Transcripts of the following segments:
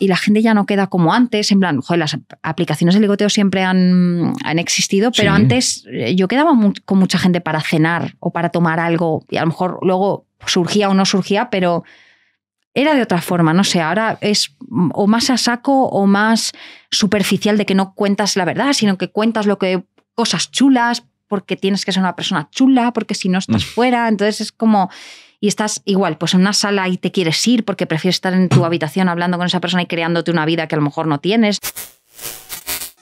y la gente ya no queda como antes, en plan, las aplicaciones de ligoteo siempre han, han existido, pero antes eh, yo quedaba con mucha gente para cenar o para tomar algo y a lo mejor luego surgía o no surgía, pero era de otra forma, no sé, ahora es o más a saco o más superficial de que no cuentas la verdad, sino que cuentas lo que cosas chulas, porque tienes que ser una persona chula, porque si no estás mm. fuera, entonces es como y estás igual, pues en una sala y te quieres ir porque prefieres estar en tu habitación hablando con esa persona y creándote una vida que a lo mejor no tienes.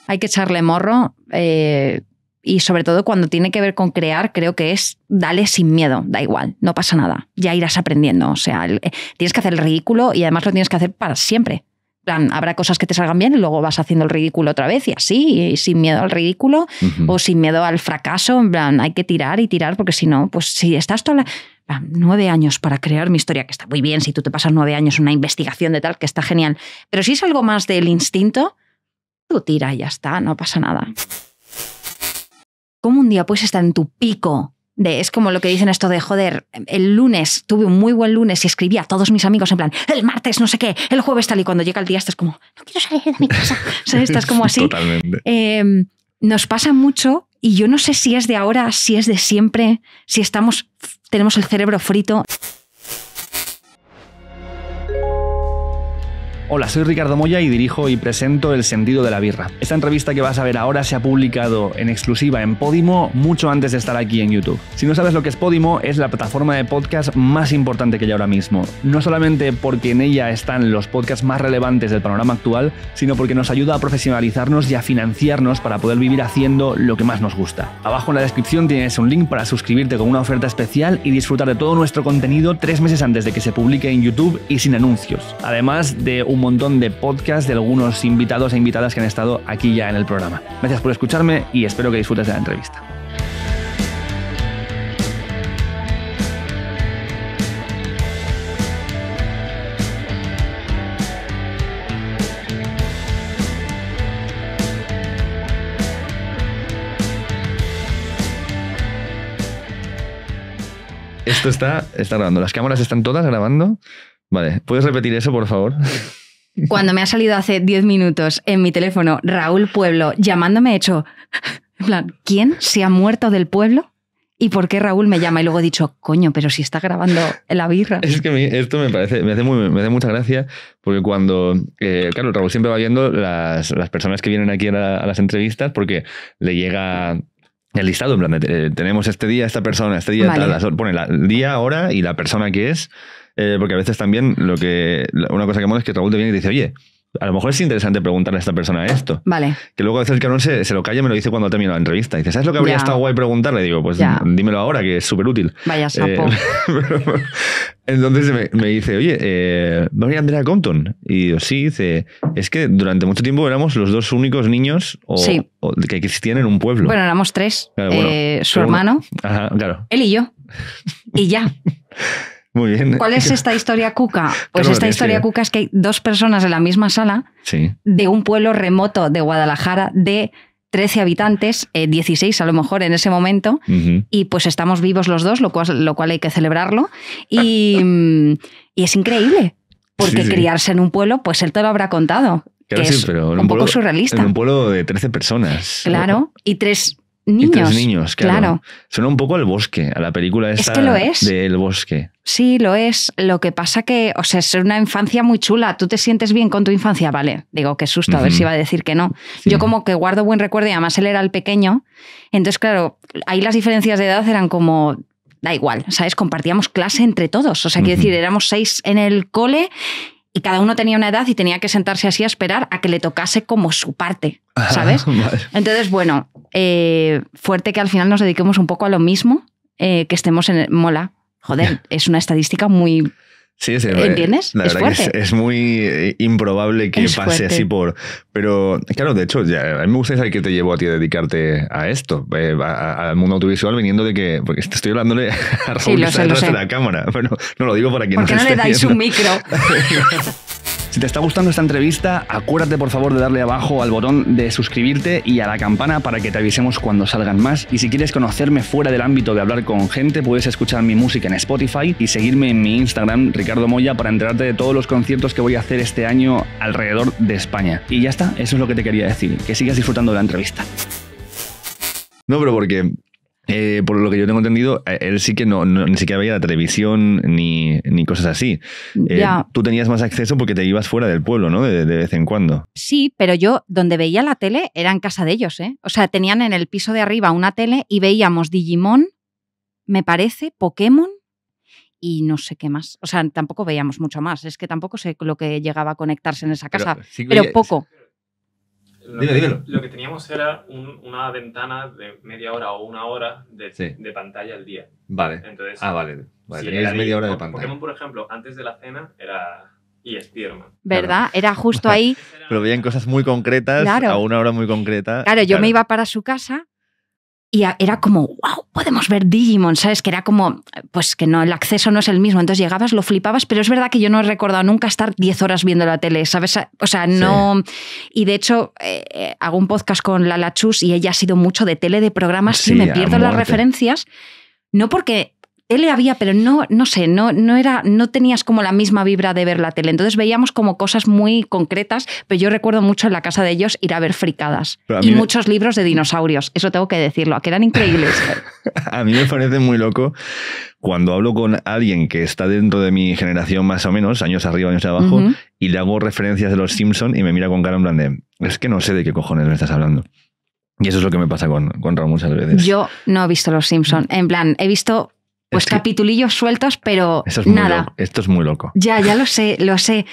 Hay que echarle morro. Eh, y sobre todo cuando tiene que ver con crear, creo que es dale sin miedo, da igual, no pasa nada, ya irás aprendiendo. O sea, eh, tienes que hacer el ridículo y además lo tienes que hacer para siempre. Plan, habrá cosas que te salgan bien y luego vas haciendo el ridículo otra vez y así, sin miedo al ridículo o sin miedo al fracaso. plan, hay que tirar y tirar porque si no, pues si estás toda la Ah, nueve años para crear mi historia, que está muy bien si tú te pasas nueve años en una investigación de tal, que está genial. Pero si es algo más del instinto, tú tira y ya está, no pasa nada. ¿Cómo un día pues estar en tu pico? De, es como lo que dicen esto de, joder, el lunes tuve un muy buen lunes y escribí a todos mis amigos en plan, el martes no sé qué, el jueves tal y cuando llega el día estás como, no quiero salir de mi casa. estás como así. Em, nos pasa mucho y yo no sé si es de ahora, si es de siempre, si estamos tenemos el cerebro frito. Hola, soy Ricardo Moya y dirijo y presento El sentido de la birra. Esta entrevista que vas a ver ahora se ha publicado en exclusiva en Podimo mucho antes de estar aquí en YouTube. Si no sabes lo que es Podimo, es la plataforma de podcast más importante que hay ahora mismo. No solamente porque en ella están los podcasts más relevantes del panorama actual, sino porque nos ayuda a profesionalizarnos y a financiarnos para poder vivir haciendo lo que más nos gusta. Abajo en la descripción tienes un link para suscribirte con una oferta especial y disfrutar de todo nuestro contenido tres meses antes de que se publique en YouTube y sin anuncios. Además de un montón de podcast de algunos invitados e invitadas que han estado aquí ya en el programa. Gracias por escucharme y espero que disfrutes de la entrevista. Esto está, está grabando. Las cámaras están todas grabando. Vale, ¿puedes repetir eso, por favor? cuando me ha salido hace 10 minutos en mi teléfono Raúl Pueblo llamándome, he hecho, ¿quién se ha muerto del pueblo? ¿Y por qué Raúl me llama? Y luego he dicho, coño, pero si está grabando la birra. Es que esto me parece, me hace, me mucha gracia, porque cuando, eh, claro, Raúl siempre va viendo las, personas que vienen aquí a, las entrevistas, porque le llega el listado, en plan, eh, tenemos este día esta persona, este día pone el día, hora y la persona que es. Eh, porque a veces también lo que una cosa que mola es que Raúl te viene y dice, oye, a lo mejor es interesante preguntarle a esta persona esto. Vale. Que luego a veces el se, lo calla y me lo dice cuando termina la entrevista. Y dice, ¿sabes lo que habría estado guay preguntarle? digo, pues dímelo ahora, que es súper útil. Vaya eh, sapo. entonces me, dice, oye, ¿va a venir Andrea Compton? Y yo, sí, dice, es que durante mucho tiempo éramos los dos únicos niños que existían en un pueblo. Bueno, éramos tres. Eh, su hermano. claro. Él y yo. Y ya. ¿Cuál es esta historia cuca? Pues esta historia cuca es que hay dos personas en la misma sala de un pueblo remoto de Guadalajara de 13 habitantes, 16 eh, a lo mejor en ese momento, y pues estamos vivos los dos, lo cual, lo cual hay que celebrarlo. Y, es increíble, porque criarse en un pueblo, pues él te lo habrá contado. que es un, poco surrealista. En un pueblo de 13 personas. Claro, y tres niños. claro. Suena un poco al bosque, a la película esta es que lo es. bosque. Sí, lo es. Lo que pasa que, o sea, es una infancia muy chula. Tú te sientes bien con tu infancia, vale. Digo, qué susto, a ver si iba a decir que no. Yo como que guardo buen recuerdo y además él era el pequeño. Entonces, claro, ahí las diferencias de edad eran como da igual, ¿sabes? Compartíamos clase entre todos. O sea, quiero decir, éramos seis en el cole y cada uno tenía una edad y tenía que sentarse así a esperar a que le tocase como su parte, ah, ¿sabes? Entonces, bueno, eh, fuerte que al final nos dediquemos un poco a lo mismo, eh, que estemos en... El, mola, joder, es una estadística muy Sí, es, ¿Entiendes? La verdad que es, muy eh, improbable que pase así por. Pero claro, de hecho, ya, a mí me gusta saber te llevó a ti a dedicarte a esto, eh, al mundo audiovisual, viniendo de que. Porque te estoy hablando a sí, de la cámara. Pero no lo digo para que no. no le dais un micro. Si te está gustando esta entrevista, acuérdate por favor de darle abajo al botón de suscribirte y a la campana para que te avisemos cuando salgan más. Y si quieres conocerme fuera del ámbito de hablar con gente, puedes escuchar mi música en Spotify y seguirme en mi Instagram, Ricardo Moya, para enterarte de todos los conciertos que voy a hacer este año alrededor de España. Y ya está, eso es lo que te quería decir, que sigas disfrutando de la entrevista. No, pero porque eh, por lo que yo tengo entendido, eh, él sí que no, ni siquiera veía la televisión ni, ni cosas así. Eh, tú tenías más acceso porque te ibas fuera del pueblo, ¿no? De, vez en cuando. Sí, pero yo donde veía la tele era en casa de ellos, ¿eh? O sea, tenían en el piso de arriba una tele y veíamos Digimon, me parece, Pokémon y no sé qué más. O sea, tampoco veíamos mucho más. Es que tampoco sé lo que llegaba a conectarse en esa casa, pero poco lo, que, teníamos era una ventana de media hora o una hora de, pantalla al día. Vale. ah, vale. vale. media hora de pantalla. por ejemplo, antes de la cena era y Spiderman. ¿Verdad? Era justo ahí. Pero veían cosas muy concretas a una hora muy concreta. Claro, yo me iba para su casa y era como, wow, podemos ver Digimon, ¿sabes? Que era como, pues que no, el acceso no es el mismo. Entonces llegabas, lo flipabas, pero es verdad que yo no he recordado nunca estar 10 horas viendo la tele, ¿sabes? O sea, no. Y de hecho, eh, eh, hago un podcast con Lala Chus y ella ha sido mucho de tele, de programas, y me pierdo las referencias. No porque tele había, pero no, no sé, no, no, era, no tenías como la misma vibra de ver la tele. Entonces veíamos como cosas muy concretas, pero yo recuerdo mucho en la casa de ellos ir a ver fricadas y muchos libros de dinosaurios. Eso tengo que decirlo, que eran increíbles. a mí me parece muy loco cuando hablo con alguien que está dentro de mi generación más o menos, años arriba, años abajo, y le hago referencias de los Simpsons y me mira con cara en plan de, es que no sé de qué cojones me estás hablando. Y eso es lo que me pasa con, con muchas veces. Yo no he visto Los Simpson. En plan, he visto pues capitulillos sueltos, pero nada. Muy Esto es muy loco. Ya, ya lo sé, lo sé.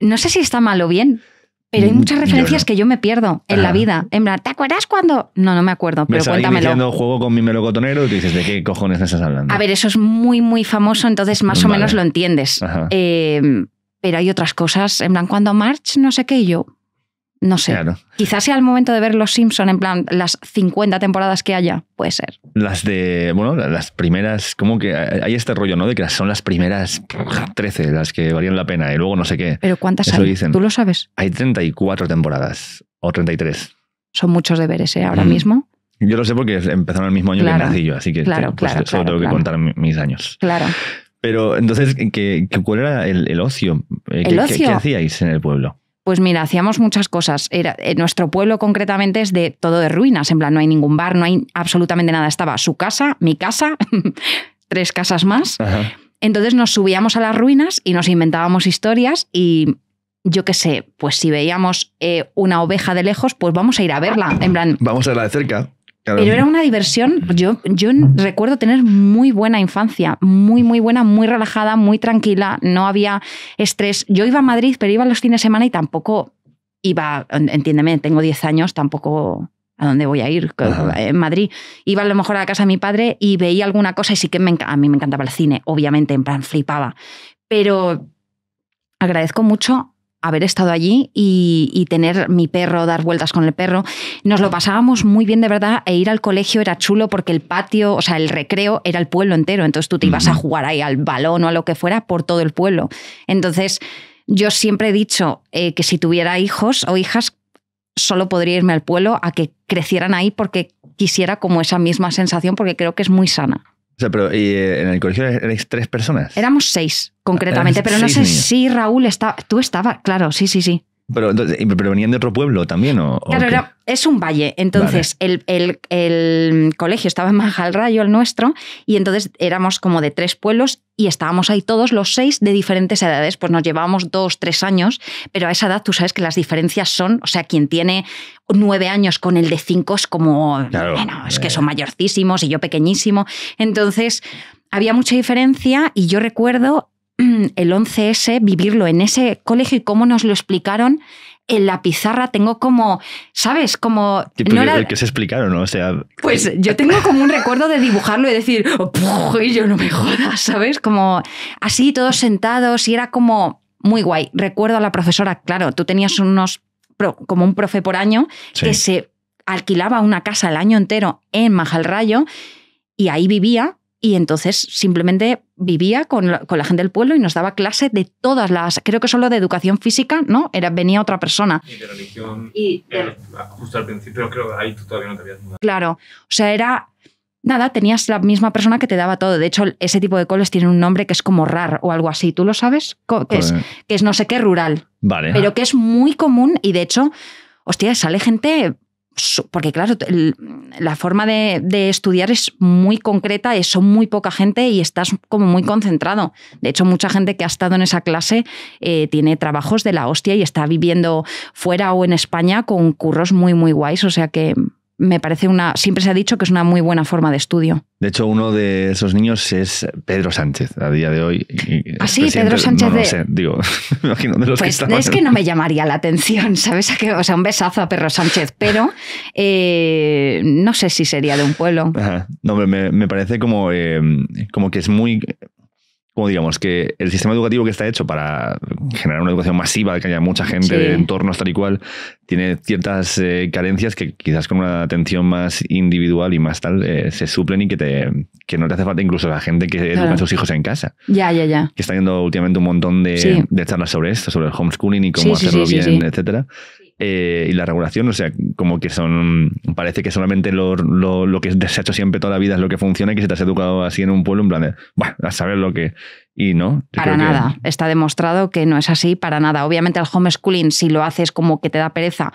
No sé si está mal o bien, pero hay mm, muchas referencias que yo me pierdo en la vida. En plan, ¿te acuerdas cuando? No, no me acuerdo, pero Me cuéntamelo. diciendo juego con mi melocotonero y te dices, ¿de qué cojones estás hablando? A ver, eso es muy, muy famoso, entonces más o menos lo entiendes. Eh, pero hay otras cosas, en plan, cuando March, no sé qué, yo, no sé. Quizás sea el momento de ver Los Simpson en plan las 50 temporadas que haya. Puede ser. Las de, bueno, las primeras, como que hay este rollo, ¿no? De que son las primeras 13 las que valían la pena y luego no sé qué. Pero ¿cuántas hay? Dicen. ¿Tú lo sabes? Hay 34 temporadas o 33. Son muchos deberes, ¿eh? Ahora mm. mismo. Yo lo sé porque empezaron el mismo año que nací yo, así que pues, solo tengo que contar mis años. Claro. Pero entonces, cuál era el, ocio? Eh, ¿Qué hacíais en el pueblo? Pues mira, hacíamos muchas cosas. Era, nuestro pueblo concretamente es de todo de ruinas, en plan no hay ningún bar, no hay absolutamente nada. Estaba su casa, mi casa, tres casas más. Entonces nos subíamos a las ruinas y nos inventábamos historias y yo qué sé, pues si veíamos eh, una oveja de lejos, pues vamos a ir a verla. En plan. Vamos a verla de cerca. Pero era una diversión. Yo, yo recuerdo tener muy buena infancia, muy, muy buena, muy relajada, muy tranquila. No había estrés. Yo iba a Madrid, pero iba los fines de semana y tampoco iba, entiéndeme, tengo 10 años, tampoco a dónde voy a ir, eh, en Madrid. Iba a lo mejor a la casa de mi padre y veía alguna cosa y sí que a mí me encantaba el cine, obviamente, en plan flipaba. Pero agradezco mucho haber estado allí y, tener mi perro, dar vueltas con el perro. Nos lo pasábamos muy bien de verdad e ir al colegio era chulo porque el patio, o sea, el recreo era el pueblo entero, entonces tú te ibas a jugar ahí al balón o a lo que fuera por todo el pueblo. Entonces, yo siempre he dicho eh, que si tuviera hijos o hijas, solo podría irme al pueblo a que crecieran ahí porque quisiera como esa misma sensación porque creo que es muy sana pero ¿y eh, en el colegio er-, erais tres personas? Éramos seis, concretamente, pero no sé si Raúl estaba. Tú estabas, claro, sí, sí, sí. Pero, venían de otro pueblo también, ¿o, Claro, es un valle. Entonces, el, colegio estaba en rayo el nuestro, y entonces éramos como de tres pueblos y estábamos ahí todos los seis de diferentes edades. Pues nos llevábamos dos, tres años, pero a esa edad tú sabes que las diferencias son, o sea, quien tiene nueve años con el de cinco es como, bueno, es que eh. son mayorcísimos y yo pequeñísimo. Entonces, había mucha diferencia y yo recuerdo el 11S, vivirlo en ese colegio y cómo nos lo explicaron en la pizarra tengo como, ¿sabes? Como... Pues, que se explicaron, ¿no? O sea... Pues yo tengo como un recuerdo de dibujarlo y decir, oh, y yo no me jodas, ¿sabes? Como así, todos sentados y era como muy guay. Recuerdo a la profesora, claro, tú tenías unos, como un profe por año, que se alquilaba una casa el año entero en Majalrayo y ahí vivía y entonces simplemente vivía con la, gente del pueblo y nos daba clase de todas las, creo que solo de educación física, ¿no? Era, venía otra persona. Y de religión. Y eh, justo al principio creo que ahí tú todavía no te habías mudado. Claro, o sea, era... Nada, tenías la misma persona que te daba todo. De hecho, ese tipo de coles tiene un nombre que es como RAR o algo así. ¿Tú lo sabes? Que es, pues, eh, que es no sé qué rural. Vale. Pero que es muy común y de hecho, hostia, sale gente porque claro, la forma de, estudiar es muy concreta, es, son muy poca gente y estás como muy concentrado. De hecho, mucha gente que ha estado en esa clase eh, tiene trabajos de la hostia y está viviendo fuera o en España con curros muy, muy guays. O sea que me parece una, siempre se ha dicho que es una muy buena forma de estudio. De hecho, uno de esos niños es Pedro Sánchez a día de hoy. Ah, sí, Pedro Sánchez. digo, Es que no me llamaría la atención, ¿sabes? o sea, un besazo a Pedro Sánchez, pero eh, no sé si sería de un pueblo. No, me, me parece como, eh, como que es muy como digamos, que el sistema educativo que está hecho para generar una educación masiva, que haya mucha gente de entornos tal y cual, tiene ciertas eh, carencias que quizás con una atención más individual y más tal eh, se suplen y que, te, que no te hace falta incluso la gente que educa a sus hijos en casa. Ya, ya, ya. Que está yendo últimamente un montón de, charlas sobre esto, sobre el homeschooling y cómo hacerlo bien, etcétera. Eh, y la regulación, o sea, como que son, parece que solamente lo, que se ha hecho siempre toda la vida es lo que funciona y que si te has educado así en un pueblo, en plan bueno, a saber lo que... Y no. Para nada, está demostrado que no es así, para nada. Obviamente el homeschooling, si lo haces como que te da pereza,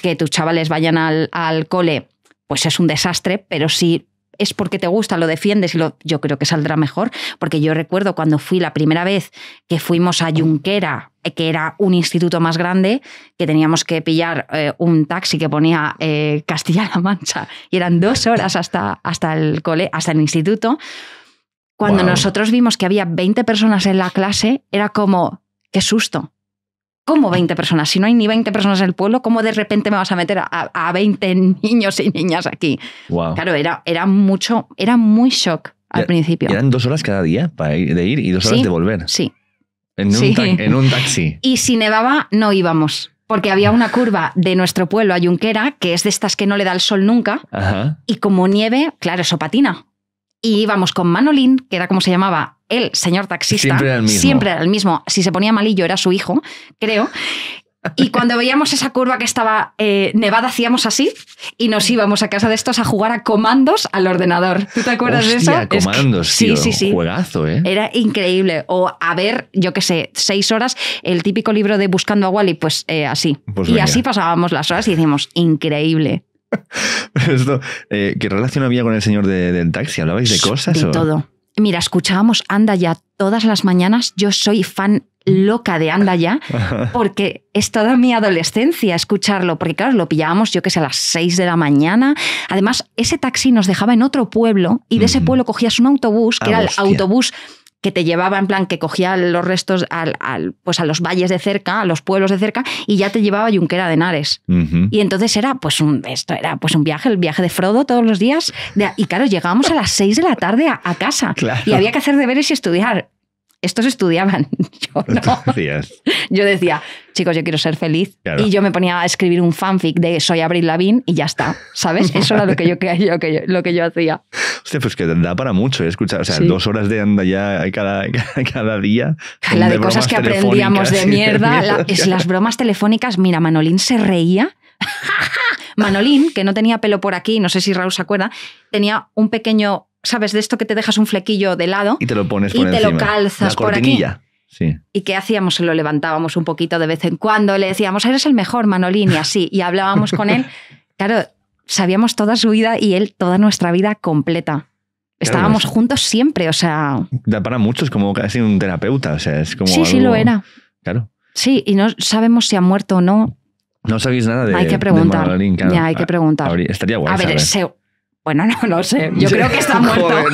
que tus chavales vayan al, al cole, pues es un desastre, pero sí es porque te gusta, lo defiendes y lo, yo creo que saldrá mejor, porque yo recuerdo cuando fui la primera vez que fuimos a Junquera, eh, que era un instituto más grande, que teníamos que pillar eh, un taxi que ponía eh, Castilla-La Mancha y eran dos horas hasta, hasta, el, cole, hasta el instituto. Cuando nosotros vimos que había 20 personas en la clase, era como, qué susto. ¿Cómo 20 personas? Si no hay ni 20 personas en el pueblo, ¿cómo de repente me vas a meter a, 20 niños y niñas aquí? Claro, era, era mucho, era muy shock al principio. Eran dos horas cada día para ir, de ir y dos horas de volver. Sí. En un, taxi. Y si nevaba, no íbamos porque había una curva de nuestro pueblo a Yunquera, que es de estas que no le da el sol nunca, y como nieve, claro, eso patina. Y íbamos con Manolín, que era como se llamaba el señor taxista. Siempre era el mismo. Si se ponía malillo era su hijo, creo. Y cuando veíamos esa curva que estaba eh, nevada, hacíamos así y nos íbamos a casa de estos a jugar a comandos al ordenador. ¿Tú te acuerdas de eso? comandos, sí, sí, sí. Juegazo, ¿eh? Era increíble. O a ver, yo qué sé, seis horas, el típico libro de Buscando a Wally, pues eh, así. Pues y así pasábamos las horas y decíamos increíble. ¿Qué relación había con el señor del taxi? ¿Hablabais de cosas? De todo. Mira, escuchábamos Anda ya todas las mañanas. Yo soy fan loca de Anda ya, porque es toda mi adolescencia escucharlo, porque claro, lo pillábamos yo que sé a las 6 de la mañana. Además, ese taxi nos dejaba en otro pueblo y de ese pueblo cogías un autobús, que era el autobús que te llevaba en plan que cogía los restos al, pues a los valles de cerca, a los pueblos de cerca y ya te llevaba a Yunquera de Henares. Y entonces era pues un esto era pues un viaje, el viaje de Frodo todos los días y claro, llegábamos a las seis de la tarde a, casa y había que hacer deberes y estudiar estos estudiaban, yo no. Yo decía, chicos, yo quiero ser feliz. Y yo me ponía a escribir un fanfic de Soy Abril Lavín y ya está, ¿sabes? Eso era lo que yo, que yo, hacía. Hostia, pues que da para mucho, ¿eh? escuchar, o sea, dos horas de anda ya cada, día. La de, cosas que aprendíamos de mierda, las bromas telefónicas. Mira, Manolín se reía. Manolín, que no tenía pelo por aquí, no sé si Raúl se acuerda, tenía un pequeño ¿sabes? De esto que te dejas un flequillo de lado. Y te lo pones Y te lo calzas por aquí. ¿Y qué hacíamos? Lo levantábamos un poquito de vez en cuando, le decíamos, eres el mejor, Manolín, y así. Y hablábamos con él. Claro, sabíamos toda su vida y él toda nuestra vida completa. Estábamos juntos siempre, o sea. para muchos, como casi un terapeuta, Sí, sí lo era. Claro. Sí, y no sabemos si ha muerto o no. No sabéis nada de. Hay que preguntar. ya, hay que ah, preguntar. Estaría guay. A ver, bueno, no lo sé. Yo creo que está muerto.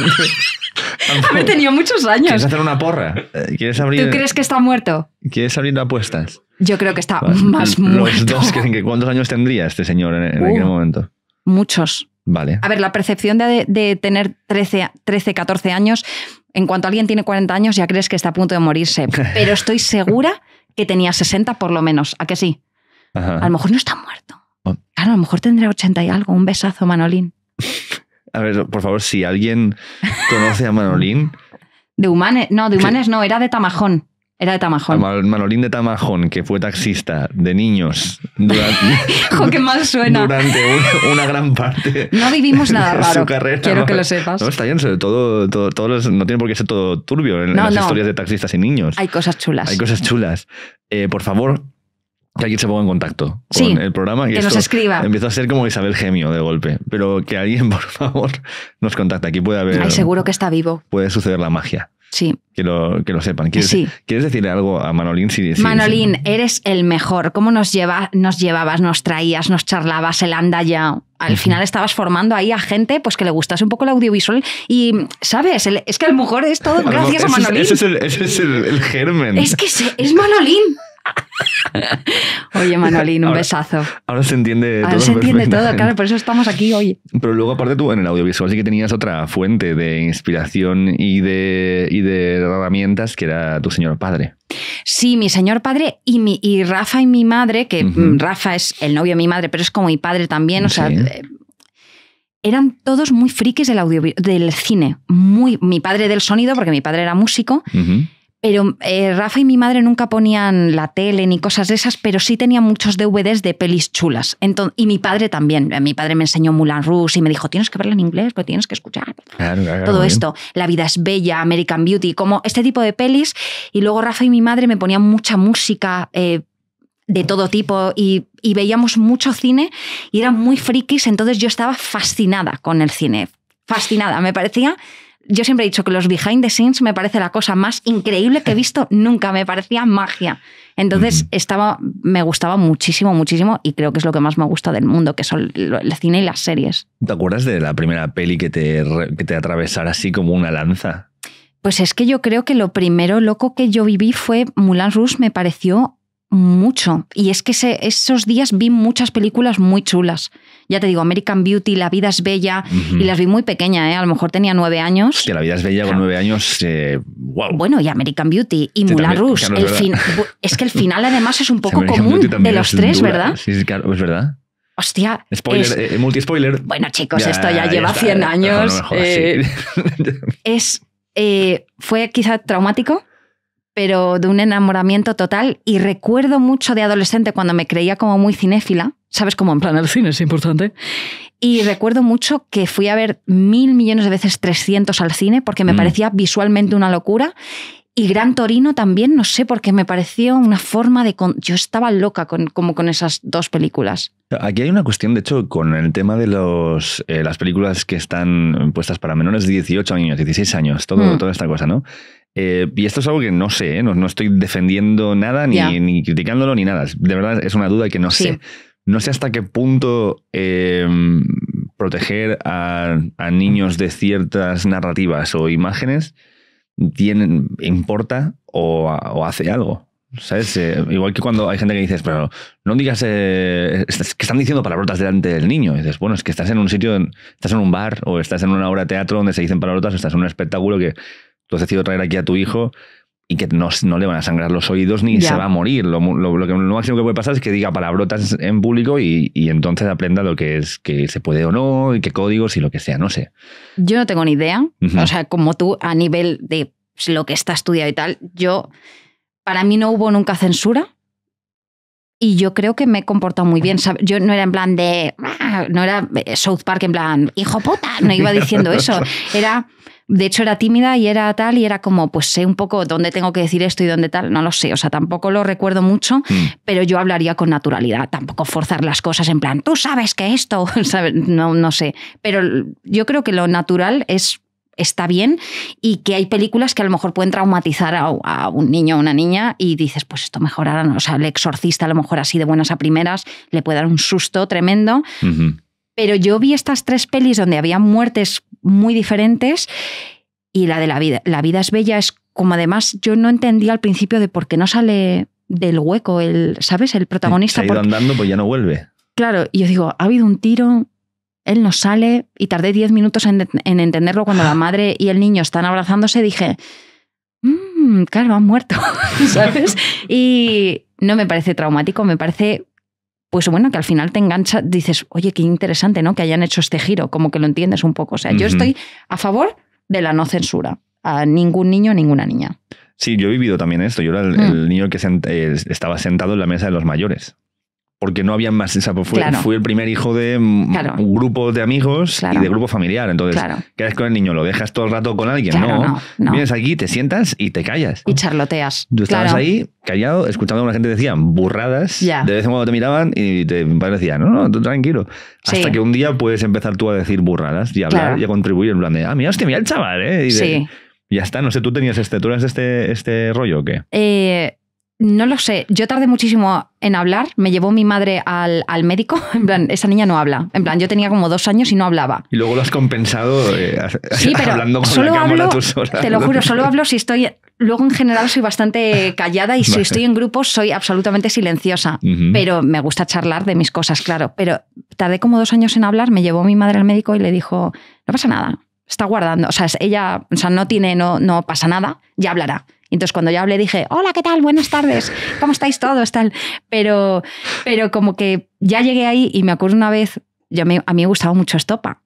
Haber tenido muchos años. ¿Quieres hacer una porra? Eh, ¿Quieres abrir, ¿Tú crees que está muerto? ¿Quieres abrir apuestas? Yo creo que está más muerto. Los que cuántos años tendría este señor en, aquel uh, momento. Muchos. Vale. A ver, la percepción de, tener 13, 13, 14 años, en cuanto alguien tiene 40 años ya crees que está a punto de morirse. Pero estoy segura que tenía 60 por lo menos. ¿A que sí? A lo mejor no está muerto. Oh. Claro, a lo mejor tendrá 80 y algo. Un besazo, Manolín. A ver, por favor, si alguien conoce a Manolín. De Humanes, no, de Humanes no, era de Tamajón. Era de Tamajón. Manolín de Tamajón, que fue taxista de niños durante, qué mal suena. durante una, gran parte. No vivimos nada raro. quiero que lo sepas. No, está bien, todo, no tiene por qué ser todo turbio en, las historias de taxistas y niños. Hay cosas chulas. Hay cosas chulas. Eh, por favor, que alguien se ponga en contacto con el programa que nos escriba. empezó a ser como Isabel Gemio de golpe, pero que alguien, por favor, nos contacte. Aquí puede haber. seguro que está vivo. Puede suceder la magia. Sí. Que lo, que lo sepan. ¿Quieres, sí. ¿Quieres decirle algo a Manolín? Manolín, eres el mejor. ¿Cómo nos, nos llevabas, nos traías, nos charlabas, el anda ya? Al final estabas formando ahí a gente pues que le gustase un poco el audiovisual y, ¿sabes? es que a lo mejor es todo gracias a Manolín. Ese es, el, germen. Es que es Manolín. Oye, Manolín, un besazo. Ahora se entiende ahora todo. se entiende todo, claro, por eso estamos aquí hoy. Pero luego, aparte, tú en el audiovisual sí que tenías otra fuente de inspiración y de, de herramientas que era tu señor padre. Sí, mi señor padre y, mi, y Rafa y mi madre, que mm, Rafa es el novio de mi madre, pero es como mi padre también, o sea eh, eran todos muy frikis del, audio, del cine. Muy, mi padre del sonido, porque mi padre era músico. Pero eh, Rafa y mi madre nunca ponían la tele ni cosas de esas, pero sí tenían muchos DVDs de pelis chulas. y mi padre también. Mi padre me enseñó Mulan Rus y me dijo, tienes que verla en inglés, pero tienes que escuchar. Todo esto. La vida es bella, American Beauty, como este tipo de pelis. Y luego Rafa y mi madre me ponían mucha música, eh, de todo tipo y, y, veíamos mucho cine y eran muy frikis, entonces yo estaba fascinada con el cine, fascinada, me parecía yo siempre he dicho que los behind the scenes me parece la cosa más increíble que he visto nunca, me parecía magia. Entonces estaba, me gustaba muchísimo, muchísimo y creo que es lo que más me gusta del mundo, que son el cine y las series. ¿Te acuerdas de la primera peli que te, te atravesara así como una lanza? Pues es que yo creo que lo primero loco que yo viví fue Mulan Rouge, me pareció mucho. Y es que esos días vi muchas películas muy chulas. Ya te digo, American Beauty, La vida es bella, y las vi muy pequeña, ¿eh? a lo mejor tenía nueve años. Hostia, la vida es bella con nueve años, wow. Eh, bueno, y American Beauty, y sí, Moulin Rouge. es, que el final además es un poco común de los tres, ¿verdad? Sí, claro, es verdad. Hostia. Spoiler, eh, multi-spoiler. Bueno, chicos, esto ya, lleva 100 años. Eh, es, fue quizá traumático pero de un enamoramiento total. Y recuerdo mucho de adolescente cuando me creía como muy cinéfila, ¿sabes? cómo en plan el cine es importante. Y recuerdo mucho que fui a ver mil millones de veces 300 al cine porque me mm. parecía visualmente una locura. Y Gran Torino también, no sé, porque me pareció una forma de... Yo estaba loca con, como con esas dos películas. Aquí hay una cuestión, de hecho, con el tema de los, eh, las películas que están puestas para menores de 18 años, 16 años, todo, mm. toda esta cosa, ¿no? Eh, y esto es algo que no sé, ¿eh? no, no, estoy defendiendo nada, ni, criticándolo, ni nada. De verdad, es una duda que no sé. No sé hasta qué punto em, proteger a, niños de ciertas narrativas o imágenes importa o, hace algo. Eh, igual que cuando hay gente que dices, pero no digas que están diciendo palabrotas delante del niño. dices, bueno, es que estás en un sitio, estás en un bar o estás en una obra de teatro donde se dicen palabrotas o estás en un espectáculo que Tú has decidido traer aquí a tu hijo y que no, no le van a sangrar los oídos ni se va a morir. Lo, lo, que, máximo que puede pasar es que diga palabrotas en público y, y, entonces aprenda lo que es que se puede o no, y qué códigos y lo que sea, no sé. Yo no tengo ni idea. O sea, como tú, a nivel de lo que está estudiado y tal, yo, para mí no hubo nunca censura y yo creo que me he comportado muy bien. Yo no era en plan de. Ah", no era eh, South Park en plan, hijo puta, no iba diciendo eso. Era. De hecho, era tímida y era tal, y era como, pues sé un poco dónde tengo que decir esto y dónde tal, no lo sé, o sea, tampoco lo recuerdo mucho, mm. pero yo hablaría con naturalidad, tampoco forzar las cosas en plan, tú sabes que esto, no, no sé, pero yo creo que lo natural es está bien y que hay películas que a lo mejor pueden traumatizar a, un niño o una niña y dices, pues esto mejorará, o sea, el exorcista a lo mejor así de buenas a primeras le puede dar un susto tremendo. Pero yo vi estas tres pelis donde había muertes muy diferentes y la de la vida, la vida es bella es como además yo no entendía al principio de por qué no sale del hueco el, ¿sabes? El protagonista. Se andando, pues ya no vuelve. Claro, y yo digo, ha habido un tiro, él nos sale y tardé 10 minutos en, entenderlo cuando la madre y el niño están abrazándose. Dije, mmm, claro, han muerto, ¿sabes? Y no me parece traumático, me parece, pues bueno, que al final te engancha, dices, oye, qué interesante, ¿no? Que hayan hecho este giro, como que lo entiendes un poco. O sea, yo estoy a favor de la no censura a ningún niño, ninguna niña. Sí, yo he vivido también esto. Yo era el, mm. niño que eh, estaba sentado en la mesa de los mayores porque no había más. O sea, pues fui, el primer hijo de un grupo de amigos y de grupo familiar. Entonces, ¿qué haces con el niño? ¿Lo dejas todo el rato con alguien? No. Vienes aquí, te sientas y te callas. Y charloteas. Tú estabas ahí callado, escuchando a una gente decía burradas. De vez en cuando te miraban y te decía, no, no, tranquilo. Hasta que un día puedes empezar tú a decir burradas y hablar y a contribuir en plan de, ah, mira, hostia, mira el chaval, ¿eh? Y Ya está, no sé, ¿tú tenías este, tú este, este rollo o qué? Eh, no lo sé, yo tardé muchísimo en hablar, me llevó mi madre al, médico, en plan, esa niña no habla, en plan, yo tenía como dos años y no hablaba. Y luego lo has compensado eh, pero hablando solo hablo, Te lo juro, solo hablo si estoy, luego en general soy bastante callada y si estoy en grupos soy absolutamente silenciosa, pero me gusta charlar de mis cosas, claro, pero tardé como dos años en hablar, me llevó mi madre al médico y le dijo, no pasa nada, está guardando, o sea, ella, o sea, no tiene, no, no pasa nada, ya hablará. Entonces, cuando yo hablé, dije, hola, ¿qué tal? Buenas tardes, ¿cómo estáis todos? Pero, pero como que ya llegué ahí y me acuerdo una vez, yo a mí me gustaba mucho Estopa.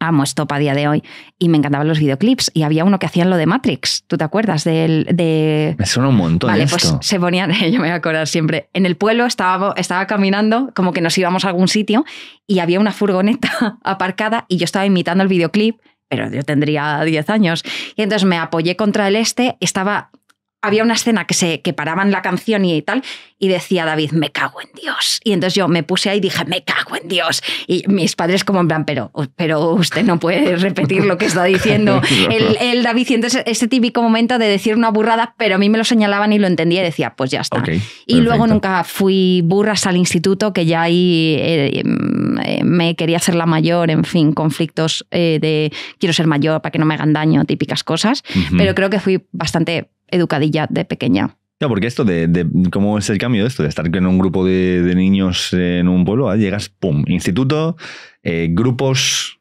Amo Estopa a día de hoy. Y me encantaban los videoclips. Y había uno que hacían lo de Matrix. ¿Tú te acuerdas De... Me suena un montón Vale, pues se ponían... Yo me voy a acordar siempre. En el pueblo estaba, estaba caminando, como que nos íbamos a algún sitio, y había una furgoneta aparcada y yo estaba imitando el videoclip pero yo tendría 10 años. Y entonces me apoyé contra el este, estaba había una escena que se que paraban la canción y tal y decía David me cago en Dios y entonces yo me puse ahí y dije me cago en Dios y mis padres como en plan pero pero usted no puede repetir lo que está diciendo el, David y entonces ese típico momento de decir una burrada pero a mí me lo señalaban y lo entendía y decía pues ya está y luego nunca fui burras al instituto que ya ahí eh, mm, me quería hacer la mayor en fin conflictos eh, de quiero ser mayor para que no me hagan daño típicas cosas pero creo que fui bastante educadilla de pequeña. porque esto de, cómo es el cambio de esto, de estar en un grupo de, niños en un pueblo, ah, llegas, pum, instituto, eh, grupos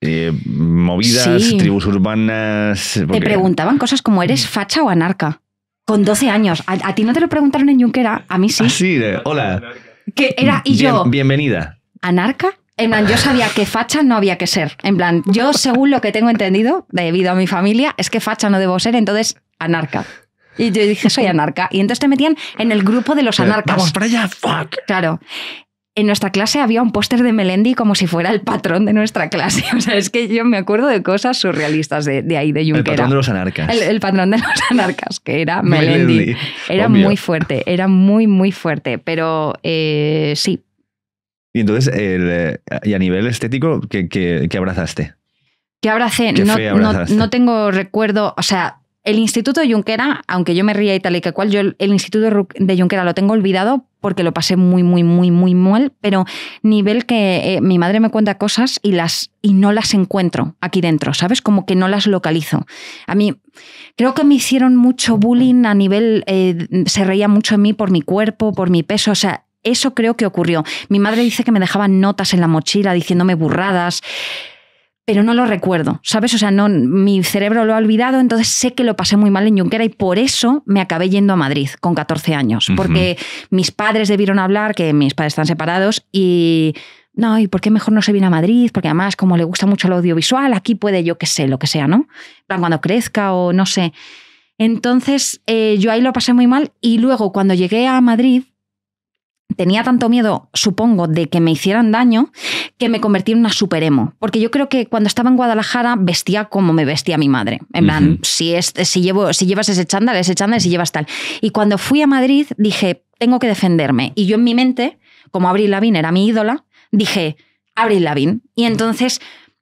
eh, movidas, tribus urbanas. Eh, te preguntaban cosas como: ¿eres mm. facha o anarca? Con 12 años. A, ti no te lo preguntaron en Junquera, a mí sí. Ah, sí, hola. Que era, y yo. Bienvenida. ¿Anarca? En plan, yo sabía que facha no había que ser. En plan, yo según lo que tengo entendido, debido a mi familia, es que facha no debo ser, entonces anarca. Y yo dije, soy anarca. Y entonces te metían en el grupo de los eh, anarcas. Vamos para allá, fuck. Claro. En nuestra clase había un póster de Melendi como si fuera el patrón de nuestra clase. O sea, es que yo me acuerdo de cosas surrealistas de, ahí, de Junquera. El patrón de los anarcas. El, patrón de los anarcas, que era Melendi. Era muy fuerte, era muy, muy fuerte. Pero eh, sí. Y entonces, eh, y a nivel estético, ¿qué, abrazaste? ¿Qué abracé? no, no tengo recuerdo, o sea, el Instituto de Junquera, aunque yo me ría y tal y que cual, yo el Instituto de Junquera lo tengo olvidado porque lo pasé muy, muy, muy, muy mal, pero nivel que eh, mi madre me cuenta cosas y, las, y no las encuentro aquí dentro, ¿sabes? Como que no las localizo. A mí creo que me hicieron mucho bullying a nivel, eh, se reía mucho en mí por mi cuerpo, por mi peso, o sea, eso creo que ocurrió. Mi madre dice que me dejaban notas en la mochila diciéndome burradas pero no lo recuerdo, ¿sabes? O sea, no, mi cerebro lo ha olvidado, entonces sé que lo pasé muy mal en Junquera y por eso me acabé yendo a Madrid con 14 años, porque mis padres debieron hablar, que mis padres están separados y... No, ¿y por qué mejor no se viene a Madrid? Porque además, como le gusta mucho el audiovisual, aquí puede yo que sé, lo que sea, ¿no? Cuando crezca o no sé. Entonces, eh, yo ahí lo pasé muy mal y luego cuando llegué a Madrid, tenía tanto miedo, supongo, de que me hicieran daño, que me convertí en una superemo. Porque yo creo que cuando estaba en Guadalajara vestía como me vestía mi madre. En plan, si, llevo, si llevas ese chándal, ese chándal, si llevas tal. Y cuando fui a Madrid dije, tengo que defenderme. Y yo en mi mente, como Abril Lavín era mi ídola, dije, Abril Lavín. Y entonces,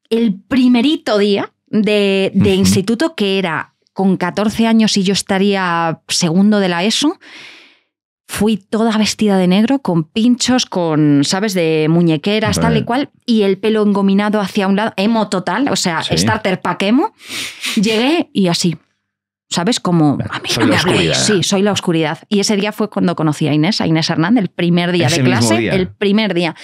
el primerito día de, instituto, que era con 14 años y yo estaría segundo de la ESO, Fui toda vestida de negro, con pinchos, con, ¿sabes?, de muñequeras, tal y cual, y el pelo engominado hacia un lado, emo total, o sea, starter pack emo. Llegué y así. ¿Sabes? Como a mí soy me la Sí, soy la oscuridad. Y ese día fue cuando conocí a Inés, a Inés Hernández, el primer día de clase, el primer día.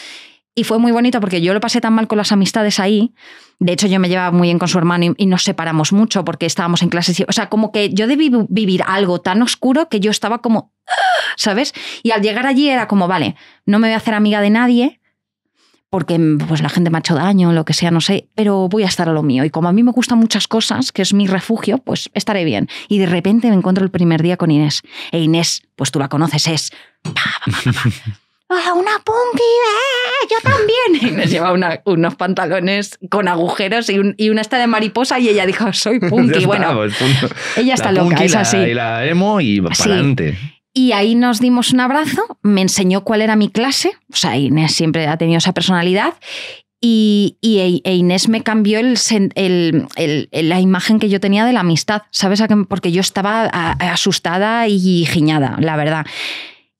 Y fue muy bonito porque yo lo pasé tan mal con las amistades ahí. De hecho, yo me llevaba muy bien con su hermano y, nos separamos mucho porque estábamos en clases. O sea, como que yo debí vivir algo tan oscuro que yo estaba como, ¿sabes? Y al llegar allí era como, vale, no me voy a hacer amiga de nadie porque pues, la gente me ha hecho daño, lo que sea, no sé, pero voy a estar a lo mío. Y como a mí me gustan muchas cosas, que es mi refugio, pues estaré bien. Y de repente me encuentro el primer día con Inés. E Inés, pues tú la conoces, es... Ah, una punky! Eh, yo también! Y nos lleva unos pantalones con agujeros y, una está de mariposa y ella dijo, soy punky. Pues, bueno, ella está loca, es así. y la emo y adelante. Y ahí nos dimos un abrazo, me enseñó cuál era mi clase, o sea, Inés siempre ha tenido esa personalidad, y, e, e Inés me cambió el, la imagen que yo tenía de la amistad, ¿sabes? Porque yo estaba asustada y giñada, la verdad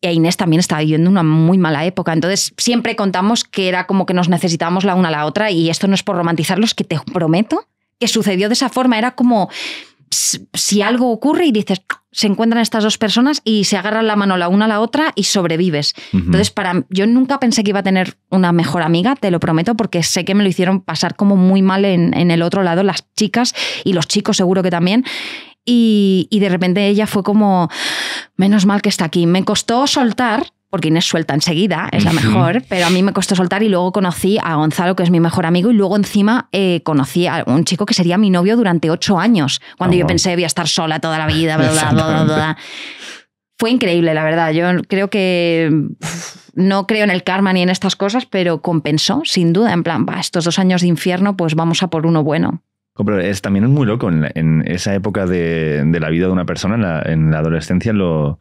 e Inés también estaba viviendo una muy mala época. Entonces siempre contamos que era como que nos necesitábamos la una a la otra y esto no es por romantizarlos, que te prometo que sucedió de esa forma. Era como si algo ocurre y dices, se encuentran estas dos personas y se agarran la mano la una a la otra y sobrevives. Entonces, para yo nunca pensé que iba a tener una mejor amiga, te lo prometo, porque sé que me lo hicieron pasar como muy mal en, en el otro lado las chicas y los chicos seguro que también. Y, de repente ella fue como, menos mal que está aquí. Me costó soltar, porque Inés suelta enseguida, es la mejor, pero a mí me costó soltar y luego conocí a Gonzalo, que es mi mejor amigo, y luego encima eh, conocí a un chico que sería mi novio durante ocho años, cuando oh, yo pensé que iba a estar sola toda la vida, Fue increíble, la verdad. Yo creo que no creo en el karma ni en estas cosas, pero compensó, sin duda, en plan, va, estos dos años de infierno, pues vamos a por uno bueno. Pero es, también es muy loco en, esa época de, de, la vida de una persona, en la, en la adolescencia, lo,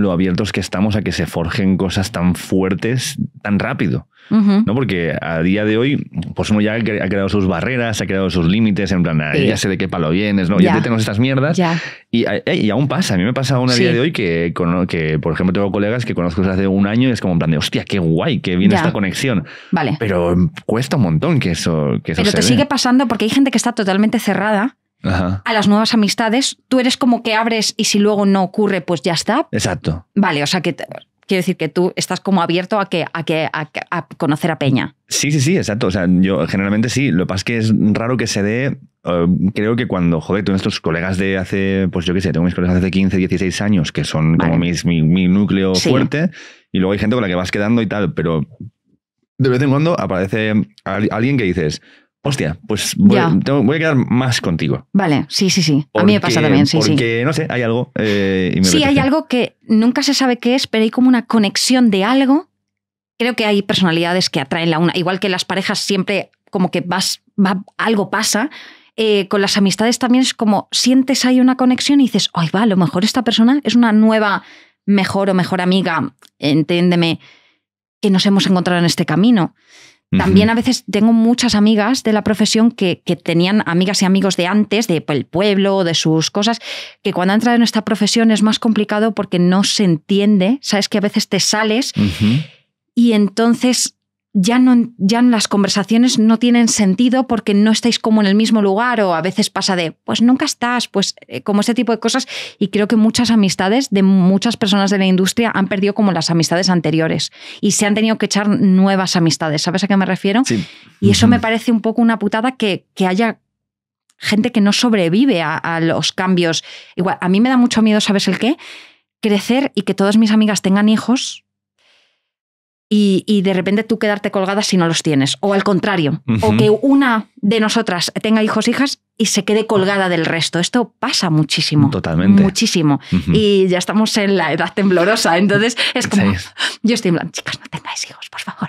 lo abiertos que estamos a que se forjen cosas tan fuertes tan rápido. ¿no? Porque a día de hoy, pues uno ya ha creado sus barreras, ha creado sus límites, en plan, ah, ya sé de qué palo vienes, ¿no? ya, tenemos estas mierdas. Eh, y, aún pasa, a mí me pasa aún a día de hoy que, que, por ejemplo, tengo colegas que conozco desde hace un año y es como en plan de, hostia, qué guay, qué bien esta conexión. Vale. Pero em, cuesta un montón que eso, que eso Pero te sigue pasando porque hay gente que está totalmente cerrada a las nuevas amistades, tú eres como que abres y si luego no ocurre, pues ya está. Exacto. Vale, o sea que quiero decir que tú estás como abierto a que a que conocer a Peña. Sí, sí, sí, exacto. O sea, yo generalmente sí. Lo que pasa es que es raro que se dé. Eh, creo que cuando, joder, tengo estos colegas de hace, pues yo qué sé, tengo mis colegas de hace 15, 16 años, que son como mi, núcleo fuerte, y luego hay gente con la que vas quedando y tal, pero de vez en cuando aparece alguien que dices, hostia, pues voy, voy, a quedar más contigo. Vale, sí, sí, sí. a mí me pasa también, sí, sí. Porque, no sé, hay algo. Eh, sí, hay algo que nunca se sabe qué es, pero hay como una conexión de algo. Creo que hay personalidades que atraen la una. Igual que las parejas siempre como que vas, va, algo pasa. Eh, con las amistades también es como sientes ahí una conexión y dices, ay, va, a lo mejor esta persona es una nueva mejor o mejor amiga, entiéndeme, que nos hemos encontrado en este camino. También a veces tengo muchas amigas de la profesión que, tenían amigas y amigos de antes, de el pueblo, de sus cosas, que cuando entran en esta profesión es más complicado porque no se entiende, sabes que a veces te sales y entonces ya no ya las conversaciones no tienen sentido porque no estáis como en el mismo lugar o a veces pasa de pues nunca estás, pues eh, como ese tipo de cosas y creo que muchas amistades de muchas personas de la industria han perdido como las amistades anteriores y se han tenido que echar nuevas amistades, ¿sabes a qué me refiero? Y eso me parece un poco una putada que, que haya gente que no sobrevive a, a los cambios. Igual, a mí me da mucho miedo, ¿sabes el qué? Crecer y que todas mis amigas tengan hijos y, de repente tú quedarte colgada si no los tienes. O al contrario, o que una de nosotras tenga hijos, hijas y se quede colgada del resto. Esto pasa muchísimo. Totalmente. Muchísimo. Y ya estamos en la edad temblorosa. Entonces es como. Yo estoy en plan, chicas, no tengáis hijos, por favor.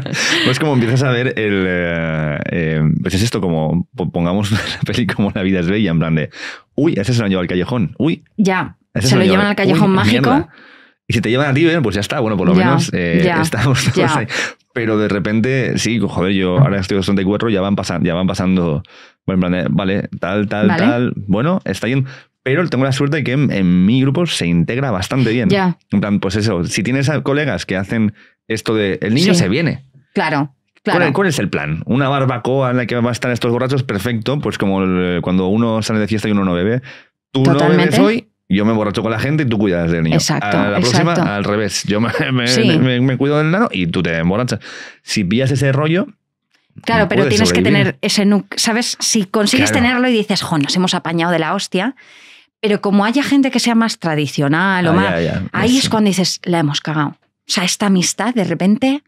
pues como empiezas a ver el. Eh, eh, pues es esto, como pongamos la peli como La vida es bella, en plan de. Uy, ese se lo han llevado al callejón. Uy. Ya. Se lo, llevan al callejón mágico. Y si te llevan a ti, pues ya está, bueno, por lo menos eh, ya, estamos Pero de repente, sí, joder, yo ahora estoy 64, ya van pasando, ya van pasando, bueno, en plan, vale, tal, tal, tal, bueno, está bien. Pero tengo la suerte de que en, mi grupo se integra bastante bien. Ya. En plan, pues eso, si tienes colegas que hacen esto de, el niño se viene. Claro. Claro. ¿Cuál, es el plan? ¿Una barbacoa en la que van a estar estos borrachos? Perfecto, pues como cuando uno sale de fiesta y uno no bebe. Tú no bebes hoy, yo me emborracho con la gente y tú cuidas del niño. Exacto. A la próxima, al revés. Yo me, cuido del nano y tú te emborrachas. Si pillas ese rollo. Claro, pero tienes que tener ese ¿Sabes? Si consigues tenerlo y dices, jo, nos hemos apañado de la hostia. Pero como haya gente que sea más tradicional o ah, más. Ahí es cuando dices, la hemos cagado. O sea, esta amistad de repente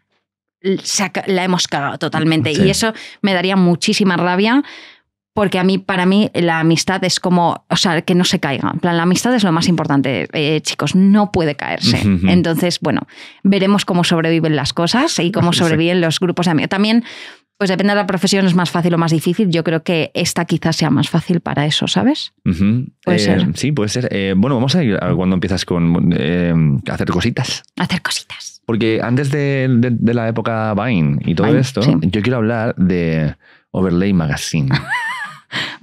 la hemos cagado totalmente. Y eso me daría muchísima rabia porque a mí, para mí, la amistad es como, o sea, que no se caiga. En plan, la amistad es lo más importante, eh, chicos, no puede caerse. Entonces, bueno, veremos cómo sobreviven las cosas y cómo sobreviven los grupos de amigos. También, pues depende de la profesión, es más fácil o más difícil. Yo creo que esta quizás sea más fácil para eso, ¿sabes? Puede eh, ser. Sí, puede ser. Eh, bueno, vamos a ir a cuando empiezas con hacer cositas. Hacer cositas. Porque antes de, la época Vine y todo esto, yo quiero hablar de Overlay Magazine.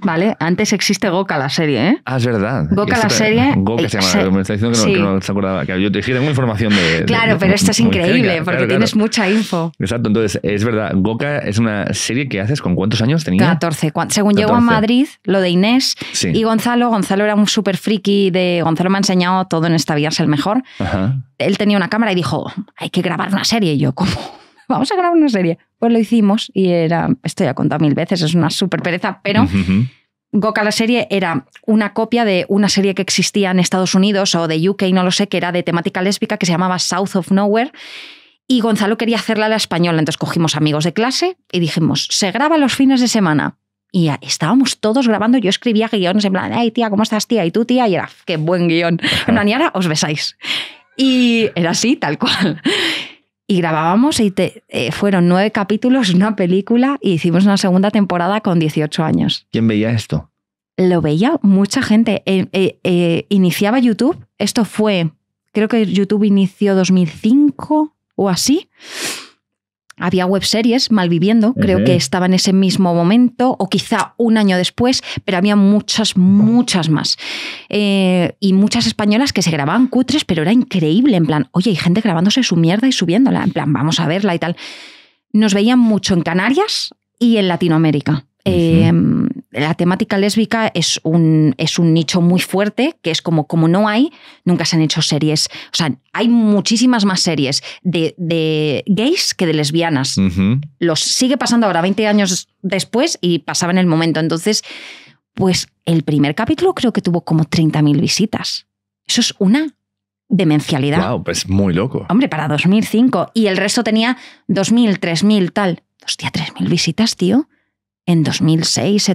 ¿vale? Antes existe Goka la serie, ¿eh? Ah, es verdad. Goka la serie. Goka se llama, me está diciendo que, no, se acordaba. yo te dije, tengo información de. Claro, pero esto es increíble, porque tienes mucha info. Exacto, entonces, es verdad, Goka es una serie que haces con cuántos años tenía. 14. según llegó a Madrid, lo de Inés y Gonzalo, Gonzalo era un súper friki de Gonzalo me ha enseñado todo en esta vida es el mejor. Él tenía una cámara y dijo, hay que grabar una serie. Y yo, ¿cómo? Vamos a grabar una serie lo hicimos y era, esto ya he contado mil veces, es una súper pereza, pero... Goka la serie era una copia de una serie que existía en Estados Unidos o de UK, no lo sé, que era de temática lésbica que se llamaba South of Nowhere. Y Gonzalo quería hacerla a la española, entonces cogimos amigos de clase y dijimos, se graba los fines de semana. Y estábamos todos grabando, yo escribía guiones en plan, ay tía, ¿cómo estás tía? Y tú tía, y era, qué buen guión. y ahora os besáis. Y era así, tal cual y grabábamos y eh, fueron nueve capítulos, una película y hicimos una segunda temporada con 18 años. ¿Quién veía esto? Lo veía mucha gente. Eh, eh, iniciaba YouTube, esto fue, creo que YouTube inició 2005 o así había webseries, Malviviendo, creo que estaba en ese mismo momento o quizá un año después, pero había muchas, muchas más. Eh, y muchas españolas que se grababan cutres, pero era increíble, en plan, oye, hay gente grabándose su mierda y subiéndola, en plan, vamos a verla y tal. Nos veían mucho en Canarias y en Latinoamérica. Em, la temática lésbica es un, es un nicho muy fuerte, que es como, como no hay, nunca se han hecho series. O sea, hay muchísimas más series de, gays que de lesbianas. Los sigue pasando ahora, 20 años después, y pasaba en el momento. Entonces, pues el primer capítulo creo que tuvo como 30.000 visitas. Eso es una demencialidad. Wow, pues muy loco. Hombre, para 2005. Y el resto tenía 2.000, 3.000, tal. Hostia, 3.000 visitas, tío en 2006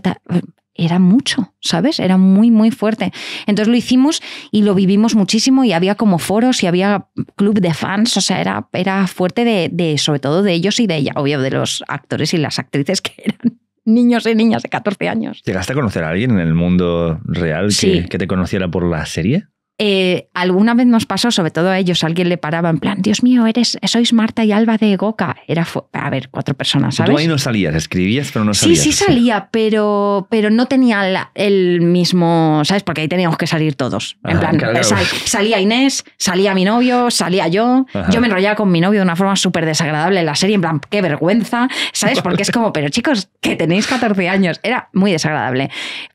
era mucho, ¿sabes? Era muy, muy fuerte. Entonces lo hicimos y lo vivimos muchísimo y había como foros y había club de fans, o sea, era, fuerte de, sobre todo de ellos y de ella, obvio, de los actores y las actrices que eran niños y niñas de 14 años. ¿Llegaste a conocer a alguien en el mundo real que te conociera por la serie? Eh, alguna vez nos pasó, sobre todo a ellos, alguien le paraba en plan, Dios mío, eres, sois Marta y Alba de Goca. Era, a ver, cuatro personas, ¿sabes? Tú ahí no salías, escribías, pero no salías. Sí, sí salía, pero, pero no tenía el mismo, ¿sabes? Porque ahí teníamos que salir todos. en ah, plan, eh, salía Inés, salía mi novio, salía yo. Yo me enrollaba con mi novio de una forma súper desagradable en la serie, en plan, qué vergüenza, ¿sabes? Porque es como, pero chicos, que tenéis 14 años. Era muy desagradable.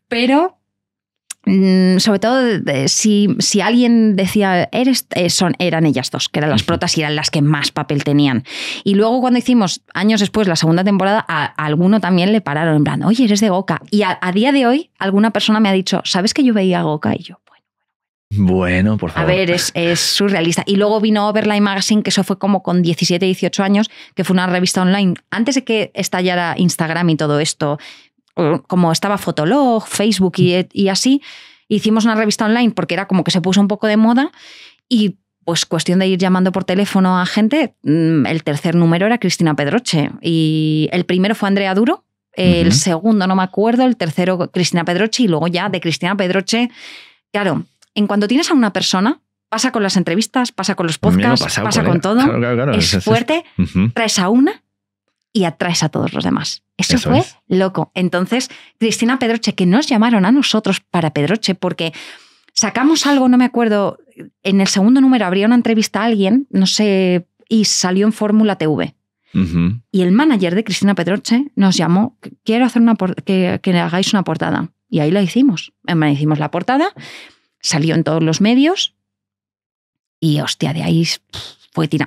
Pero Mm, sobre todo si, alguien decía, eres, eh, son, eran ellas dos, que eran las protas y eran las que más papel tenían. Y luego cuando hicimos, años después, la segunda temporada, a, alguno también le pararon en plan, oye, eres de Goka. Y a, día de hoy, alguna persona me ha dicho, ¿sabes que yo veía Goca. Y yo, bueno, por favor. A ver, es, es, surrealista. Y luego vino Overline Magazine, que eso fue como con 17, 18 años, que fue una revista online. Antes de que estallara Instagram y todo esto, como estaba Fotolog, Facebook y, así, hicimos una revista online porque era como que se puso un poco de moda y pues cuestión de ir llamando por teléfono a gente, mm, el tercer número era Cristina Pedroche y el primero fue Andrea Duro, el segundo no me acuerdo, el tercero Cristina Pedroche y luego ya de Cristina Pedroche, claro, en cuanto tienes a una persona, pasa con las entrevistas, pasa con los pues podcasts, pasa, con todo, es, fuerte, traes a una y atraes a todos los demás. Eso, fue loco. Entonces, Cristina Pedroche, que nos llamaron a nosotros para Pedroche, porque sacamos algo, no me acuerdo, en el segundo número habría una entrevista a alguien, no sé, y salió en Fórmula TV. Y el manager de Cristina Pedroche nos llamó, quiero hacer una que, que hagáis una portada. Y ahí la hicimos. Eh, hicimos la portada, salió en todos los medios y hostia, de ahí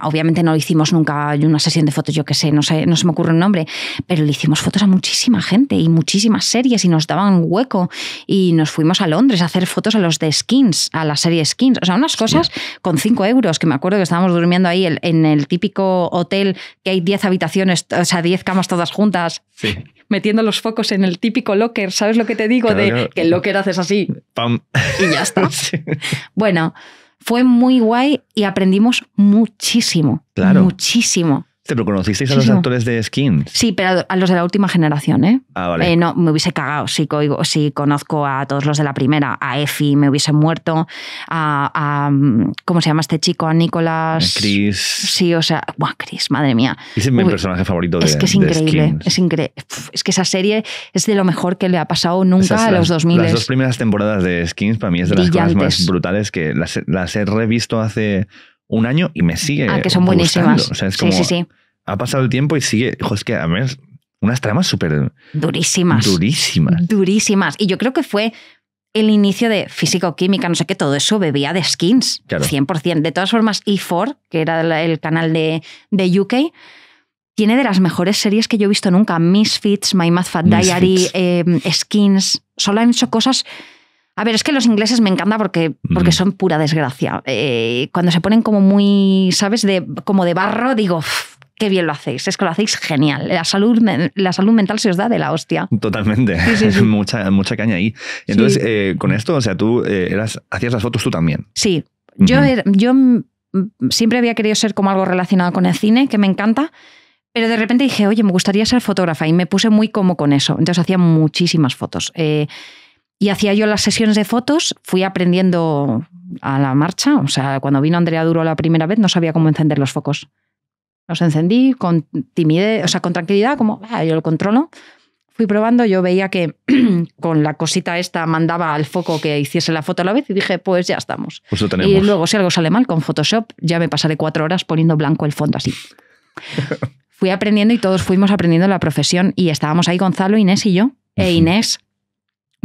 obviamente no hicimos nunca una sesión de fotos, yo qué sé, no no se me ocurre un nombre, pero le hicimos fotos a muchísima gente y muchísimas series y nos daban hueco y nos fuimos a Londres a hacer fotos a los de Skins, a la serie Skins, o sea, unas cosas con 5 euros, que me acuerdo que estábamos durmiendo ahí en el típico hotel que hay 10 habitaciones, o sea, 10 camas todas juntas. metiendo los focos en el típico locker, ¿sabes lo que te digo? de que el locker haces así. Pam. Y ya está. Bueno, fue muy guay y aprendimos muchísimo. Muchísimo pero conocisteis a los actores de Skins? Sí, pero a los de la última generación, ¿eh? Ah, vale. Eh, no, me hubiese cagado si, conozco a todos los de la primera. A Effie me hubiese muerto. A, ¿Cómo se llama este chico? A Nicolás. Chris. Sí, o sea, ¡buah, Chris, madre mía! Es mi personaje favorito de Es que es increíble. Es, increíble. es que esa serie es de lo mejor que le ha pasado nunca a los 2000. Las dos primeras temporadas de Skins para mí es de las cosas más brutales que las he revisto hace un año y me sigue. Ah, que son buenísimas. sí, sí, sí. Ha pasado el tiempo y sigue. Ojo, es que a mí es unas tramas súper. Durísimas. Durísimas. Durísimas. Y yo creo que fue el inicio de físico-química, no sé qué, todo eso bebía de skins. 100%. De todas formas, E4, que era el canal de, UK, tiene de las mejores series que yo he visto nunca. Misfits, My Math Fat Diary, eh, Skins. Solo han hecho cosas a ver, es que los ingleses me encanta porque, porque mm. son pura desgracia. Eh, cuando se ponen como muy, ¿sabes? De, como de barro, digo, qué bien lo hacéis, es que lo hacéis genial. La salud, la salud mental se os da de la hostia. Totalmente, sí, mucha, mucha caña ahí. Entonces, eh, con esto, o sea, tú eh, eras, hacías las fotos tú también. Sí, yo, yo mm, mm, siempre había querido ser como algo relacionado con el cine, que me encanta. Pero de repente dije, oye, me gustaría ser fotógrafa y me puse muy como con eso. Entonces hacía muchísimas fotos. Eh, y hacía yo las sesiones de fotos, fui aprendiendo a la marcha. O sea, cuando vino Andrea Duro la primera vez no sabía cómo encender los focos. Los encendí con timidez, o sea, con tranquilidad, como ah, yo lo controlo. Fui probando, yo veía que con la cosita esta mandaba al foco que hiciese la foto a la vez y dije, pues ya estamos. Pues y luego, si algo sale mal con Photoshop, ya me pasaré cuatro horas poniendo blanco el fondo así. Fui aprendiendo y todos fuimos aprendiendo la profesión y estábamos ahí Gonzalo, Inés y yo. E Inés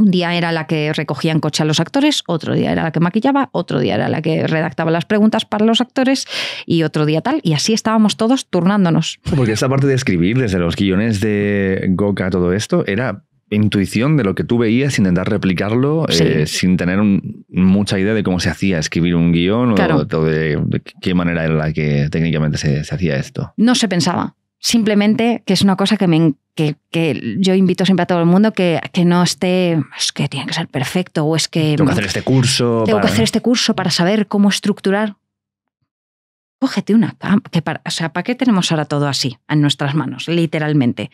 un día era la que recogía en coche a los actores, otro día era la que maquillaba, otro día era la que redactaba las preguntas para los actores y otro día tal. Y así estábamos todos turnándonos. Porque esa parte de escribir desde los guiones de Goka, todo esto, era intuición de lo que tú veías, intentar replicarlo eh, sin tener mucha idea de cómo se hacía escribir un guión o, de, qué manera era la que técnicamente se hacía esto. No se pensaba simplemente que es una cosa que yo invito siempre a todo el mundo que, que, no esté, es que tiene que ser perfecto o es que... Tengo que hacer este curso. Tengo que hacer este curso para saber cómo estructurar. Cógete una... Que o sea, ¿para qué tenemos ahora todo así en nuestras manos, literalmente?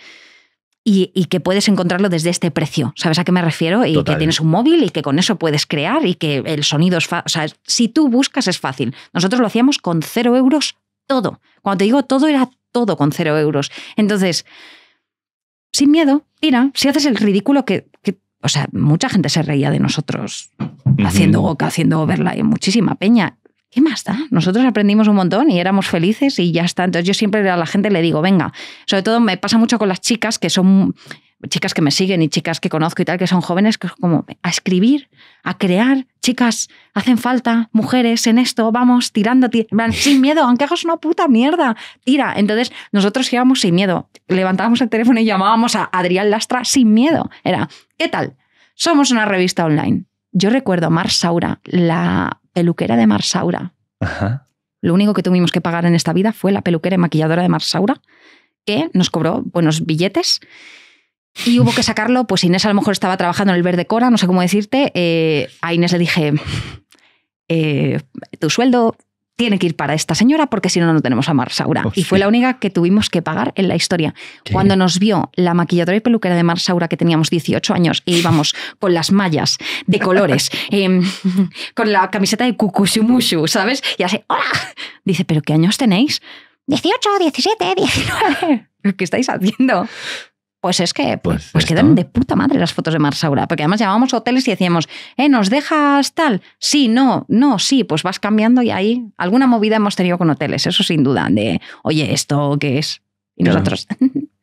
Y, que puedes encontrarlo desde este precio. ¿Sabes a qué me refiero? Y que tienes un móvil y que con eso puedes crear y que el sonido es fácil. O sea, si tú buscas es fácil. Nosotros lo hacíamos con cero euros todo. Cuando te digo todo, era todo con cero euros. Entonces, sin miedo, tira, si haces el ridículo que, o sea, mucha gente se reía de nosotros haciendo boca, haciendo overlay, muchísima peña. ¿Qué más da? Nosotros aprendimos un montón y éramos felices y ya está. Entonces yo siempre a la gente le digo, venga, sobre todo me pasa mucho con las chicas que son chicas que me siguen y chicas que conozco y tal, que son jóvenes, que es como a escribir, a crear, chicas, hacen falta mujeres en esto, vamos, tirando, sin miedo, aunque hagas una puta mierda, tira. Entonces nosotros íbamos sin miedo, levantábamos el teléfono y llamábamos a Adrián Lastra sin miedo. Era, ¿qué tal? Somos una revista online. Yo recuerdo a la peluquera de Marsaura. Lo único que tuvimos que pagar en esta vida fue la peluquera y maquilladora de Marsaura, que nos cobró buenos billetes y hubo que sacarlo, pues Inés a lo mejor estaba trabajando en el verde Cora, no sé cómo decirte, eh, a Inés le dije, eh, tu sueldo tiene que ir para esta señora porque si no, no tenemos a Marsaura. Y fue la única que tuvimos que pagar en la historia. Cuando nos vio la maquilladora y peluquera de Marsaura, que teníamos 18 años y e íbamos con las mallas de colores, em, con la camiseta de Kukushumushu, ¿sabes? Y hace, ¡hola! Dice, ¿pero qué años tenéis? 18, 17, 19. ¿Qué estáis haciendo? Pues es que pues, pues, pues quedan de puta madre las fotos de Marsaura, porque además llamábamos hoteles y decíamos, eh, ¿nos dejas tal? Sí, no, no, sí, pues vas cambiando y ahí alguna movida hemos tenido con hoteles, eso sin duda, de, oye, ¿esto qué es? Y nosotros...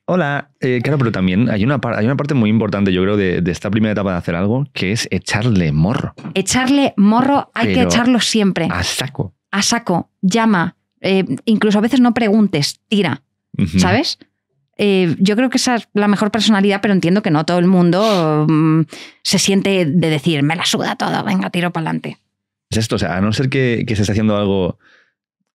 Hola, eh, claro, pero también hay una, hay una parte muy importante, yo creo, de, esta primera etapa de hacer algo, que es echarle morro. Echarle morro hay que echarlo siempre. A saco. A saco, llama, eh, incluso a veces no preguntes, tira, ¿sabes? Eh, yo creo que esa es la mejor personalidad, pero entiendo que no todo el mundo mm, se siente de decir, me la suda todo, venga, tiro para adelante. Es esto, o sea, a no ser que, se esté haciendo algo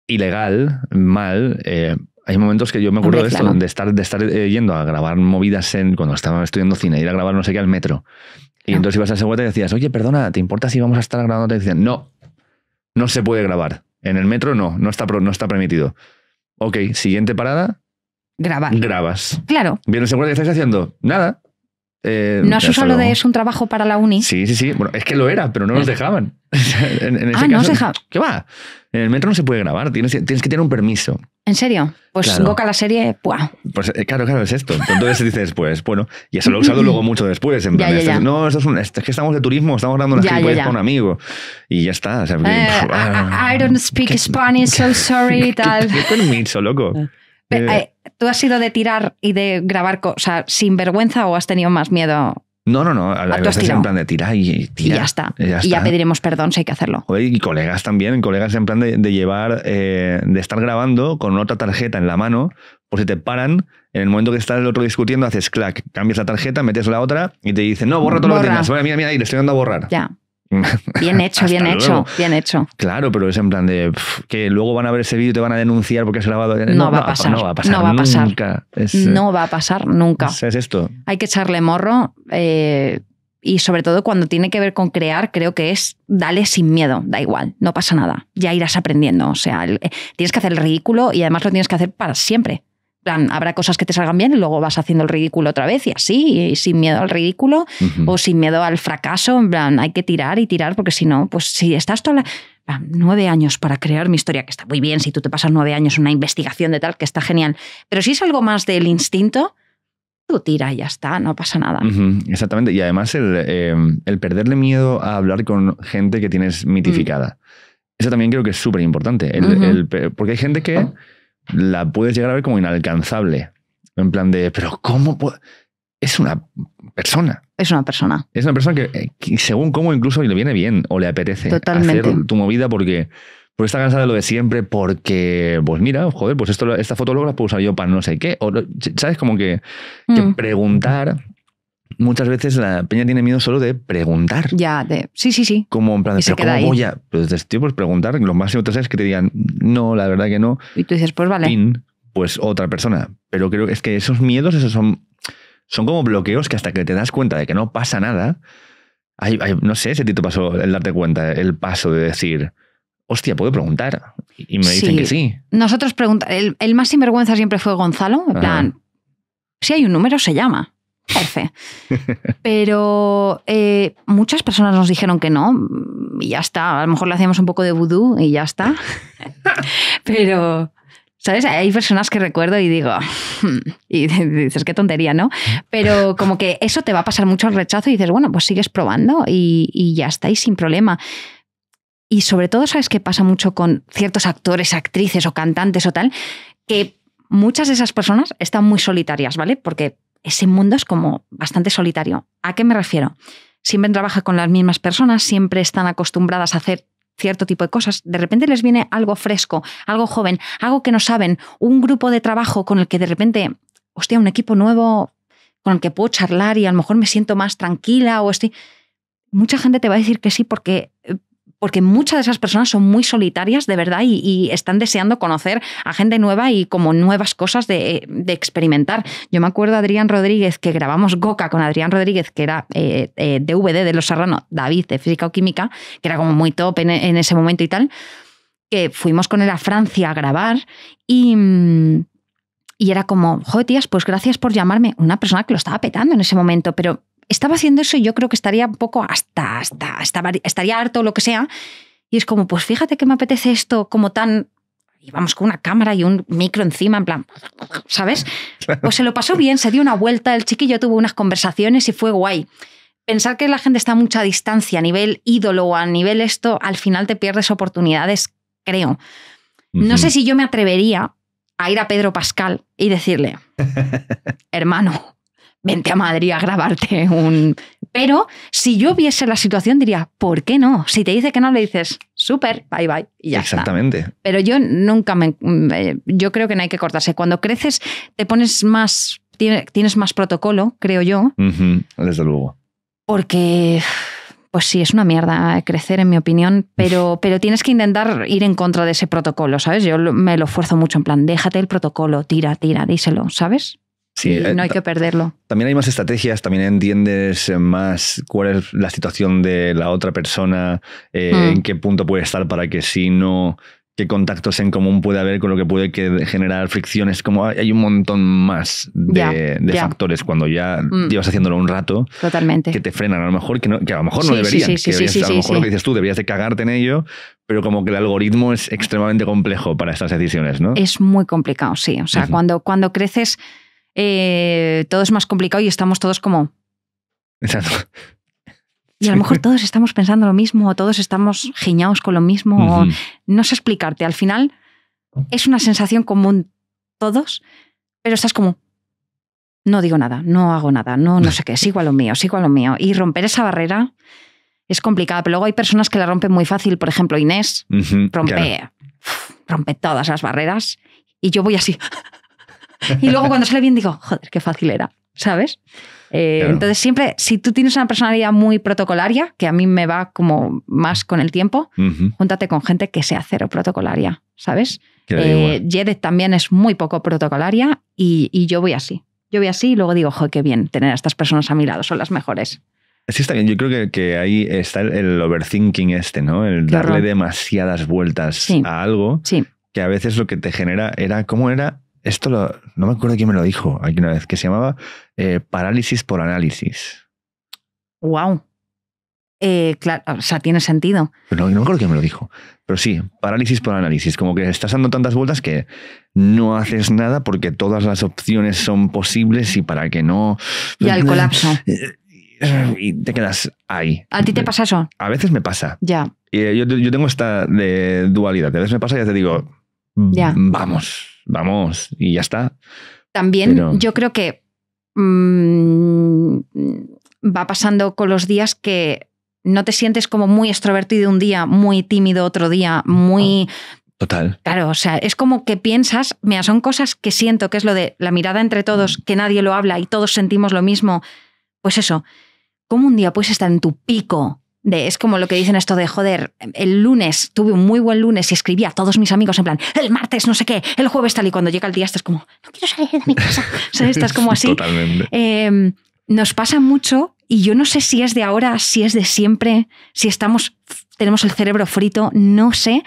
ilegal, mal, eh, hay momentos que yo me acuerdo de esto, de estar, de estar eh, yendo a grabar movidas en, cuando estaba estudiando cine, ir a grabar no sé qué al metro. Y entonces ibas a vuelta y decías, oye, perdona, ¿te importa si vamos a estar grabando? Te decían, no, no se puede grabar. En el metro no, no está, no está permitido. Ok, siguiente parada, grabar. Grabas. Claro. Bien, seguro que estáis haciendo nada. Eh, ¿No has usado lo de es un trabajo para la uni? Sí, sí, sí. Bueno, es que lo era, pero no nos eh. dejaban. en, ese ah, no se dejaban. ¿Qué va? En el metro no se puede grabar, tienes, que tener un permiso. ¿En serio? Pues claro. la serie, Pues eh, claro, claro, es esto. Entonces dices, pues bueno, y eso lo he usado luego mucho después. En plan, no, esto es, un, es, que estamos de turismo, estamos grabando una gilipollas con un amigo. Y ya está. O sea, I, don't speak Spanish, so sorry, tal. ¿Qué permiso, loco? Eh, eh, ¿Tú has sido de tirar y de grabar sea, sin vergüenza o has tenido más miedo no, no, no. A la vez en plan de tirar y, y ya, está. Y ya pediremos perdón si hay que hacerlo. y colegas también, colegas en plan de, llevar, eh, de estar grabando con otra tarjeta en la mano, por si te paran, en el momento que está el otro discutiendo, haces clac, cambias la tarjeta, metes la otra y te dicen, no, borra todo lo que tengas. Mira, mira, y le estoy dando a borrar. Ya. Bien hecho, bien hecho, bien hecho. Claro, pero es en plan de que luego van a ver ese vídeo y te van a denunciar porque has grabado. No, va, a pasar, no va a pasar. No va a pasar. Nunca. Es, eh, no va a pasar nunca. esto. Hay que echarle morro. Eh, y sobre todo cuando tiene que ver con crear, creo que es dale sin miedo, da igual, no pasa nada, ya irás aprendiendo. O sea, eh, tienes que hacer el ridículo y además lo tienes que hacer para siempre habrá cosas que te salgan bien y luego vas haciendo el ridículo otra vez y así, sin miedo al ridículo o sin miedo al fracaso, en plan, hay que tirar y tirar porque si no, pues si estás toda la nueve años para crear mi historia, que está muy bien si tú te pasas nueve años en una investigación de tal, que está genial. Pero si es algo más del instinto, tú tira y ya está, no pasa nada. exactamente. Y además em, el, perderle miedo a hablar con gente que tienes mitificada. Mm. Eso también creo que es súper importante. porque hay gente que oh la puedes llegar a ver como inalcanzable. En plan de, pero ¿cómo Es una persona. Es una persona. Es una persona que, eh, según cómo incluso le viene bien o le apetece hacer tu movida porque, está cansada de lo de siempre, porque, pues mira, joder, pues esto, esta fotóloga la puedo usar yo para no sé qué. ¿Sabes? Como que, mm. preguntar muchas veces la peña tiene miedo solo de preguntar. Ya, de, sí, sí, sí. Como en plan, de, ¿cómo voy a? Pues, pues preguntar, lo máximo que es que te digan, no, la verdad que no. Y tú dices, pues vale. pues otra persona. Pero creo que es que esos miedos, esos son, son como bloqueos que hasta que te das cuenta de que no pasa nada, no sé si a ti pasó el darte cuenta, el paso de decir, hostia, ¿puedo preguntar? Y me dicen que sí. Nosotros preguntamos, el, más sinvergüenza siempre fue Gonzalo, en plan, si hay un número se llama. Perfecto. Pero eh, muchas personas nos dijeron que no y ya está. A lo mejor le hacíamos un poco de vudú y ya está. Pero, ¿sabes? Hay personas que recuerdo y digo, y dices, qué tontería, ¿no? Pero como que eso te va a pasar mucho el rechazo y dices, bueno, pues sigues probando y, y ya está, y sin problema. Y sobre todo, ¿sabes qué pasa mucho con ciertos actores, actrices o cantantes o tal? Que muchas de esas personas están muy solitarias, ¿vale? Porque ese mundo es como bastante solitario. ¿A qué me refiero? Siempre trabaja con las mismas personas, siempre están acostumbradas a hacer cierto tipo de cosas. De repente les viene algo fresco, algo joven, algo que no saben, un grupo de trabajo con el que de repente, hostia, un equipo nuevo con el que puedo charlar y a lo mejor me siento más tranquila o estoy... Mucha gente te va a decir que sí porque eh, porque muchas de esas personas son muy solitarias de verdad y, están deseando conocer a gente nueva y como nuevas cosas de, experimentar. Yo me acuerdo Adrián Rodríguez que grabamos Goca con Adrián Rodríguez, que era DVD eh, eh, de Los Serrano, David de Física o Química, que era como muy top en, ese momento y tal, que fuimos con él a Francia a grabar y... y era como, joder, tías, pues gracias por llamarme. Una persona que lo estaba petando en ese momento, pero estaba haciendo eso y yo creo que estaría un poco hasta, hasta, estaría harto o lo que sea. Y es como, pues fíjate que me apetece esto como tan... Y vamos con una cámara y un micro encima, en plan, ¿sabes? Pues se lo pasó bien, se dio una vuelta, el chiquillo tuvo unas conversaciones y fue guay. Pensar que la gente está a mucha distancia a nivel ídolo o a nivel esto, al final te pierdes oportunidades, creo. No sé si yo me atrevería a ir a Pedro Pascal y decirle, hermano, vente a Madrid a grabarte un... Pero si yo viese la situación diría, ¿por qué no? Si te dice que no, le dices, súper, bye bye, y Exactamente. Pero yo nunca me... Yo creo que no hay que cortarse. Cuando creces te pones más... Tienes más protocolo, creo yo. desde luego. Porque pues sí, es una mierda crecer, en mi opinión, pero, pero tienes que intentar ir en contra de ese protocolo, ¿sabes? Yo me lo esfuerzo mucho, en plan, déjate el protocolo, tira, tira, díselo, ¿sabes? y eh, no hay que perderlo. También hay más estrategias, también entiendes eh, más cuál es la situación de la otra persona, eh, hmm. en qué punto puede estar para que si no qué contactos en común puede haber con lo que puede generar fricciones, como hay un montón más de, factores cuando ya hmm. llevas haciéndolo un rato que te frenan, a lo mejor que, no, a lo mejor no deberían, a lo mejor lo que dices tú, deberías de cagarte en ello, pero como que el algoritmo es extremadamente complejo para estas decisiones, ¿no? Es muy complicado, sí, o sea, cuando creces eh, todo es más complicado y estamos todos como... Exacto. Y a lo mejor todos estamos pensando lo mismo, o todos estamos giñados con lo mismo, o no sé explicarte. Al final es una sensación común todos, pero estás como, no digo nada, no hago nada, no, no sé qué, sigo a lo mío, sigo a lo mío. Y romper esa barrera es complicada, pero luego hay personas que la rompen muy fácil. Por ejemplo, Inés rompe, rompe todas las barreras y yo voy así. Y luego cuando sale bien digo, joder, qué fácil era, ¿sabes? Eh, entonces siempre, si tú tienes una personalidad muy protocolaria, que a mí me va como más con el tiempo, júntate con gente que sea cero protocolaria, ¿sabes? Eh, también es muy poco protocolaria y, yo voy así. Yo voy así y luego digo, joder, qué bien tener a estas personas a mi lado, son las mejores. Sí, está bien. Yo creo que, que ahí está el, overthinking este, ¿no? El darle demasiadas vueltas a algo que a veces lo que te genera era, ¿cómo era? esto lo, no me acuerdo quién me lo dijo aquí una vez, que se llamaba eh, parálisis por análisis. Wow. Eh, claro, o sea, tiene sentido. no, no, me acuerdo quién me lo dijo. Pero sí, parálisis por análisis. Como que estás dando tantas vueltas que no haces nada porque todas las opciones son posibles y para que no. Y al colapso. Eh, y te quedas ahí. ¿A ti te pasa eso? A veces me pasa. Ya. Yo, yo tengo esta de dualidad. A veces me pasa y ya te digo, ya. Mm, vamos vamos, y ya está. También yo creo que mm, va pasando con los días que no te sientes como muy extrovertido un día, muy tímido otro día, ah, muy... Total. Claro, o sea, es como que piensas, mira, son cosas que siento, que es lo de la mirada entre todos, mm. que nadie lo habla y todos sentimos lo mismo. Pues eso, ¿cómo un día puedes estar en tu pico es como lo que dicen esto de, joder, el lunes tuve un muy buen lunes y escribí a todos mis amigos en plan, el martes no sé qué, el jueves tal y cuando llega el día estás como, no quiero salir de mi casa. estás como así. Totalmente. Em, nos pasa mucho y yo no sé si es de ahora, si es de siempre, si estamos, tenemos el cerebro frito, no sé,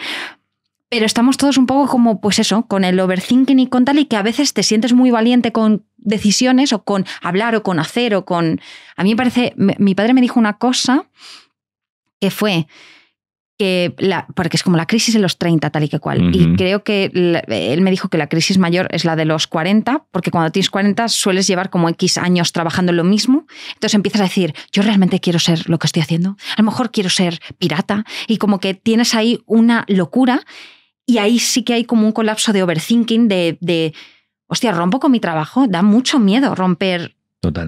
pero estamos todos un poco como, pues eso, con el overthinking y con tal, y que a veces te sientes muy valiente con decisiones o con hablar o con hacer o con... A mí me parece, mi padre me dijo una cosa que fue que la, porque es como la crisis de los 30, tal y que cual. Y creo que él me dijo que la crisis mayor es la de los 40, porque cuando tienes 40 sueles llevar como X años trabajando en lo mismo. Entonces empiezas a decir, yo realmente quiero ser lo que estoy haciendo. A lo mejor quiero ser pirata. Y como que tienes ahí una locura. Y ahí sí que hay como un colapso de overthinking, de, de hostia, rompo con mi trabajo. Da mucho miedo romper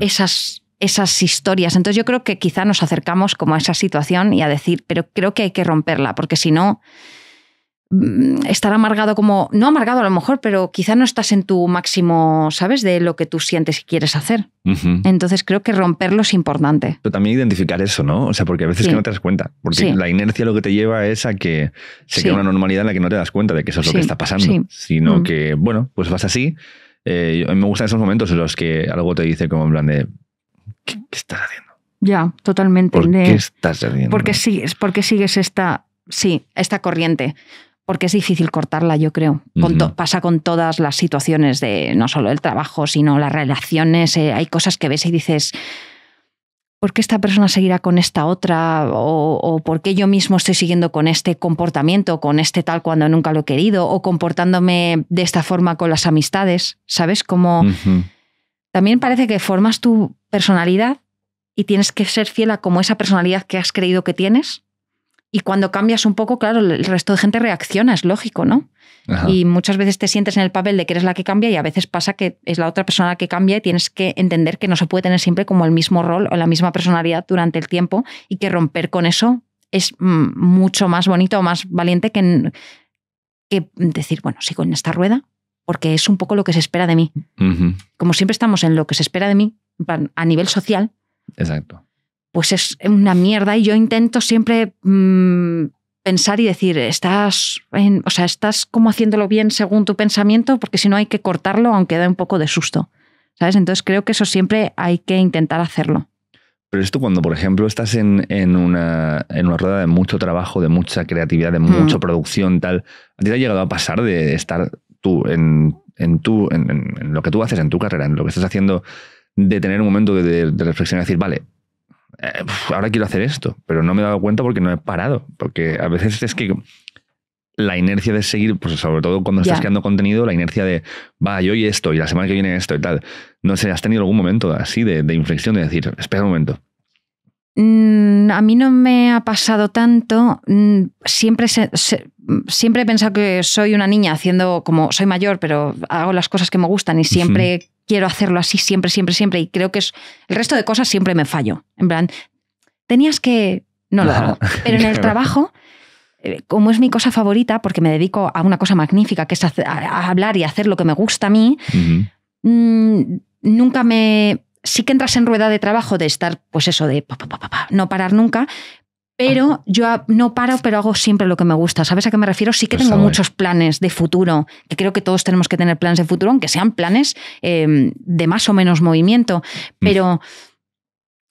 esas esas historias. Entonces yo creo que quizá nos acercamos como a esa situación y a decir, pero creo que hay que romperla, porque si no, mm, estar amargado como, no amargado a lo mejor, pero quizá no estás en tu máximo, ¿sabes? De lo que tú sientes y quieres hacer. Entonces creo que romperlo es importante. Pero también identificar eso, ¿no? O sea, porque a veces que no te das cuenta, porque la inercia lo que te lleva es a que se crea una normalidad en la que no te das cuenta de que eso es lo que está pasando, sino mm. que, bueno, pues vas así. Eh, me gustan esos momentos en los que algo te dice como en plan de, ¿qué, estás haciendo? Ya, totalmente. ¿Por qué estás haciendo? Porque sigues, sigues esta, sí, esta corriente porque es difícil cortarla, yo creo. Pasa con todas las situaciones de no solo el trabajo, sino las relaciones. Eh, hay cosas que ves y dices, ¿por qué esta persona seguirá con esta otra? O, ¿por qué yo mismo estoy siguiendo con este comportamiento, con este tal cuando nunca lo he querido? O comportándome de esta forma con las amistades, ¿sabes? cómo...? También parece que formas tu personalidad y tienes que ser fiel a como esa personalidad que has creído que tienes. Y cuando cambias un poco, claro, el resto de gente reacciona, es lógico, ¿no? Y muchas veces te sientes en el papel de que eres la que cambia y a veces pasa que es la otra persona la que cambia y tienes que entender que no se puede tener siempre como el mismo rol o la misma personalidad durante el tiempo y que romper con eso es mm, mucho más bonito o más valiente que, que decir, bueno, sigo en esta rueda, porque es un poco lo que se espera de mí. Como siempre estamos en lo que se espera de mí, a nivel social. Exacto. Pues es una mierda y yo intento siempre mm, pensar y decir, estás, en, o sea, estás como haciéndolo bien según tu pensamiento, porque si no hay que cortarlo, aunque da un poco de susto. ¿Sabes? Entonces creo que eso siempre hay que intentar hacerlo. Pero esto cuando, por ejemplo, estás en, una, una rueda de mucho trabajo, de mucha creatividad, de mucha mm. producción, tal, ¿a ti te ha llegado a pasar de estar tú, en, en, tú en, lo que tú haces, en tu carrera, en lo que estás haciendo, de tener un momento de, reflexión y decir, vale, eh, ahora quiero hacer esto, pero no me he dado cuenta porque no he parado, porque a veces es que la inercia de seguir, pues sobre todo cuando estás creando contenido, la inercia de, va, yo y esto, y la semana que viene esto y tal. No sé, ¿has tenido algún momento así de, de inflexión de decir, espera un momento, Mm, a mí no me ha pasado tanto. Mm, siempre, siempre he pensado que soy una niña haciendo como soy mayor, pero hago las cosas que me gustan y siempre quiero hacerlo así, siempre, siempre, siempre. Y creo que es, el resto de cosas siempre me fallo. En plan, tenías que... No lo hago. Pero en el trabajo, eh, como es mi cosa favorita, porque me dedico a una cosa magnífica, que es hablar y hacer lo que me gusta a mí, mm, nunca me sí que entras en rueda de trabajo de estar, pues eso, de no parar nunca, pero yo no paro, pero hago siempre lo que me gusta. ¿Sabes a qué me refiero? Sí que tengo muchos planes de futuro, que creo que todos tenemos que tener planes de futuro, aunque sean planes em, de más o menos movimiento. Mm. Pero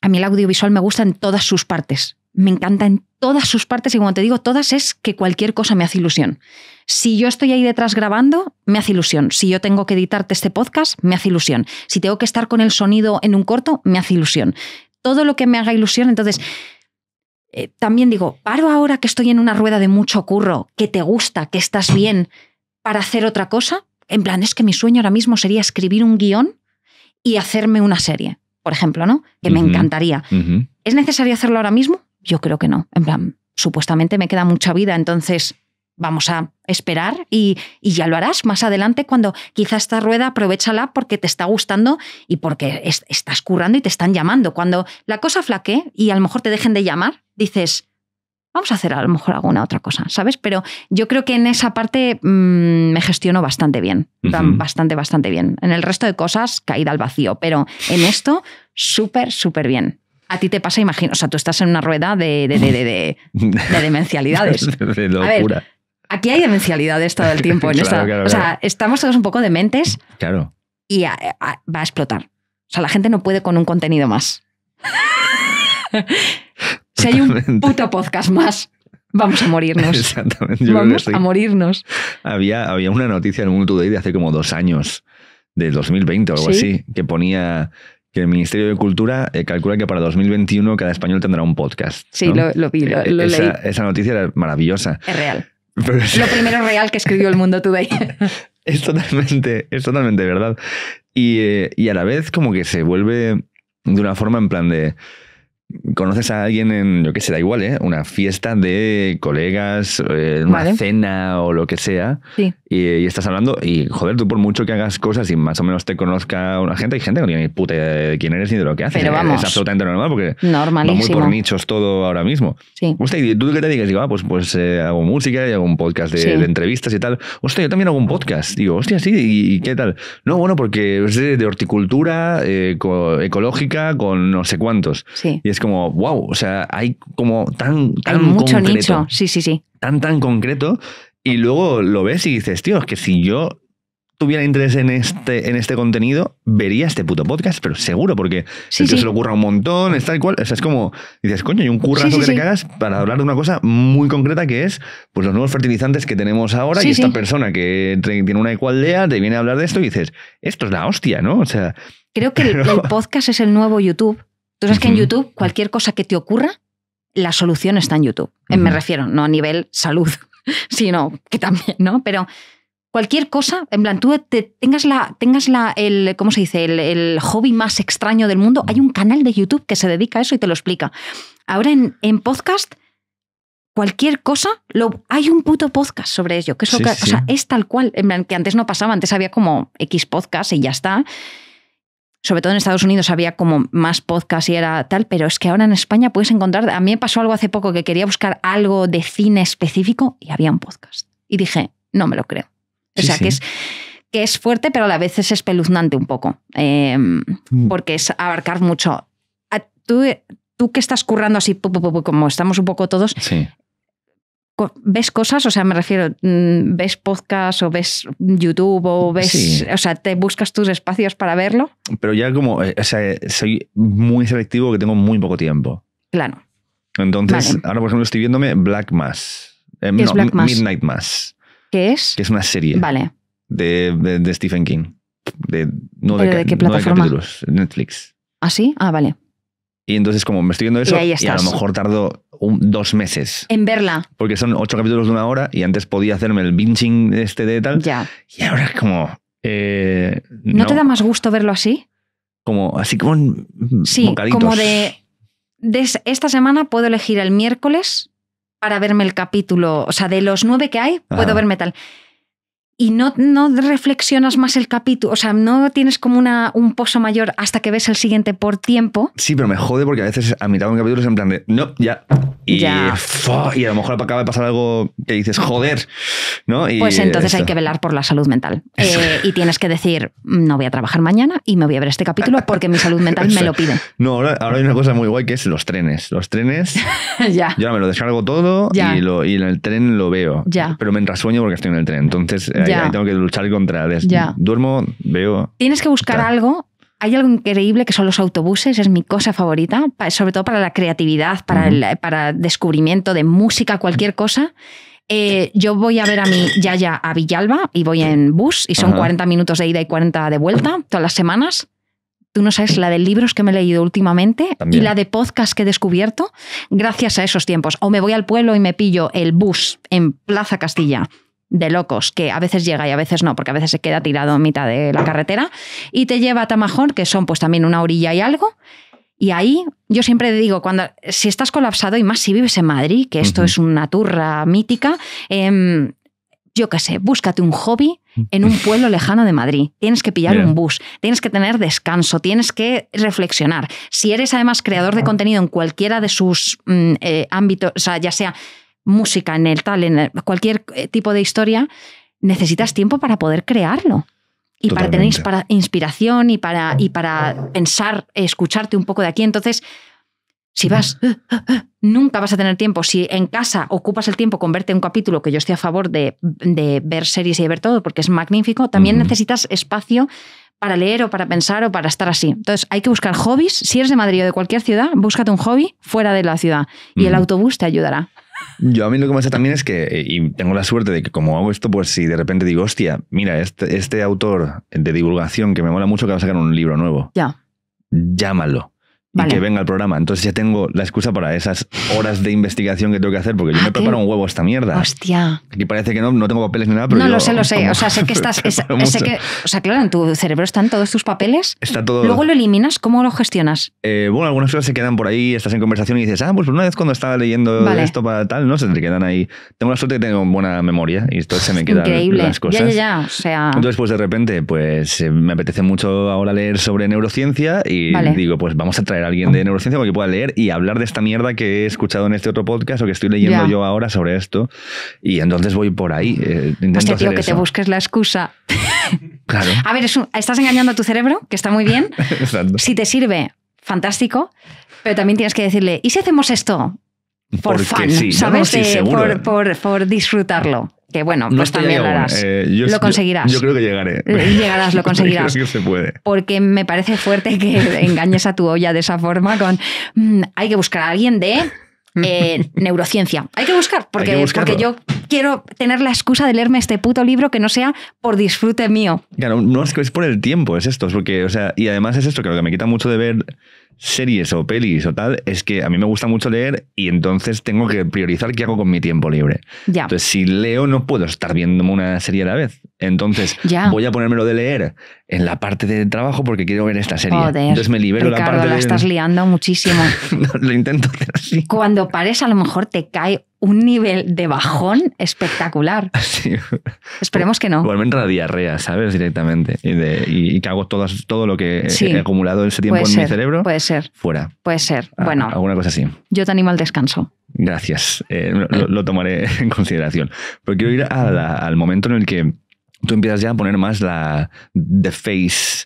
a mí el audiovisual me gusta en todas sus partes. Me encanta en todas sus partes y cuando te digo, todas es que cualquier cosa me hace ilusión. Si yo estoy ahí detrás grabando, me hace ilusión. Si yo tengo que editarte este podcast, me hace ilusión. Si tengo que estar con el sonido en un corto, me hace ilusión. Todo lo que me haga ilusión, entonces... Eh, también digo, paro ahora que estoy en una rueda de mucho curro, que te gusta, que estás bien, para hacer otra cosa. En plan, es que mi sueño ahora mismo sería escribir un guión y hacerme una serie, por ejemplo, ¿no? Que me encantaría. ¿Es necesario hacerlo ahora mismo? Yo creo que no. En plan, supuestamente me queda mucha vida, entonces vamos a esperar y, ya lo harás más adelante cuando quizá esta rueda aprovechala porque te está gustando y porque estás currando y te están llamando. Cuando la cosa flaquee y a lo mejor te dejen de llamar, dices, vamos a hacer a lo mejor alguna otra cosa, ¿sabes? Pero yo creo que en esa parte mm, me gestiono bastante bien, bastante, bastante bien. En el resto de cosas, caída al vacío, pero en esto, súper, súper bien. A ti te pasa, imagino, o sea, tú estás en una rueda de, de, de, de, de demencialidades. de locura. Aquí hay demencialidades todo el tiempo. o sea, estamos todos un poco de mentes. Claro. Y va a explotar. O sea, la gente no puede con un contenido más. si hay un puto podcast más, vamos a morirnos. Exactamente. vamos a morirnos. Había, había una noticia en un Today de hace como dos años, de 2020 o algo así, que ponía que el Ministerio de Cultura eh, calcula que para 2021 cada español tendrá un podcast. Sí, lo, vi, lo, eh, leí. esa, noticia era maravillosa. Es real. Lo primero real que escribió el mundo today. es totalmente, es totalmente verdad. Y, eh, y, a la vez como que se vuelve de una forma en plan de conoces a alguien en, yo qué sé, da igual, ¿eh? Una fiesta de colegas, eh, una cena o lo que sea. Y, estás hablando y, joder, tú por mucho que hagas cosas y más o menos te conozca una gente, hay gente que no tiene ni puta de quién eres ni de lo que haces. Pero vamos, es absolutamente normal porque va muy por nichos todo ahora mismo. Sí. Usted, ¿y tú que te digas? Digo, ah, pues, pues eh, hago música y hago un podcast de, entrevistas y tal. Hostia, yo también hago un podcast. Digo, hostia, sí, ¿y, qué tal? No, bueno, porque es de, horticultura eh, ecológica con no sé cuántos. Sí. Y es como, wow, o sea, hay como tan, tan mucho concreto, nicho, sí, sí, sí. Tan, tan concreto. Y luego lo ves y dices, tío, es que si yo tuviera interés en este, en este contenido, vería este puto podcast, pero seguro, porque si se le ocurra un montón, es tal cual. O sea, es como, dices, coño, hay un currazo que te para hablar de una cosa muy concreta que es pues los nuevos fertilizantes que tenemos ahora y esta persona que tiene una ecualdea te viene a hablar de esto y dices, esto es la hostia, ¿no? O sea. Creo que el podcast es el nuevo YouTube. Entonces que en YouTube cualquier cosa que te ocurra, la solución está en YouTube. Eh, me refiero, no a nivel salud, sino que también, ¿no? Pero cualquier cosa, en plan, tú tengas, la, tengas la, el, ¿cómo se dice? El, hobby más extraño del mundo, hay un canal de YouTube que se dedica a eso y te lo explica. Ahora en, en podcast, cualquier cosa, lo, hay un puto podcast sobre ello, que es, O sea, es tal cual, en plan, que antes no pasaba, antes había como X podcast y ya está sobre todo en Estados Unidos había como más podcast y era tal, pero es que ahora en España puedes encontrar, a mí me pasó algo hace poco que quería buscar algo de cine específico y había un podcast. Y dije, no me lo creo. O sea, que es que es fuerte, pero a la vez es espeluznante un poco, em, mm. porque es abarcar mucho. Tú, tú que estás currando así, como estamos un poco todos, sí ves cosas, o sea, me refiero, mm, ves podcast o ves YouTube o ves, o sea, te buscas tus espacios para verlo. Pero ya como, eh, o sea, soy muy selectivo que tengo muy poco tiempo. Claro. Entonces, ahora por ejemplo estoy viéndome Black Mass. Eh, ¿Qué no, es Midnight Mass. ¿Qué es? Que es una serie. Vale. De, de, Stephen King. De, no de, qué plataforma? de Netflix. ¿Ah, sí? Ah, vale. Y entonces como me estoy viendo eso a lo mejor tardo dos meses. En verla. Porque son ocho capítulos de una hora y antes podía hacerme el binging este de tal. Ya. Y ahora es como. Eh, ¿No, te da más gusto verlo así? Como, así como en Sí, como de, de. Esta semana puedo elegir el miércoles para verme el capítulo. O sea, de los nueve que hay, puedo verme tal y no, no, reflexionas más el capítulo, o sea, no tienes como una, un pozo mayor hasta que ves el siguiente por tiempo. Sí, pero me jode porque a veces a mitad de un capítulo es en plan no, ya. Y, ya. y a lo mejor acaba de pasar algo que dices, joder, ¿no? pues entonces hay que velar por la salud mental. Eh, y tienes que decir, no voy a trabajar mañana y me voy a ver este capítulo porque mi salud mental me lo pide. No, ahora, hay una cosa muy guay que es los trenes. Los trenes, ya. yo ahora me lo descargo todo y, y, en el tren lo veo. Ya. Pero me entrasueño porque estoy en el tren. Entonces... Eh, tengo que luchar contra. ya duermo, veo. Tienes que buscar algo hay algo increíble que son los autobuses, es mi cosa favorita, sobre todo para la creatividad, para, el, para descubrimiento de música, cualquier cosa. Eh, yo voy a ver a mi Yaya a Villalba y voy en bus y son 40 minutos de ida y 40 de vuelta todas las semanas. Tú no sabes la de libros que me he leído últimamente y la de podcast que he descubierto gracias a esos tiempos. O me voy al pueblo y me pillo el bus en Plaza Castilla de locos, que a veces llega y a veces no, porque a veces se queda tirado en mitad de la carretera, y te lleva a Tamajón, que son pues también una orilla y algo. Y ahí yo siempre digo, cuando si estás colapsado y más si vives en Madrid, que esto es una turra mítica, em, yo qué sé, búscate un hobby en un pueblo lejano de Madrid. Tienes que pillar un bus, tienes que tener descanso, tienes que reflexionar. Si eres además creador de contenido en cualquiera de sus mm, eh, ámbitos, o sea, ya sea música, en el tal, en cualquier eh, tipo de historia, necesitas tiempo para poder crearlo. Y para tener inspiración y para, y para pensar, escucharte un poco de aquí. Entonces, si vas, nunca vas a tener tiempo. Si en casa ocupas el tiempo con verte un capítulo, que yo estoy a favor de, de ver series y de ver todo, porque es magnífico, también necesitas espacio para leer o para pensar o para estar así. Entonces, hay que buscar hobbies. Si eres de Madrid o de cualquier ciudad, búscate un hobby fuera de la ciudad y el autobús te ayudará. Yo a mí lo que me pasa también es que, eh, y tengo la suerte de que como hago esto, pues si de repente digo, hostia, mira, este, este autor de divulgación que me mola mucho que va a sacar un libro nuevo. Ya. Llámalo y que venga al programa. Entonces ya tengo la excusa para esas horas de investigación que tengo que hacer, porque yo me ah, preparo un huevo esta mierda. Hostia. Aquí parece que no, no tengo papeles ni nada, pero. No, lo sé, lo sé. O sea, sé que estás. sé que, o sea, claro, en tu cerebro están todos tus papeles. Está todo. Luego lo eliminas, ¿cómo lo gestionas? Eh, bueno, algunas cosas se quedan por ahí, estás en conversación y dices, ah, pues una vez cuando estaba leyendo esto para tal, no se te quedan ahí. Tengo la suerte que tengo buena memoria y esto se me quedan Increíble. cosas. Ya, ya, ya. sea. Entonces, pues de repente, pues eh, me apetece mucho ahora leer sobre neurociencia y digo, pues vamos a traer alguien de neurociencia porque que pueda leer y hablar de esta mierda que he escuchado en este otro podcast o que estoy leyendo yo ahora sobre esto. Y entonces voy por ahí. Eh, intento que te busques la excusa. Claro. A ver, estás engañando a tu cerebro, que está muy bien. si te sirve, fantástico. Pero también tienes que decirle, ¿y si hacemos esto? por Porque ¿sabes? Eh, por, por, disfrutarlo que bueno, pues también eh, lo lo conseguirás. Yo, creo que llegaré. Llegarás, lo conseguirás. Porque me parece fuerte que engañes a tu olla de esa forma con mm, hay que buscar a alguien de eh, neurociencia. Hay que buscar, porque, yo quiero tener la excusa de leerme este puto libro que no sea por disfrute mío. Claro, no es que es por el tiempo, es esto, es o sea, y además es esto que lo que me quita mucho de ver series o pelis o tal, es que a mí me gusta mucho leer y entonces tengo que priorizar qué hago con mi tiempo libre. Entonces, si leo, no puedo estar viéndome una serie a la vez. Entonces, voy a ponérmelo de leer en la parte de trabajo porque quiero ver esta serie. entonces me libero la parte la estás liando muchísimo. lo intento hacer Cuando pares, a lo mejor te cae un nivel de bajón espectacular. Esperemos que no. Vuelven la diarrea, ¿sabes? Directamente. Y, que hago todo, lo que he acumulado ese tiempo en mi cerebro. Puede ser. Fuera. Puede ser. Ah, bueno. Alguna cosa así. Yo te animo al descanso. Gracias. Eh, lo, tomaré en consideración. Pero quiero ir al momento en el que tú empiezas ya a poner más la the face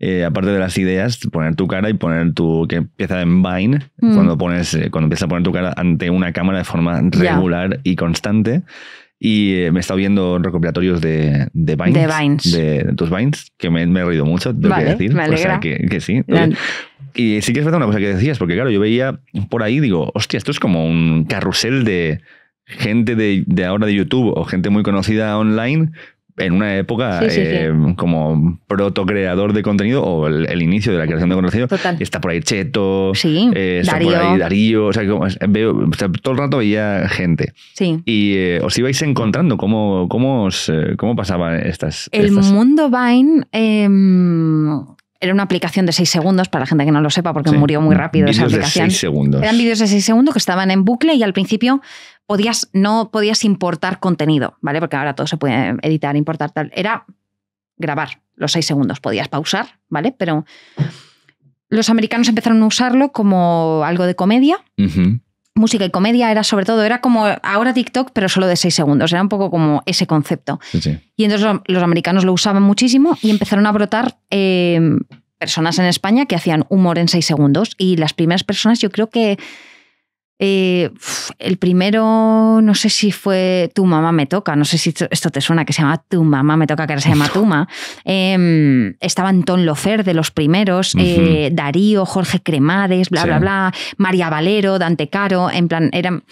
eh, aparte de las ideas, poner tu cara y poner tu. que empieza en Vine, mm. cuando, pones, eh, cuando empiezas a poner tu cara ante una cámara de forma regular y constante. Y eh, me he estado viendo recopilatorios de, de Vines. De tus Vines, que me, me, he reído mucho, vale, decir. o sea, que, sí. Y sí que es verdad una cosa que decías, porque claro, yo veía por ahí, digo, hostia, esto es como un carrusel de gente de ahora de YouTube o gente muy conocida online en una época eh, como proto-creador de contenido o el, inicio de la creación de contenido. Está por ahí Cheto, eh, está Darío. por ahí Darío, o sea, todo el rato veía gente. Sí. Y eh, os ibais encontrando, ¿cómo, cómo, cómo pasaban estas... El mundo Vine em, era una aplicación de seis segundos, para la gente que no lo sepa, porque murió muy rápido esa aplicación. De seis segundos. Eran vídeos de seis segundos que estaban en bucle y al principio podías, no podías importar contenido, ¿vale? Porque ahora todo se puede editar, importar, tal. Era grabar los seis segundos, podías pausar, ¿vale? Pero los americanos empezaron a usarlo como algo de comedia música y comedia era sobre todo, era como ahora TikTok, pero solo de seis segundos, era un poco como ese concepto. Y entonces los, americanos lo usaban muchísimo y empezaron a brotar eh, personas en España que hacían humor en seis segundos. Y las primeras personas yo creo que eh, el primero, no sé si fue Tu mamá me toca, no sé si esto te suena, que se llama Tu mamá me toca, que ahora se llama Tuma. Eh, estaba Lofer de los primeros, eh, Darío, Jorge Cremades, bla, bla, bla, María Valero, Dante Caro, en plan, eran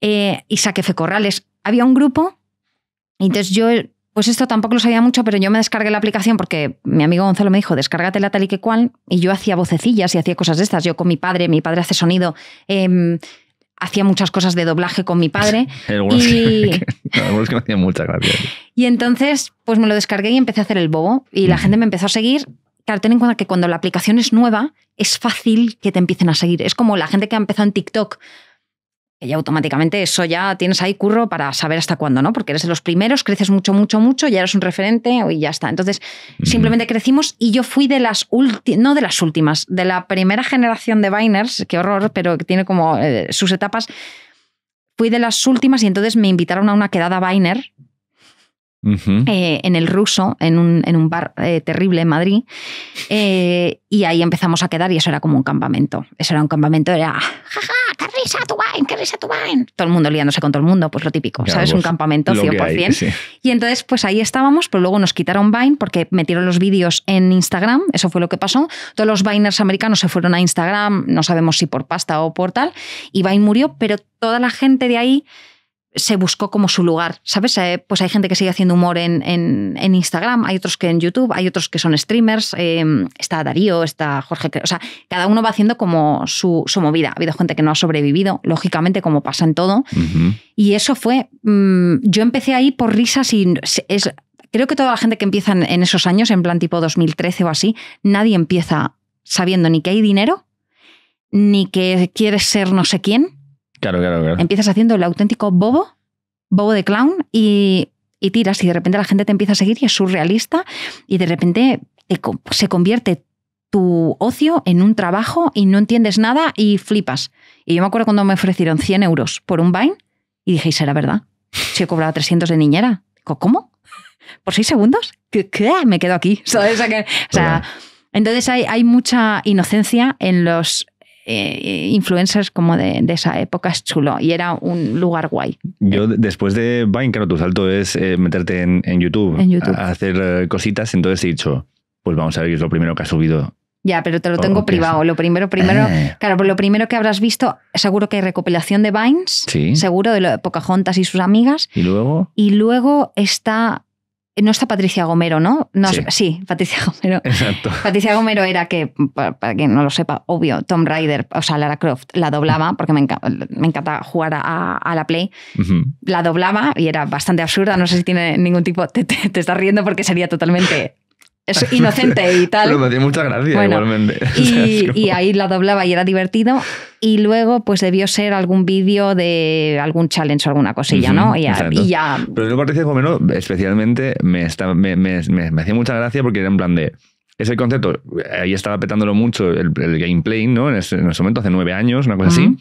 eh, Isaac F. Corrales. Había un grupo, entonces yo pues esto tampoco lo sabía mucho, pero yo me descargué la aplicación porque mi amigo Gonzalo me dijo, descárgatela tal y que cual, y yo hacía vocecillas y hacía cosas de estas. Yo con mi padre, mi padre hace sonido. Em, hacía muchas cosas de doblaje con mi padre. y... Y entonces, pues me lo descargué y empecé a hacer el bobo. Y la gente me empezó a seguir. Claro, ten en cuenta que cuando la aplicación es nueva, es fácil que te empiecen a seguir. Es como la gente que ha empezado en TikTok y automáticamente eso ya tienes ahí curro para saber hasta cuándo, ¿no? Porque eres de los primeros, creces mucho, mucho, mucho, ya eres un referente y ya está. Entonces, simplemente crecimos y yo fui de las últimas, no de las últimas, de la primera generación de Biners, qué horror, pero que tiene como eh, sus etapas. Fui de las últimas y entonces me invitaron a una quedada Biner eh, en el ruso, en un, en un bar eh, terrible en Madrid. y ahí empezamos a quedar y eso era como un campamento. Eso era un campamento, era, ah, ¡Qué risa tu vain! ¡Qué risa tu vain! Todo el mundo liándose con todo el mundo, pues lo típico, ¿sabes? un pues, campamento 100%. Y entonces, pues ahí estábamos, pero luego nos quitaron Vine porque metieron los vídeos en Instagram, eso fue lo que pasó. Todos los Viners americanos se fueron a Instagram, no sabemos si por pasta o por tal, y Vine murió, pero toda la gente de ahí se buscó como su lugar, ¿sabes? Eh, pues hay gente que sigue haciendo humor en, en, Instagram, hay otros que en YouTube, hay otros que son streamers, em, está Darío, está Jorge, o sea, cada uno va haciendo como su, movida. Ha habido gente que no ha sobrevivido, lógicamente, como pasa en todo. Y eso fue, mm, yo empecé ahí por risas y es, creo que toda la gente que empieza en, en esos años, en plan tipo 2013 o así, nadie empieza sabiendo ni que hay dinero, ni que quieres ser no sé quién Claro, claro, claro. Empiezas haciendo el auténtico bobo, bobo de clown, y, tiras, y de repente la gente te empieza a seguir y es surrealista, y de repente se convierte tu ocio en un trabajo y no entiendes nada y flipas. Y yo me acuerdo cuando me ofrecieron 100 euros por un Vine y dije, ¿y será verdad? Si he cobrado 300 de niñera. Digo, ¿cómo? ¿Por seis segundos? ¿Qué, Me quedo aquí. entonces hay, hay, mucha inocencia en los eh, influencers como de, esa época es chulo y era un lugar guay. Yo después de Vine, claro, tu salto es eh, meterte en, YouTube, a hacer eh, cositas, entonces he dicho, pues vamos a ver qué es lo primero que has subido ya, pero te lo tengo privado. Lo primero, primero, claro, lo primero que habrás visto, seguro que hay recopilación de Vines, seguro de lo, Pocahontas y sus amigas. Y luego. Y luego está no está Patricia Gomero, ¿no? sí. Patricia Gomero. Exacto. Patricia Gomero era que, para, quien no lo sepa, obvio, Tom Ryder, o sea, Lara Croft, la doblaba, porque me, encanta, jugar a, la Play. La doblaba y era bastante absurda, no sé si tiene ningún tipo. te estás riendo porque sería totalmente es inocente y tal. Pero me dio mucha gracia igualmente. Y, ahí la doblaba y era divertido. Y luego, pues debió ser algún vídeo de algún challenge o alguna cosilla, ¿no? Y ya, pero Pero especialmente, me, me, hacía mucha gracia porque era en plan de ese concepto, ahí estaba petándolo mucho el, gameplay, ¿no? En ese, momento, hace nueve años, una cosa así.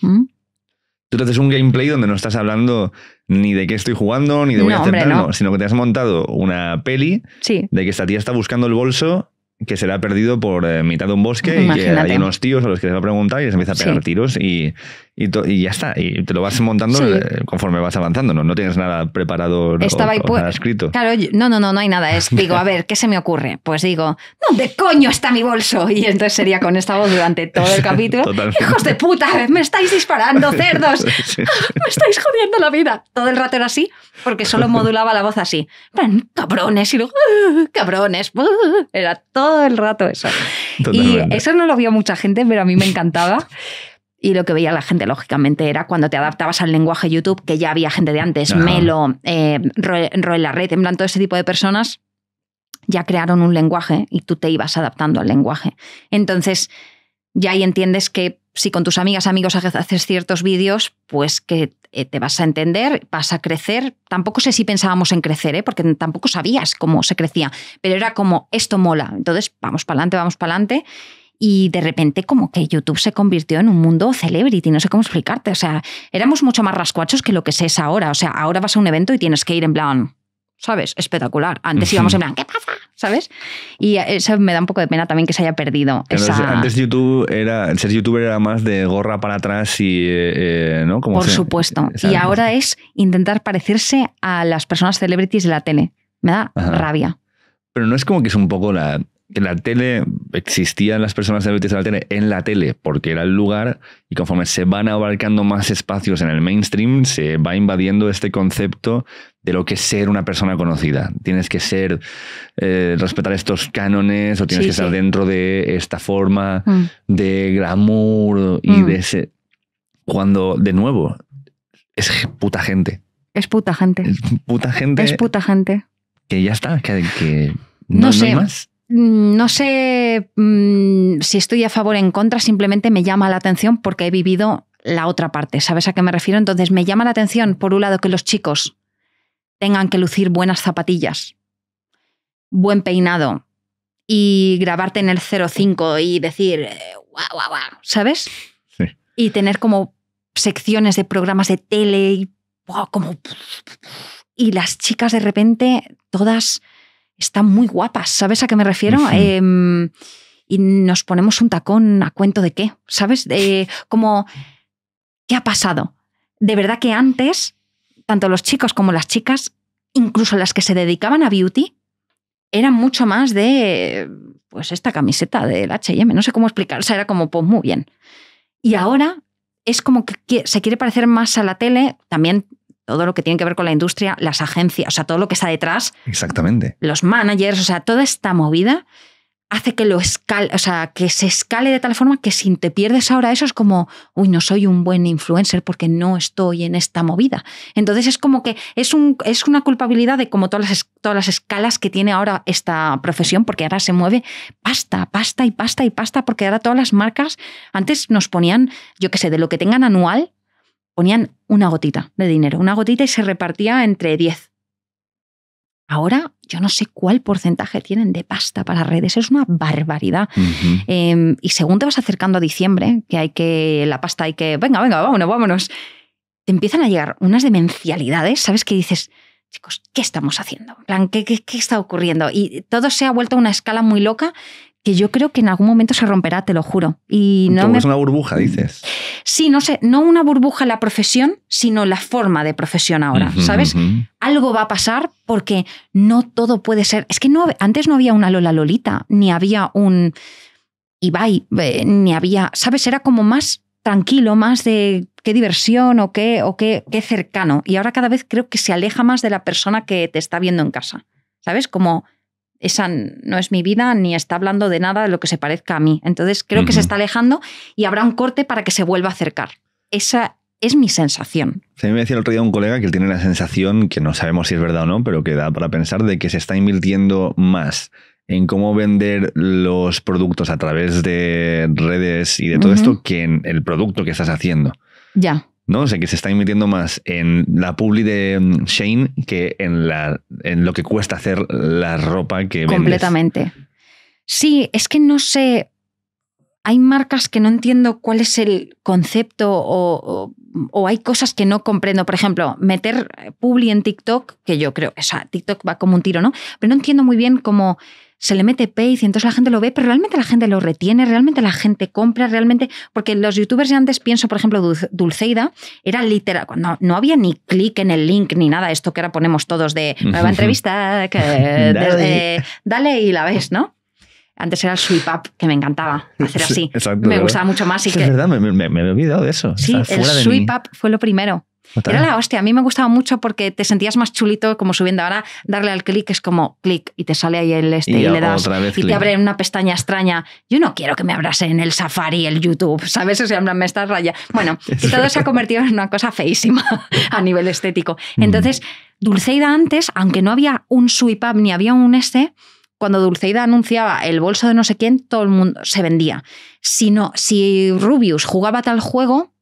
Tú te haces un gameplay donde no estás hablando ni de qué estoy jugando, ni de voy a hacer sino que te has montado una peli de que esta tía está buscando el bolso que se ha perdido por eh, mitad de un bosque y que hay unos tíos a los que se va a preguntar y les empieza a pegar tiros y, y, y, ya está. Y te lo vas montando eh, conforme vas avanzando, ¿no? No tienes nada preparado o, nada escrito. Claro, no, no, no, no hay nada. Es, digo, a ver, ¿qué se me ocurre? Pues digo, ¿dónde coño está mi bolso? Y entonces sería con esta voz durante todo el capítulo. ¡Hijos de puta! ¡Me estáis disparando, cerdos! ¡Me estáis jodiendo la vida! Todo el rato era así, porque solo modulaba la voz así. ¡Cabrones! Y luego, ¡cabrones! Era todo el rato eso. Y eso no lo vio mucha gente, pero a mí me encantaba y lo que veía la gente, lógicamente, era cuando te adaptabas al lenguaje YouTube, que ya había gente de antes, Melo, eh, Roel la Red, en plan, todo ese tipo de personas ya crearon un lenguaje y tú te ibas adaptando al lenguaje. Entonces, ya ahí entiendes que si con tus amigas, amigos haces ciertos vídeos, pues que eh, te vas a entender, vas a crecer. Tampoco sé si pensábamos en crecer, ¿eh? porque tampoco sabías cómo se crecía, pero era como, esto mola, entonces vamos para adelante, vamos para adelante y de repente como que YouTube se convirtió en un mundo celebrity, no sé cómo explicarte, o sea, éramos mucho más rascuachos que lo que se es ahora, o sea, ahora vas a un evento y tienes que ir en plan, ¿sabes? Espectacular. Antes íbamos en plan, ¿qué pasa? ¿Sabes? Y eso me da un poco de pena también que se haya perdido. Antes, YouTube era, ser youtuber era más de gorra para atrás y, eh, ¿no? Como Por supuesto. Y ahora es intentar parecerse a las personas celebrities de la tele. Me da rabia. Pero no es como que es un poco la, que la tele existían las personas de en la tele en la tele porque era el lugar y conforme se van abarcando más espacios en el mainstream se va invadiendo este concepto de lo que es ser una persona conocida tienes que ser eh, respetar estos cánones o tienes que ser estar dentro de esta forma mm. de glamour y mm. de ese cuando de nuevo es puta gente es puta gente es puta gente es puta gente que ya está que, no, más Mm, no sé mm, si estoy a favor o en contra, simplemente me llama la atención porque he vivido la otra parte, ¿sabes a qué me refiero? Entonces me llama la atención, por un lado, que los chicos tengan que lucir buenas zapatillas, buen peinado y grabarte en el 05 y decir, eh, guau, guau, guau, ¿sabes? Y tener como secciones de programas de tele y como... Y las chicas de repente todas están muy guapas, ¿sabes a qué me refiero? Em, y nos ponemos un tacón a cuento de qué, ¿sabes? de como, ¿qué ha pasado? De verdad que antes, tanto los chicos como las chicas, incluso las que se dedicaban a beauty, eran mucho más de, pues esta camiseta del HM, no sé cómo explicar, o sea, era como, pues muy bien. Y ahora es como que se quiere parecer más a la tele, también todo lo que tiene que ver con la industria, las agencias, o sea, todo lo que está detrás. Exactamente. Los managers, o sea, toda esta movida hace que lo o sea, que se escale de tal forma que si te pierdes ahora eso es como, uy, no soy un buen influencer porque no estoy en esta movida. Entonces es como que es, un, es una culpabilidad de como todas las, todas las escalas que tiene ahora esta profesión, porque ahora se mueve pasta, pasta y pasta y pasta, porque ahora todas las marcas antes nos ponían, yo qué sé, de lo que tengan anual, ponían una gotita de dinero, una gotita y se repartía entre 10. Ahora yo no sé cuál porcentaje tienen de pasta para redes, es una barbaridad. Em, y según te vas acercando a diciembre, que hay que, la pasta hay que, venga, venga, vámonos, vámonos, te empiezan a llegar unas demencialidades, ¿sabes? qué dices, chicos, ¿qué estamos haciendo? qué está ocurriendo? Y todo se ha vuelto a una escala muy loca que yo creo que en algún momento se romperá, te lo juro. Y no es una burbuja, dices. Sí, no sé, no una burbuja la profesión, sino la forma de profesión ahora, ¿sabes? Algo va a pasar porque no todo puede ser. Es que no, antes no había una Lola Lolita, ni había un Ibai, eh, ni había, ¿sabes? Era como más tranquilo, más de qué diversión o qué, o qué, qué cercano. Y ahora cada vez creo que se aleja más de la persona que te está viendo en casa. ¿Sabes? Como esa no es mi vida ni está hablando de nada de lo que se parezca a mí. Entonces creo que se está alejando y habrá un corte para que se vuelva a acercar. Esa es mi sensación. Se me decía el otro día un colega que tiene la sensación, que no sabemos si es verdad o no, pero que da para pensar de que se está invirtiendo más en cómo vender los productos a través de redes y de todo esto que en el producto que estás haciendo. Ya. ¿no? O sea, que se está invirtiendo más en la publi de mm, Shane que en, la, en lo que cuesta hacer la ropa que Completamente. Sí, es que no sé. Hay marcas que no entiendo cuál es el concepto o, o, o hay cosas que no comprendo. Por ejemplo, meter publi en TikTok, que yo creo, o sea, TikTok va como un tiro, ¿no? Pero no entiendo muy bien cómo se le mete Pace y entonces la gente lo ve, pero realmente la gente lo retiene, realmente la gente compra, realmente. Porque los youtubers antes, pienso, por ejemplo, Dulceida, era literal, no había ni clic en el link ni nada, esto que ahora ponemos todos de nueva entrevista, que, dale. dale y la ves, ¿no? Antes era el sweep up, que me encantaba hacer así. me gustaba mucho más. Y es verdad, me, me, he olvidado de eso. Sí, el sweep up fue lo primero. Era la hostia. A mí me gustaba mucho porque te sentías más chulito como subiendo. Ahora darle al clic es como clic y te sale ahí el este y, le das y te abre una pestaña extraña. Yo no quiero que me abras en el Safari, el YouTube, ¿sabes? O sea, me estás raya. Bueno, y todo se ha convertido en una cosa feísima a nivel estético. Mm. Entonces, Dulceida antes, aunque no había un up ni había un este, cuando Dulceida anunciaba el bolso de no sé quién, todo el mundo se vendía. Si si Rubius jugaba tal juego,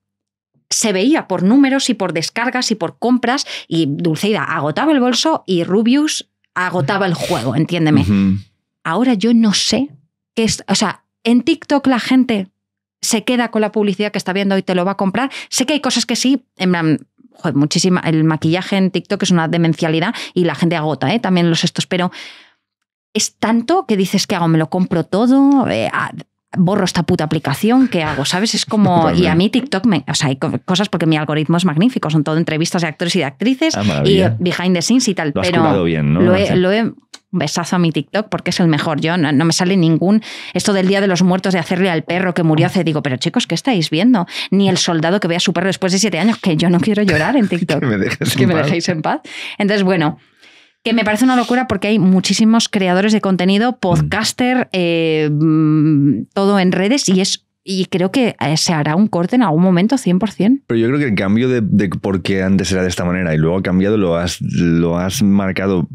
se veía por números y por descargas y por compras y Dulceida agotaba el bolso y Rubius agotaba el juego, entiéndeme. Ahora yo no sé qué es, o sea, en TikTok la gente se queda con la publicidad que está viendo y te lo va a comprar. Sé que hay cosas que sí, en plan, muchísima, el maquillaje en TikTok es una demencialidad y la gente agota ¿eh? también los estos, pero es tanto que dices que hago, me lo compro todo. Eh, ah, borro esta puta aplicación, ¿qué hago? ¿Sabes? Es como, y a mí TikTok, me, o sea, hay cosas porque mi algoritmo es magnífico, son todo entrevistas de actores y de actrices ah, y behind the scenes y tal, pero lo, he, lo besazo a mi TikTok porque es el mejor. Yo no, me sale ningún. Esto del Día de los Muertos de hacerle al perro que murió hace. Digo, pero chicos, ¿qué estáis viendo? Ni el soldado que ve a su perro después de siete años, que yo no quiero llorar en TikTok. que me, dejéis en paz. Entonces, bueno, que me parece una locura porque hay muchísimos creadores de contenido, mm. podcaster, eh, mm, todo en redes y es y creo que eh, se hará un corte en algún momento, 100%. Pero yo creo que el cambio de, por qué antes era de esta manera y luego ha cambiado, lo has, lo has marcado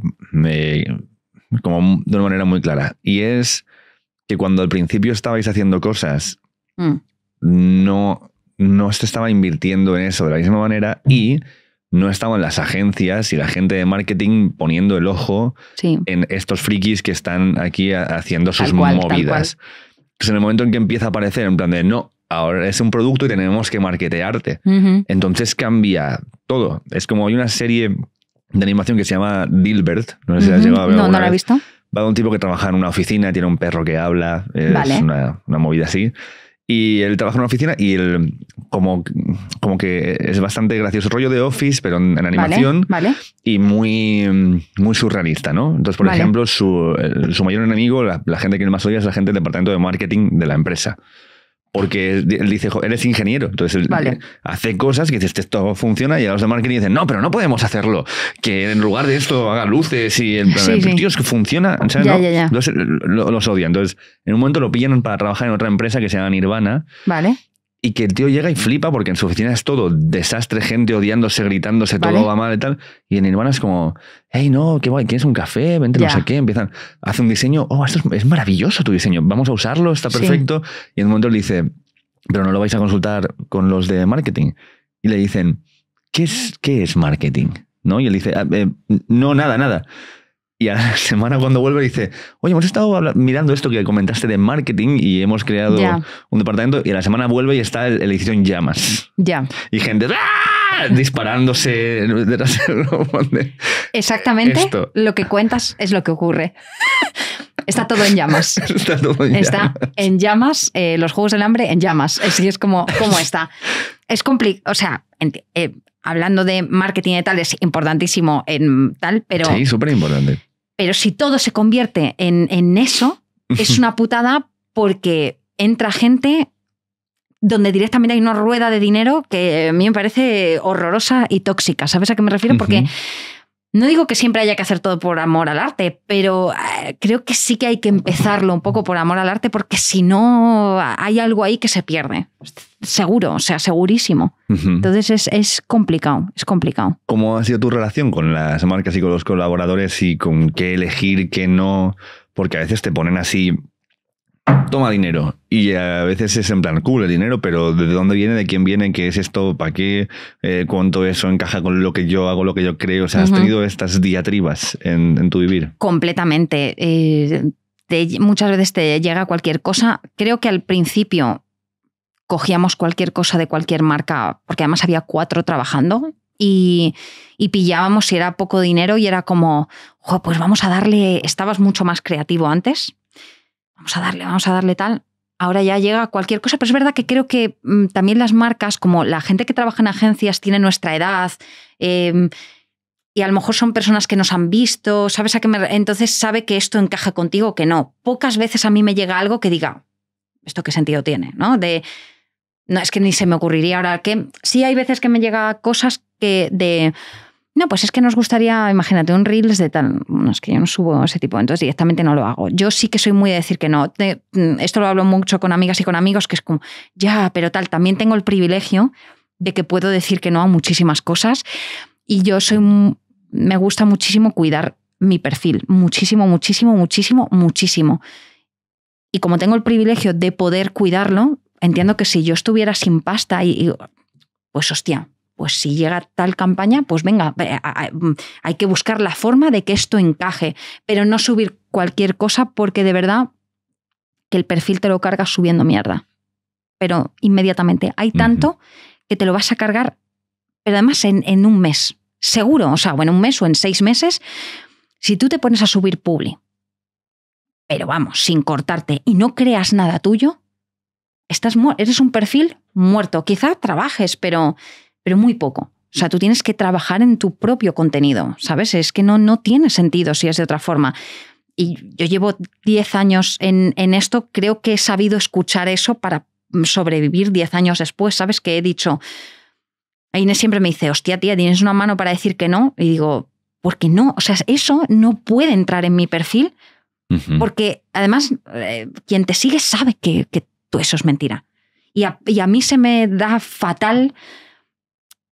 eh, como de una manera muy clara. Y es que cuando al principio estabais haciendo cosas, mm. no, no se estaba invirtiendo en eso de la misma manera y no estaban las agencias y la gente de marketing poniendo el ojo en estos frikis que están aquí haciendo sus movidas. en el momento en que empieza a aparecer, en plan de no, ahora es un producto y tenemos que marketearte. Entonces cambia todo. Es como hay una serie de animación que se llama Dilbert. No sé si has llegado a No, no la he visto. Va de un tipo que trabaja en una oficina, tiene un perro que habla, es una, una movida así y él trabaja en una oficina y él como, como que es bastante gracioso, rollo de Office, pero en, animación y muy, muy surrealista, ¿no? Entonces, por ejemplo, su, mayor enemigo, la, gente que más odia es la gente del departamento de marketing de la empresa. Porque él dice, él es ingeniero. Entonces él hace cosas que dice, esto funciona y a los de marketing dicen, no, pero no podemos hacerlo. Que en lugar de esto haga luces y el, es que funciona. Ya, ya, ya. Los, los odian. Entonces, en un momento lo pillan para trabajar en otra empresa que se llama Nirvana. Vale y que el tío llega y flipa porque en su oficina es todo desastre, gente odiándose, gritándose, todo va mal y tal. Y en Irvana es como, hey, no, qué guay, ¿quieres un café? Vente, no sé qué. Empiezan, hace un diseño, oh, esto es, maravilloso tu diseño, vamos a usarlo, está perfecto. Y en un momento le dice, pero no lo vais a consultar con los de marketing. Y le dicen, ¿qué es, es marketing? ¿No? Y él dice, ah, eh, no, nada, nada. Y a la semana cuando vuelve dice, oye, hemos estado mirando esto que comentaste de marketing y hemos creado un departamento y a la semana vuelve y está el, edificio en llamas. Ya. Y gente ¡ah! disparándose detrás del Exactamente. Lo que cuentas es lo que ocurre. Está todo en llamas. está todo en llamas. está En llamas eh, los Juegos del Hambre en llamas. Así es como, está. Es complicado, o sea, eh, hablando de marketing y tal, es importantísimo en tal, pero... Sí, súper importante pero si todo se convierte en, eso, es una putada porque entra gente donde directamente hay una rueda de dinero que a mí me parece horrorosa y tóxica. ¿Sabes a qué me refiero? Porque no digo que siempre haya que hacer todo por amor al arte, pero eh, creo que sí que hay que empezarlo un poco por amor al arte, porque si no, hay algo ahí que se pierde. Seguro, o sea, segurísimo. Entonces es, es, complicado, es complicado. ¿Cómo ha sido tu relación con las marcas y con los colaboradores y con qué elegir, qué no? Porque a veces te ponen así toma dinero. Y a veces es en plan, cool el dinero, pero ¿de dónde viene? ¿De quién viene? ¿Qué es esto? ¿Para qué? Eh, ¿Cuánto eso encaja con lo que yo hago, lo que yo creo? O sea, has tenido estas diatribas en, tu vivir. Completamente. Eh, muchas veces te llega cualquier cosa. Creo que al principio cogíamos cualquier cosa de cualquier marca, porque además había cuatro trabajando y, y, pillábamos si era poco dinero y era como, pues vamos a darle, estabas mucho más creativo antes vamos a darle, vamos a darle tal. Ahora ya llega cualquier cosa, pero es verdad que creo que mm, también las marcas, como la gente que trabaja en agencias tiene nuestra edad, em, y a lo mejor son personas que nos han visto, ¿sabes a qué me... Entonces sabe que esto encaja contigo que no. Pocas veces a mí me llega algo que diga, ¿esto qué sentido tiene? ¿No? De, no, es que ni se me ocurriría ahora que... Sí hay veces que me llega cosas que de... No, pues es que nos gustaría, imagínate, un Reels de tal. No, es que yo no subo ese tipo, entonces directamente no lo hago. Yo sí que soy muy de decir que no. Mm, esto lo hablo mucho con amigas y con amigos, que es como, ya, pero tal. También tengo el privilegio de que puedo decir que no a muchísimas cosas. Y yo soy. Me gusta muchísimo cuidar mi perfil. Muchísimo, muchísimo, muchísimo, muchísimo. Y como tengo el privilegio de poder cuidarlo, entiendo que si yo estuviera sin pasta y, y pues hostia, pues si llega tal campaña, pues venga, mm, hay que buscar la forma de que esto encaje, pero no subir cualquier cosa porque de verdad que el perfil te lo cargas subiendo mierda. Pero inmediatamente. Hay tanto que te lo vas a cargar, pero además en, un mes. Seguro, o sea, o en un mes o en seis meses, si tú te pones a subir publi, pero vamos, sin cortarte y no creas nada tuyo, estás eres un perfil muerto. Quizá trabajes, pero pero muy poco. O sea, tú tienes que trabajar en tu propio contenido, ¿sabes? Es que no, no tiene sentido si es de otra forma. Y yo llevo 10 años en, en esto, creo que he sabido escuchar eso para sobrevivir 10 años después, ¿sabes? Que he dicho, Inés siempre me dice, hostia tía, tienes una mano para decir que no. Y digo, ¿por qué no, o sea, eso no puede entrar en mi perfil, porque además eh, quien te sigue sabe que, que eso es mentira. Y y a, mí se me da fatal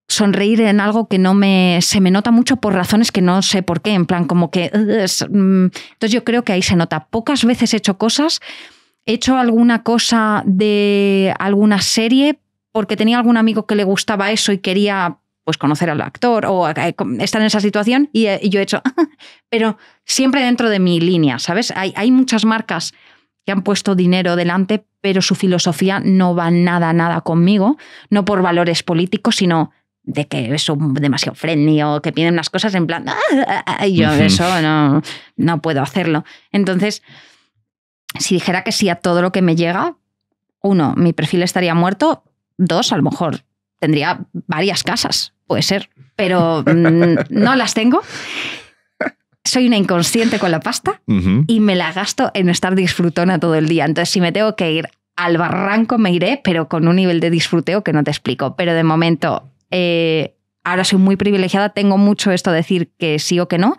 sonreír en algo que no me se me nota mucho por razones que no sé por qué, en plan como que mm. entonces yo creo que ahí se nota. Pocas veces he hecho cosas, he hecho alguna cosa de alguna serie porque tenía algún amigo que le gustaba eso y quería pues conocer al actor o eh, eh, estar en esa situación y, eh, yo he hecho, pero siempre dentro de mi línea, ¿sabes? Hay, hay muchas marcas que han puesto dinero delante, pero su filosofía no va nada, nada conmigo, no por valores políticos, sino de que es un demasiado frenio, que piden unas cosas en plan, ah, ah, ah", yo eso no, no puedo hacerlo. Entonces, si dijera que sí a todo lo que me llega, uno, mi perfil estaría muerto, dos, a lo mejor tendría varias casas, puede ser, pero no las tengo. Soy una inconsciente con la pasta y me la gasto en estar disfrutona todo el día. Entonces, si me tengo que ir al barranco, me iré, pero con un nivel de disfruteo que no te explico. Pero de momento, eh, ahora soy muy privilegiada, tengo mucho esto de decir que sí o que no,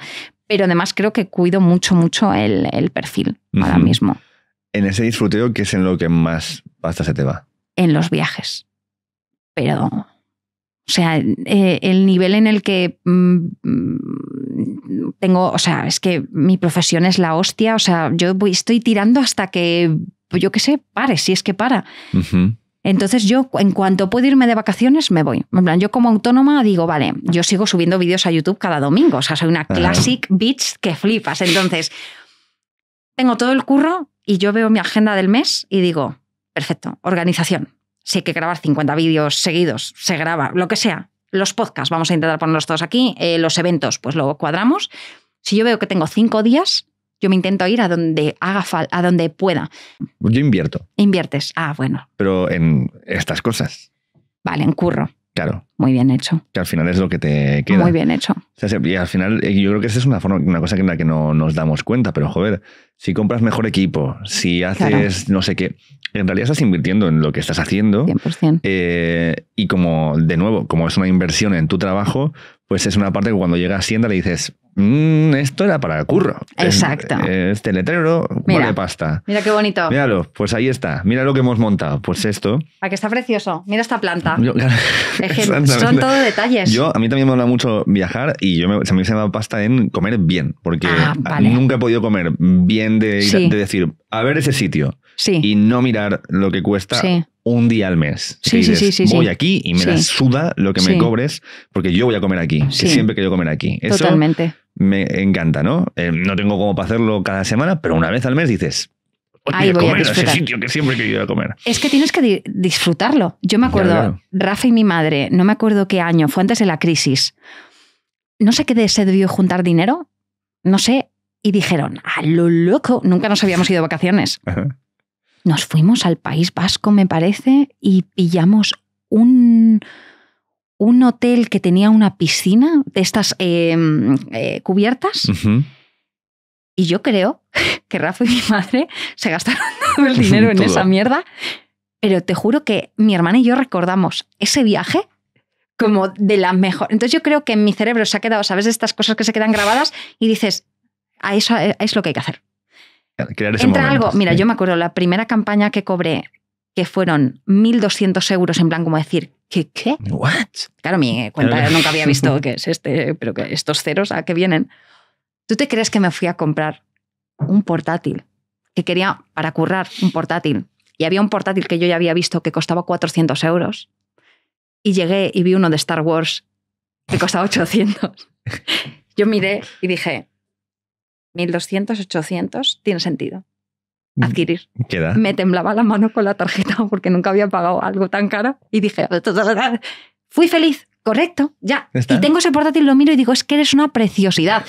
pero además creo que cuido mucho, mucho el, perfil ahora mismo. En ese disfruteo, ¿qué es en lo que más basta se te va? En los viajes. Pero o sea, eh, el nivel en el que mm, mm, tengo, o sea, es que mi profesión es la hostia, o sea, yo estoy tirando hasta que, yo qué sé, pare, si es que para. Entonces yo, en cuanto puedo irme de vacaciones, me voy. En plan, yo como autónoma digo, vale, yo sigo subiendo vídeos a YouTube cada domingo. O sea, soy una classic bitch que flipas. Entonces, tengo todo el curro y yo veo mi agenda del mes y digo, perfecto, organización. Si hay que grabar 50 vídeos seguidos, se graba, lo que sea. Los podcasts, vamos a intentar ponerlos todos aquí. Eh, los eventos, pues luego cuadramos. Si yo veo que tengo cinco días, yo me intento ir a donde haga falta, a donde pueda. Yo invierto. Inviertes. Ah, bueno. Pero en estas cosas. Vale, en curro. Claro. Muy bien hecho. Que al final es lo que te queda. Muy bien hecho. y al final, eh, yo creo que esa es una, forma, una cosa en la que no nos damos cuenta, pero joder, si compras mejor equipo, si haces no sé qué, en realidad estás invirtiendo en lo que estás haciendo. 100%. Eh, y como, de nuevo, como es una inversión en tu trabajo, pues es una parte que cuando llega a Hacienda le dices, mmm, esto era para el curro. Exacto. Este letrero vale pasta. Mira qué bonito. Míralo, pues ahí está. Mira lo que hemos montado. Pues esto. A ah, que está precioso. Mira esta planta. son todo detalles. Yo, a mí también me habla mucho viajar y yo me, se me ha pasta en comer bien, porque ah, nunca he podido comer bien de decir, a ver ese sitio y no mirar lo que cuesta un día al mes. Sí, sí, sí, sí, Voy aquí y me la suda lo que me cobres porque yo voy a comer aquí, que siempre quiero comer aquí. Eso Totalmente. Me encanta, ¿no? Eh, no tengo como para hacerlo cada semana, pero una vez al mes dices, voy a comer a ese sitio que siempre quería comer. Es que tienes que disfrutarlo. Yo me acuerdo, Rafa y mi madre, no me acuerdo qué año, fue antes de la crisis. No sé qué de ese debió juntar dinero. No sé, y dijeron, a lo loco, nunca nos habíamos ido de vacaciones. Nos fuimos al País Vasco, me parece, y pillamos un, un hotel que tenía una piscina de estas eh, eh, cubiertas. Y yo creo que Rafa y mi madre se gastaron todo el dinero en esa mierda. Pero te juro que mi hermana y yo recordamos ese viaje como de la mejor. Entonces yo creo que en mi cerebro se ha quedado, ¿sabes? Estas cosas que se quedan grabadas y dices, a eso eh, es lo que hay que hacer. Crear ese Entra algo. Mira, yo me acuerdo, la primera campaña que cobré, que fueron 1.200 euros, en plan, como decir, ¿qué? ¿Qué? What? Claro, mi cuenta nunca había visto que es este, pero que estos ceros a qué vienen. ¿Tú te crees que me fui a comprar un portátil? Que quería para currar un portátil. Y había un portátil que yo ya había visto que costaba 400 euros. Y llegué y vi uno de Star Wars que costaba 800. Yo miré y dije, 1200, 800, tiene sentido. Mm, Adquirir. Me temblaba la mano con la tarjeta porque nunca había pagado algo tan caro y dije, fui feliz, correcto, ya. Y tengo ese portátil, lo miro y digo, es que eres una preciosidad.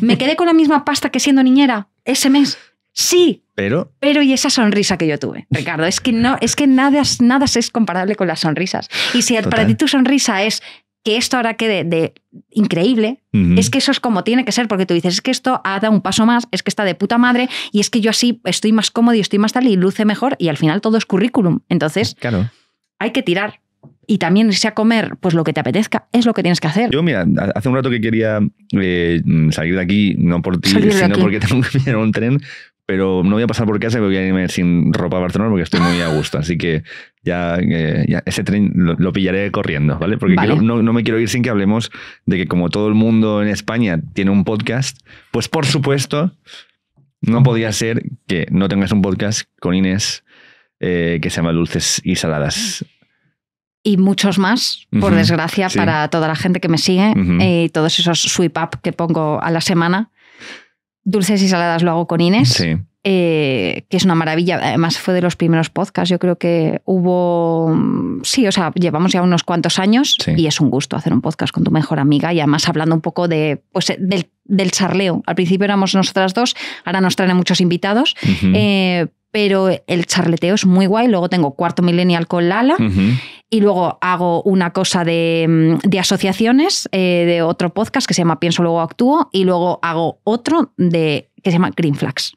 Me quedé con la misma pasta que siendo niñera ese mes. Sí. Pero. Pero y esa sonrisa que yo tuve, Ricardo. Es que no, es que nada, nada es comparable con las sonrisas. Y si para ti tu sonrisa es que esto ahora quede de increíble, es que eso es como tiene que ser, porque tú dices, es que esto ha dado un paso más, es que está de puta madre, y es que yo así estoy más cómodo y estoy más tal y luce mejor, y al final todo es currículum. Entonces, claro. hay que tirar. Y también irse a comer, pues lo que te apetezca, es lo que tienes que hacer. Yo, mira, hace un rato que quería eh, salir de aquí, no por ti, sino porque tengo que a un tren, pero no voy a pasar por casa y voy a irme sin ropa a Barcelona porque estoy muy a gusto. Así que ya, eh, ese tren lo, pillaré corriendo, ¿vale? Porque no, me quiero ir sin que hablemos de que como todo el mundo en España tiene un podcast, pues por supuesto no podía ser que no tengas un podcast con Inés eh, que se llama Dulces y Saladas y muchos más, por desgracia, para toda la gente que me sigue eh, y todos esos sweep up que pongo a la semana. Dulces y saladas lo hago con Inés. Eh, que es una maravilla. Además, fue de los primeros podcasts. Yo creo que hubo. Sí, o sea, llevamos ya unos cuantos años y es un gusto hacer un podcast con tu mejor amiga y además hablando un poco de, pues, del, charleo. Al principio éramos nosotras dos, ahora nos traen muchos invitados. Eh, pero el charleteo es muy guay. Luego tengo Cuarto Millennial con Lala. Y luego hago una cosa de, mm, asociaciones, eh, de otro podcast que se llama Pienso, luego actúo, y luego hago otro de, que se llama Green Flags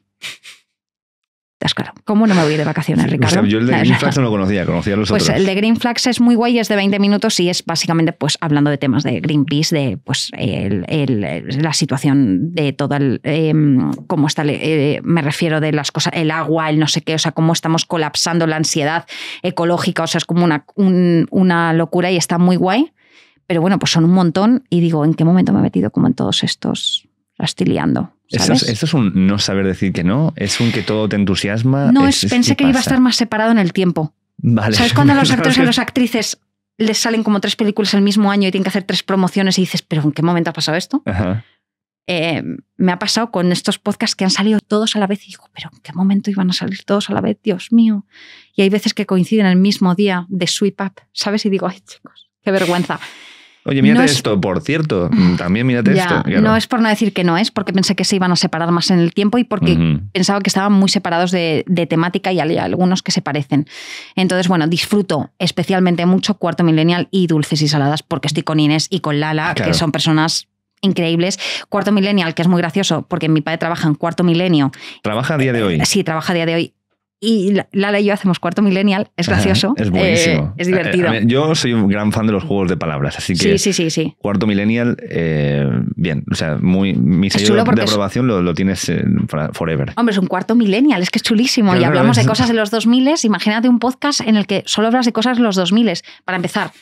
claro, ¿cómo no me voy de vacaciones, Ricardo? yo el de Green Flags no lo conocía, conocía los pues, otros. Pues el de Green Flags es muy guay, es de 20 minutos y es básicamente pues hablando de temas de Greenpeace, de pues la situación de todo el, em, cómo está, eh, me refiero de las cosas, el agua, el no sé qué, o sea, cómo estamos colapsando la ansiedad ecológica, o sea, es como una, una locura y está muy guay. Pero bueno, pues son un montón y digo, ¿en qué momento me he metido como en todos estos? rastileando? Eso es, un no saber decir que no, es un que todo te entusiasma. No, es, pensé que iba a estar más separado en el tiempo. ¿Sabes cuando a los actores y a las actrices les salen como tres películas el mismo año y tienen que hacer tres promociones y dices, pero ¿en qué momento ha pasado esto? Eh, me ha pasado con estos podcasts que han salido todos a la vez y digo, pero ¿en qué momento iban a salir todos a la vez? Dios mío. Y hay veces que coinciden el mismo día de Sweep Up, ¿sabes? Y digo, ay chicos, qué vergüenza. Oye, mírate esto, por cierto, mm. también mírate esto. No es por no decir que no es, porque pensé que se iban a separar más en el tiempo y porque pensaba que estaban muy separados de, temática y algunos que se parecen. Entonces, bueno, disfruto especialmente mucho Cuarto Millennial y Dulces y Saladas porque estoy con Inés y con Lala, que son personas increíbles. Cuarto Millennial, que es muy gracioso, porque mi padre trabaja en Cuarto Milenio. ¿Trabaja a día de hoy? Sí, trabaja a día de hoy y la, Lala y yo hacemos cuarto millennial, es gracioso. es buenísimo. Eh, es divertido. Yo soy un gran fan de los juegos de palabras, así que. Sí, sí, sí. Cuarto millennial, eh, bien. O sea, muy, mi sello de aprobación lo, tienes eh, forever. Hombre, es un cuarto millennial, es que es chulísimo. y hablamos de cosas de los 2000, imagínate un podcast en el que solo hablas de cosas de los 2000. Para empezar,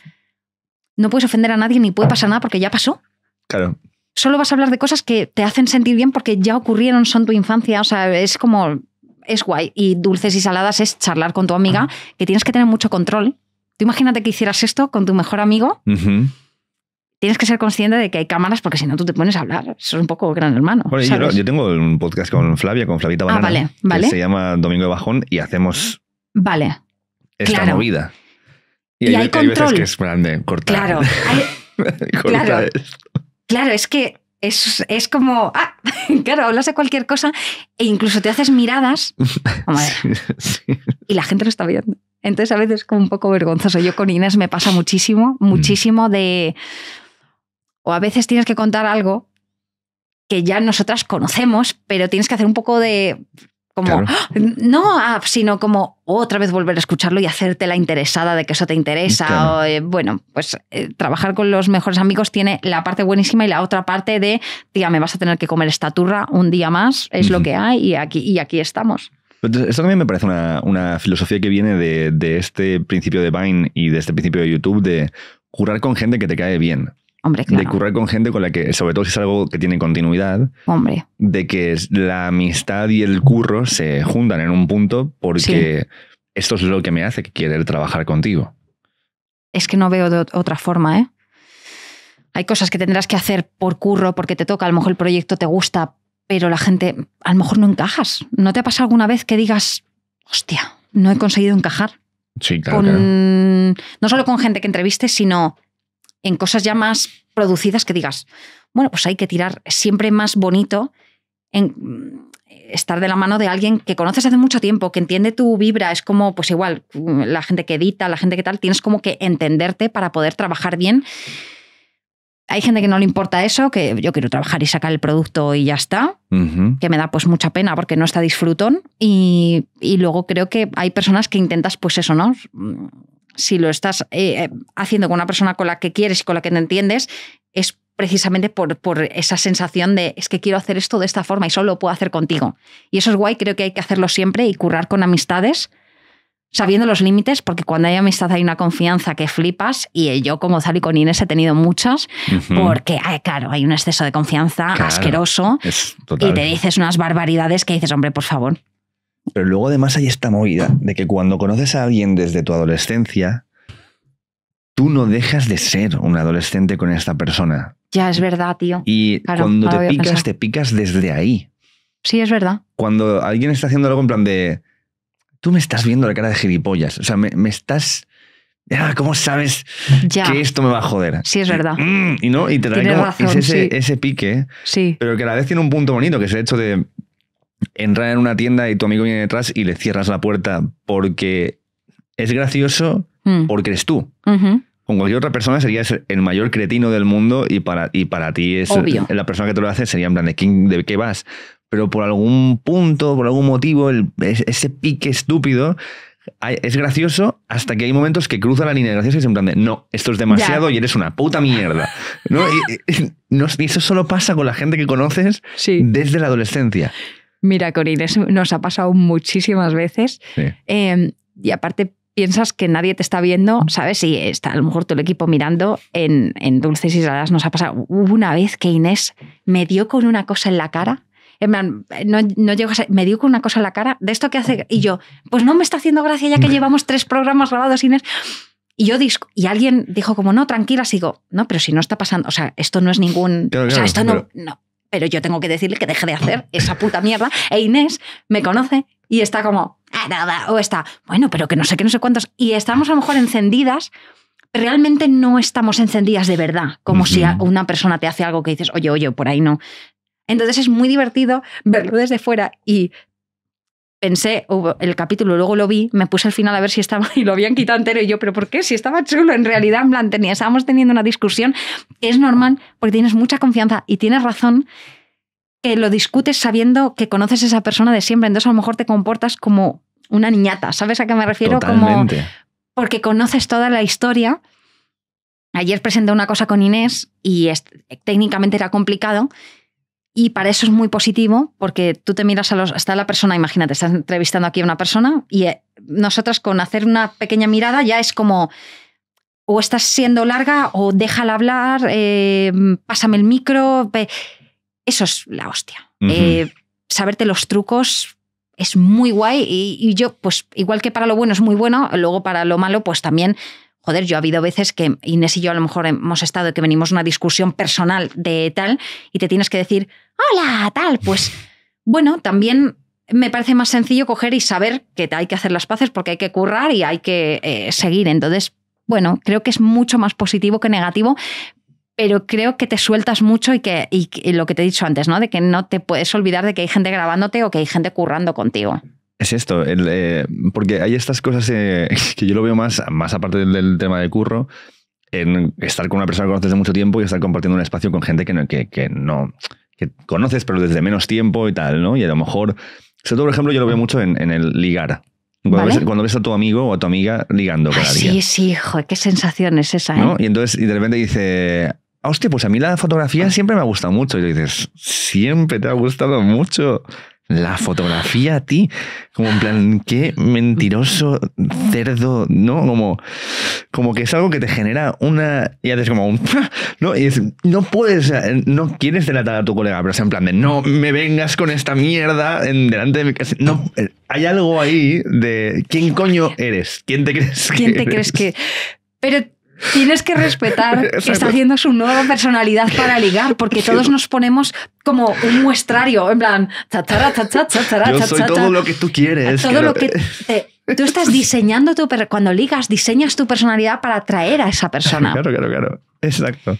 no puedes ofender a nadie ni puede pasar nada porque ya pasó. Claro solo vas a hablar de cosas que te hacen sentir bien porque ya ocurrieron, son tu infancia. O sea, es como es guay. Y dulces y saladas es charlar con tu amiga, que tienes que tener mucho control. Tú imagínate que hicieras esto con tu mejor amigo. tienes que ser consciente de que hay cámaras porque si no tú te pones a hablar. Eso es un poco gran hermano. Yo, tengo un podcast con Flavia, con Flavita ah, Banana. vale, Que se llama Domingo de Bajón y hacemos. Vale. Esta movida. Y, hay, que es grande, cortar. Claro. claro. Claro, es que es, como, ah, claro, hablas de cualquier cosa e incluso te haces miradas y la gente lo está viendo. Entonces a veces es como un poco vergonzoso. Yo con Inés me pasa muchísimo, mm. muchísimo de... O a veces tienes que contar algo que ya nosotras conocemos, pero tienes que hacer un poco de como, ¡Ah! no, ah, sino como otra vez volver a escucharlo y hacerte la interesada de que eso te interesa. Eh, bueno, pues eh, trabajar con los mejores amigos tiene la parte buenísima y la otra parte de, tía, me vas a tener que comer esta un día más, es lo que hay y aquí, y aquí estamos. Pues esto también me parece una, filosofía que viene de, de, este principio de Vine y de este principio de YouTube de jurar con gente que te cae bien. De currar con gente con la que, sobre todo si es algo que tiene continuidad. Hombre. De que la amistad y el curro se juntan en un punto porque esto es lo que me hace querer trabajar contigo. Es que no veo de otra forma, ¿eh? Hay cosas que tendrás que hacer por curro porque te toca, a lo mejor el proyecto te gusta, pero la gente, a lo mejor no encajas. ¿No te ha pasado alguna vez que digas, hostia, no he conseguido encajar? Sí, claro. No solo con gente que entrevistes, sino en cosas ya más producidas que digas, bueno, pues hay que tirar siempre más bonito en mm, estar de la mano de alguien que conoces hace mucho tiempo, que entiende tu vibra, es como, pues igual, mm, la gente que edita, la gente que tal, tienes como que entenderte para poder trabajar bien. Hay gente que no le importa eso, que yo quiero trabajar y sacar el producto y ya está, que me da pues mucha pena porque no está disfrutón. Y, y, luego creo que hay personas que intentas pues eso, ¿no? si lo estás eh, eh, haciendo con una persona con la que quieres y con la que te entiendes, es precisamente por, por, esa sensación de es que quiero hacer esto de esta forma y solo lo puedo hacer contigo. Y eso es guay, creo que hay que hacerlo siempre y currar con amistades, sabiendo los límites, porque cuando hay amistad hay una confianza que flipas y yo como Zali con Inés he tenido muchas, porque claro, hay un exceso de confianza asqueroso y te dices unas barbaridades que dices, hombre, por favor. Pero luego además hay esta movida de que cuando conoces a alguien desde tu adolescencia, tú no dejas de ser un adolescente con esta persona. Ya, es verdad, tío. Y cuando te picas, te picas desde ahí. Sí, es verdad. Cuando alguien está haciendo algo en plan de, tú me estás viendo la cara de gilipollas, o sea, me, estás... Ah, ¿Cómo sabes ya. que esto me va a joder? Sí, es verdad. Mm, y, no, y te da ese, pique, sí. pero que a la vez tiene un punto bonito, que es el hecho de entrar en una tienda y tu amigo viene detrás y le cierras la puerta porque es gracioso hmm. porque eres tú. Con cualquier otra persona serías el mayor cretino del mundo y para, y para ti es la persona que te lo hace sería en plan de, de qué vas. Pero por algún punto, por algún motivo, el, ese pique estúpido es gracioso hasta que hay momentos que cruza la línea gracioso y plan de no, esto es demasiado y eres una puta mierda. ¿No? Y, eso solo pasa con la gente que conoces desde la adolescencia. Mira, con nos ha pasado muchísimas veces. Em, y aparte piensas que nadie te está viendo, mm. ¿sabes? Y está a lo mejor todo el equipo mirando en, en Dulces y Nos ha pasado Hubo una vez que Inés me dio con una cosa en la cara. En plan, no, no llego me dio con una cosa en la cara de esto que hace. Y yo, pues no me está haciendo gracia ya que llevamos tres programas grabados, Inés. Y yo disco, y alguien dijo como, no, tranquila, sigo, no, pero si no está pasando, o sea, esto no es ningún, o sea, esto no, pero yo tengo que decirle que deje de hacer esa puta mierda. E Inés me conoce y está como, ah, nada, o está, bueno, pero que no sé qué, no sé cuántos. Y estamos a lo mejor encendidas, realmente no estamos encendidas de verdad, como si una persona te hace algo que dices, oye, oye, por ahí no. Entonces es muy divertido verlo desde fuera y pensé, el capítulo luego lo vi, me puse al final a ver si estaba y lo habían quitado entero y yo, pero ¿por qué? Si estaba chulo, en realidad, en estábamos teniendo una discusión, es normal porque tienes mucha confianza y tienes razón que lo discutes sabiendo que conoces a esa persona de siempre, entonces a lo mejor te comportas como una niñata, ¿sabes a qué me refiero? Como porque conoces toda la historia. Ayer presenté una cosa con Inés y técnicamente era complicado y para eso es muy positivo porque tú te miras a los. Está la persona, imagínate, estás entrevistando aquí a una persona y eh, nosotras con hacer una pequeña mirada ya es como. O estás siendo larga o déjala hablar, eh, pásame el micro. Eso es la hostia. Eh, saberte los trucos es muy guay y, yo, pues igual que para lo bueno es muy bueno, luego para lo malo, pues también joder, yo ha habido veces que Inés y yo a lo mejor hemos estado que venimos una discusión personal de tal y te tienes que decir, hola, tal, pues bueno, también me parece más sencillo coger y saber que hay que hacer las paces porque hay que currar y hay que eh, seguir. Entonces, bueno, creo que es mucho más positivo que negativo, pero creo que te sueltas mucho y que, y lo que te he dicho antes, ¿no? De que no te puedes olvidar de que hay gente grabándote o que hay gente currando contigo. Es esto, eh, porque hay estas cosas eh, que yo lo veo más, más aparte del, tema de curro, en estar con una persona que conoces de mucho tiempo y estar compartiendo un espacio con gente que no, que, que no que conoces, pero desde menos tiempo y tal, ¿no? Y a lo mejor, sobre todo, por ejemplo, yo lo veo mucho en, el ligar. Cuando, ves, a tu amigo o a tu amiga ligando con ah, alguien. Sí, sí, hijo, qué sensación es esa. ¿No? ¿eh? Y entonces, y de repente dice, ah, hostia, pues a mí la fotografía siempre me ha gustado mucho. Y dices, siempre te ha gustado mucho la fotografía a ti. Como en plan, qué mentiroso cerdo, ¿no? Como, como que es algo que te genera una. Y haces como un. ¿no? Y no puedes, no quieres delatar a tu colega, pero es en plan de no me vengas con esta mierda en delante de mi casa. No, eh, hay algo ahí de quién coño eres, quién te crees que ¿Quién te crees que.? Pero Tienes que respetar que está haciendo su nueva personalidad para ligar, porque todos nos ponemos como un muestrario, en plan, chachara, chachara, chachara, Yo soy todo lo que tú quieres. Todo lo que... tú estás diseñando tu... Cuando ligas, diseñas tu personalidad para atraer a esa persona. Claro, claro, claro. Exacto.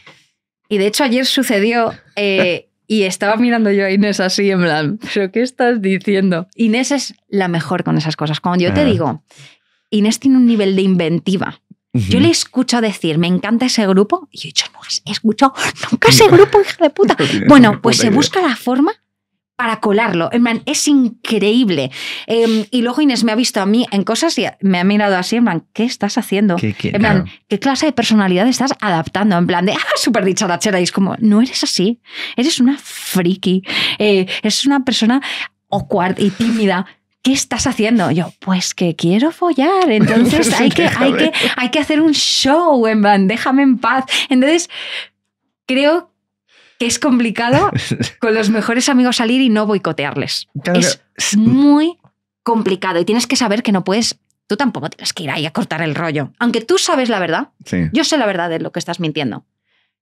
Y de hecho ayer sucedió... Eh, y estaba mirando yo a Inés así, en plan, ¿pero qué estás diciendo? Inés es la mejor con esas cosas. Cuando yo te ah. digo, Inés tiene un nivel de inventiva yo le escucho decir, me encanta ese grupo, y yo he dicho, no has escuchado nunca ese grupo, hija de puta. bueno, pues se busca la forma para colarlo. En es increíble. Em, y luego Inés me ha visto a mí en cosas y me ha mirado así, en plan, ¿qué estás haciendo? ¿Qué, en plan, ¿qué clase de personalidad estás adaptando? En plan, de, ah, súper dicharachera. Y es como, no eres así. Eres una friki. Eh, eres una persona awkward y tímida. ¿qué estás haciendo? Yo, pues que quiero follar, entonces hay que, hay que, hay que hacer un show, en van, déjame en paz. Entonces, creo que es complicado con los mejores amigos salir y no boicotearles. Es mm. muy complicado y tienes que saber que no puedes tú tampoco tienes que ir ahí a cortar el rollo. Aunque tú sabes la verdad, yo sé la verdad de lo que estás mintiendo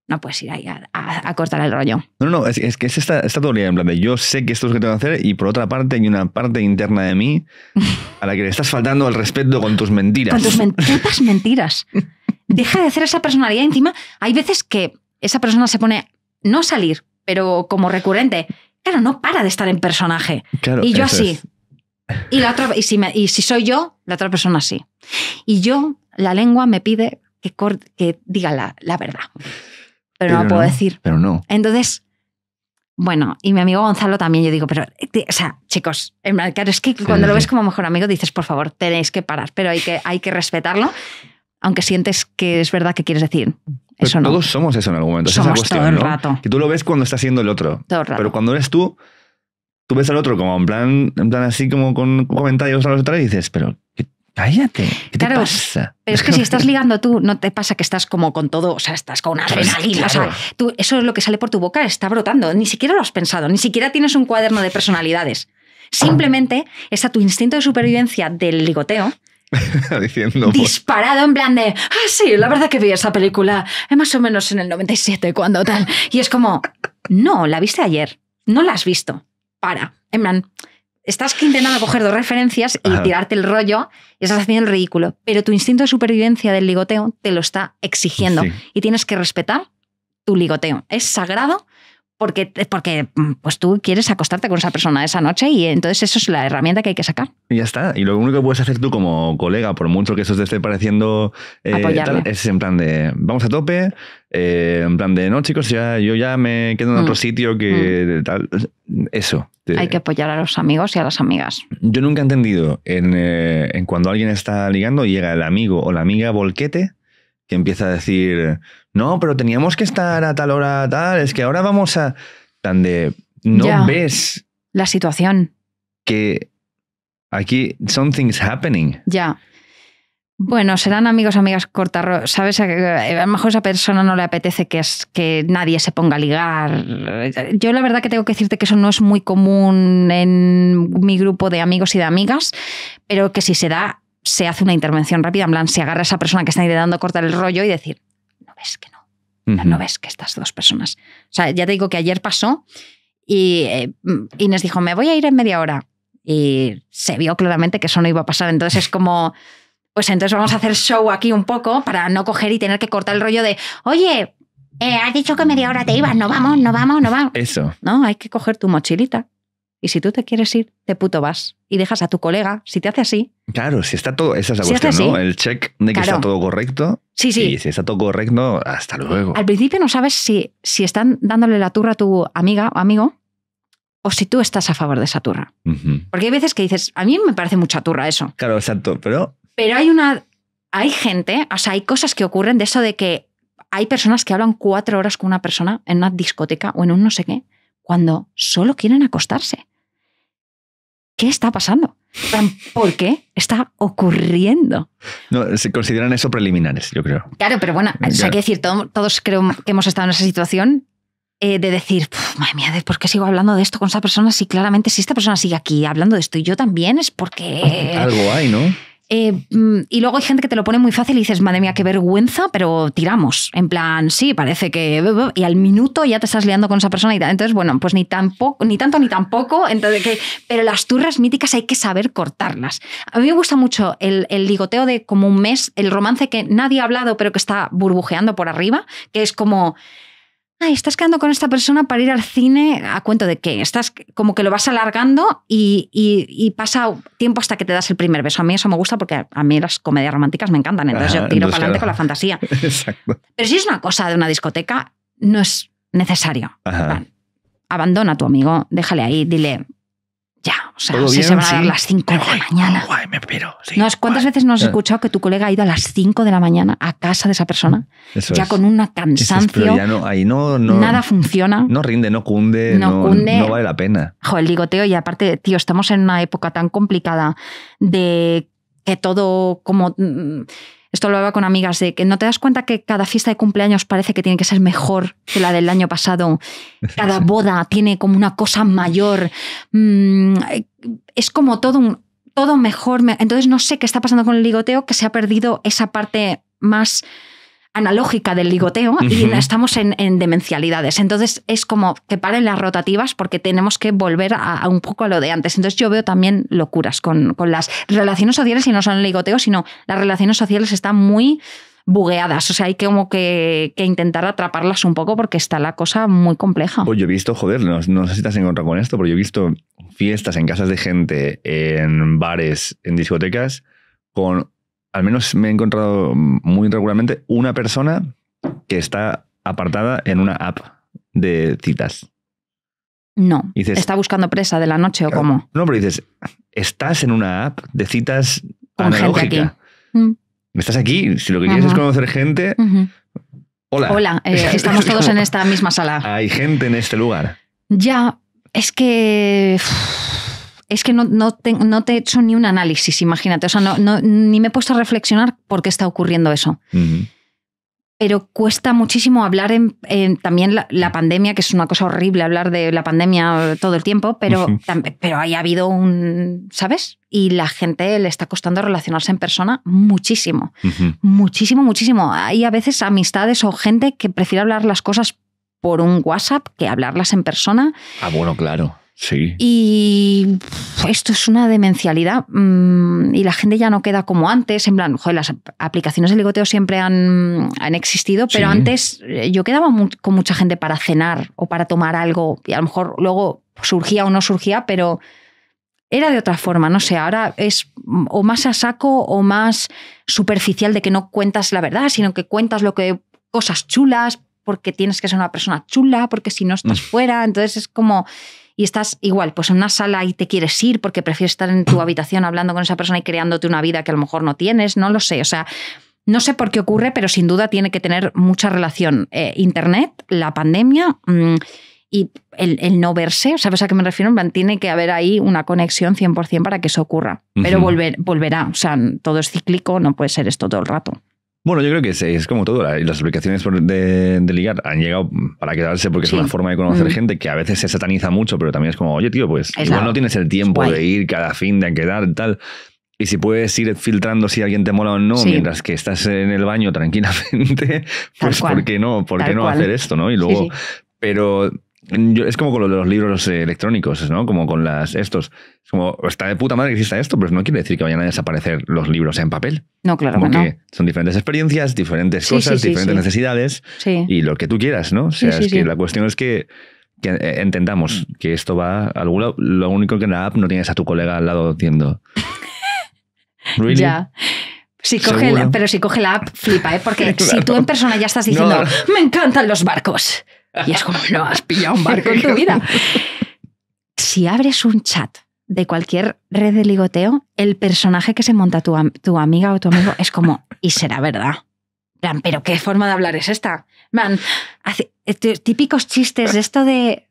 no puedes ir ahí a, cortar el rollo. No, no, es, que es esta, esta teoría, en plan de yo sé que esto es lo que tengo que hacer y por otra parte hay una parte interna de mí a la que le estás faltando al respeto con tus mentiras. Con tus mentiras. Deja de hacer esa personalidad encima. Hay veces que esa persona se pone, no salir, pero como recurrente. Claro, no para de estar en personaje. Claro, y yo así. Y, la otra, y, si soy yo, la otra persona así. Y yo, la lengua me pide que, que diga la, la verdad pero, no puedo decir. Pero no. Entonces, bueno, y mi amigo Gonzalo también, yo digo, pero, eh, o sea, chicos, en claro, es que cuando lo ves como mejor amigo dices, por favor, tenéis que parar, pero hay que, hay que respetarlo, aunque sientes que es verdad que quieres decir. Pero eso no. Todos somos eso en algún momento. esa cuestión, todo el rato. Que tú lo ves cuando está siendo el otro. Todo el rato. Pero cuando eres tú, tú ves al otro como en plan, en plan así como con comentarios a los otros y dices, pero Cállate, ¿qué te pasa? Pero es que si estás ligando tú, no te pasa que estás como con todo, o sea, estás con una adrenalina, o sea, tú, eso es lo que sale por tu boca, está brotando, ni siquiera lo has pensado, ni siquiera tienes un cuaderno de personalidades. Simplemente está tu instinto de supervivencia del ligoteo, pues disparado en plan de, ah, sí, la verdad que vi esa película es eh, más o menos en el 97 cuando tal. Y es como, no, la viste ayer, no la has visto, para, en plan, estás intentando coger dos referencias y tirarte el rollo y estás haciendo el ridículo. Pero tu instinto de supervivencia del ligoteo te lo está exigiendo y tienes que respetar tu ligoteo. Es sagrado porque, porque mm, pues tú quieres acostarte con esa persona esa noche y entonces eso es la herramienta que hay que sacar. Y ya está. Y lo único que puedes hacer tú como colega, por mucho que eso te esté pareciendo eh, es en plan de vamos a tope, eh, en plan de no, chicos, ya, yo ya me quedo en otro mm. sitio que mm. tal. Eso. Hay que apoyar a los amigos y a las amigas. Yo nunca he entendido en, eh, cuando alguien está ligando y llega el amigo o la amiga volquete que empieza a decir, no, pero teníamos que estar a tal hora, tal, es que ahora vamos a... Tan no ves... La situación. Que aquí something's happening. Ya. Bueno, serán amigos, amigas cortarros. Sabes, eh, a lo mejor esa persona no le apetece que, es, que nadie se ponga a ligar. Yo la verdad que tengo que decirte que eso no es muy común en mi grupo de amigos y de amigas, pero que si se da, se hace una intervención rápida, en plan, se agarra a esa persona que está intentando cortar el rollo y decir, no ves que no, no ves que estas dos personas. O sea, ya te digo que ayer pasó y eh, mm, Inés dijo, me voy a ir en media hora. Y se vio claramente que eso no iba a pasar. Entonces es como, pues entonces vamos a hacer show aquí un poco para no coger y tener que cortar el rollo de, oye, eh, has dicho que media hora te ibas, no vamos, no vamos, no vamos. Eso. No, hay que coger tu mochilita y si tú te quieres ir, te puto vas. Y dejas a tu colega, si te hace así. Claro, si está todo, esa es la cuestión, ¿no? El check de que está todo correcto. Sí, sí. Y si está todo correcto, hasta luego. Al principio no sabes si, si están dándole la turra a tu amiga o amigo o si tú estás a favor de esa turra. Porque hay veces que dices, a mí me parece mucha turra eso. Claro, exacto, pero... Pero hay una... Hay gente, o sea, hay cosas que ocurren de eso de que hay personas que hablan cuatro horas con una persona en una discoteca o en un no sé qué cuando solo quieren acostarse. ¿Qué está pasando? ¿Por qué está ocurriendo? No, se consideran eso preliminares, yo creo. Claro, pero bueno, hay que decir, todos, creo que hemos estado en esa situación eh, de decir, madre mía, ¿por qué sigo hablando de esto con esa persona si claramente si esta persona sigue aquí hablando de esto y yo también es porque... Algo hay, ¿no? Eh, mm, y luego hay gente que te lo pone muy fácil y dices, madre mía, qué vergüenza, pero tiramos. En plan, sí, parece que. Y al minuto ya te estás liando con esa persona. Y entonces, bueno, pues ni tampoco, ni tanto ni tampoco. Entonces, pero las turras míticas hay que saber cortarlas. A mí me gusta mucho el, el ligoteo de como un mes, el romance que nadie ha hablado, pero que está burbujeando por arriba, que es como estás quedando con esta persona para ir al cine, ¿a cuento de qué? Estás como que lo vas alargando y, pasa tiempo hasta que te das el primer beso. A mí eso me gusta porque a mí las comedias románticas me encantan, entonces yo ah, tiro para adelante con la fantasía. Pero si es una cosa de una discoteca, no es necesario. abandona a tu amigo, déjale ahí, dile, ya, o sea, si se van a dar a las 5 de la mañana. Guay, me ¿Cuántas veces no has eh. escuchado que tu colega ha ido a las 5 de la mañana a casa de esa persona? Eso ya con una cansancio. ya no, ahí no, no, nada funciona. No rinde, no cunde, no, vale la pena. Joder, el ligoteo, y aparte, tío, estamos en una época tan complicada de que todo como mm, esto lo hablaba con amigas de que no te das cuenta que cada fiesta de cumpleaños parece que tiene que ser mejor que la del año pasado. Cada boda tiene como una cosa mayor. Mm, es como todo un, todo mejor. Entonces no sé qué está pasando con el ligoteo que se ha perdido esa parte más analógica del ligoteo y estamos en, demencialidades. Entonces es como que paren las rotativas porque tenemos que volver a, un poco a lo de antes. Entonces yo veo también locuras con, las relaciones sociales y no son el ligoteo, sino las relaciones sociales están muy bugueadas. O sea, hay que como que, intentar atraparlas un poco porque está la cosa muy compleja. Pues yo he visto, joder, no, no sé si te has encontrado con esto, pero yo he visto fiestas en casas de gente, en bares, en discotecas, con al menos me he encontrado muy regularmente una persona que está apartada en una app de citas. No. ¿Está buscando presa de la noche o cómo? No, pero dices, estás en una app de citas Con analógica. Gente aquí. Mm. Estás aquí, si lo que quieres es conocer gente, hola. Hola, eh, estamos todos en esta misma sala. Hay gente en este lugar. Ya, es que es que no, no, te, no te he hecho ni un análisis, imagínate. O sea, no, ni me he puesto a reflexionar por qué está ocurriendo eso. Pero cuesta muchísimo hablar en, también la, pandemia, que es una cosa horrible hablar de la pandemia todo el tiempo, pero, pero ahí ha habido un, ¿sabes? Y la gente le está costando relacionarse en persona muchísimo, muchísimo, muchísimo. Hay a veces amistades o gente que prefiere hablar las cosas por un WhatsApp que hablarlas en persona. Ah, bueno, claro. Sí. Y esto es una demencialidad. Mm, y la gente ya no queda como antes. En plan, las aplicaciones de ligoteo siempre han, existido, pero antes eh, yo quedaba con mucha gente para cenar o para tomar algo. Y a lo mejor luego surgía o no surgía, pero era de otra forma. No sé, ahora es o más a saco o más superficial de que no cuentas la verdad, sino que cuentas lo que cosas chulas, porque tienes que ser una persona chula, porque si no estás mm. fuera. Entonces es como y estás igual, pues en una sala y te quieres ir porque prefieres estar en tu habitación hablando con esa persona y creándote una vida que a lo mejor no tienes, no lo sé, o sea, no sé por qué ocurre, pero sin duda tiene que tener mucha relación eh, Internet, la pandemia mm, y el, no verse, ¿sabes a qué me refiero? Tiene que haber ahí una conexión 100% para que eso ocurra, pero volverá, o sea, todo es cíclico, no puede ser esto todo el rato. Bueno, yo creo que es, como todo. Las aplicaciones de, ligar han llegado para quedarse porque es una forma de conocer mm. gente que a veces se sataniza mucho, pero también es como, oye, tío, pues igual no tienes el tiempo de ir cada fin, de quedar, tal. Y si puedes ir filtrando si alguien te mola o no, mientras que estás en el baño tranquilamente, pues ¿por qué no? ¿Por qué no hacer esto? ¿no? Y luego, pero es como con los libros eh, electrónicos, ¿no? Como con las estos. Es como, está de puta madre que exista esto, pero no quiere decir que vayan a desaparecer los libros en papel. No, claro Son diferentes experiencias, diferentes cosas, diferentes necesidades y lo que tú quieras, ¿no? O sea, es que la cuestión es que, eh, entendamos que esto va Lo único que en la app no tienes a tu colega al lado diciendo. ¿Really? Ya. pero si coge la app, flipa, ¿eh? Porque si tú en persona ya estás diciendo, me encantan los barcos y es como, no has pillado un barco en tu vida. Si abres un chat de cualquier red de ligoteo, el personaje que se monta tu, tu amiga o tu amigo es como, y será verdad. Plan, pero qué forma de hablar es esta. Man, eh, típicos chistes de esto de.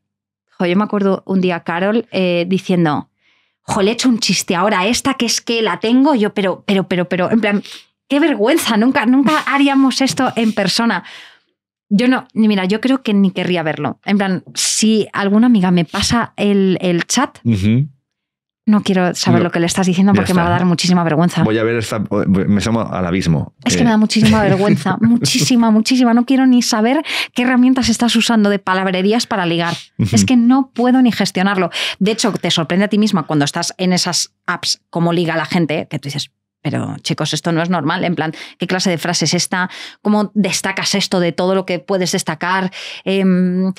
yo me acuerdo un día Carol eh, diciendo, jo, le he hecho un chiste ahora esta que es que la tengo yo, pero, pero, pero, pero, en plan, qué vergüenza, nunca, nunca haríamos esto en persona. Yo no, ni mira, yo creo que ni querría verlo. En plan, si alguna amiga me pasa el, el chat, no quiero saber lo que le estás diciendo porque me va a dar muchísima vergüenza. Voy a ver esta, me sumo al abismo. Es que eh. me da muchísima vergüenza, muchísima, muchísima. No quiero ni saber qué herramientas estás usando de palabrerías para ligar. Es que no puedo ni gestionarlo. De hecho, te sorprende a ti misma cuando estás en esas apps, como liga la gente, que tú dices, pero chicos, esto no es normal. En plan, ¿qué clase de frase es esta? ¿Cómo destacas esto de todo lo que puedes destacar? Em,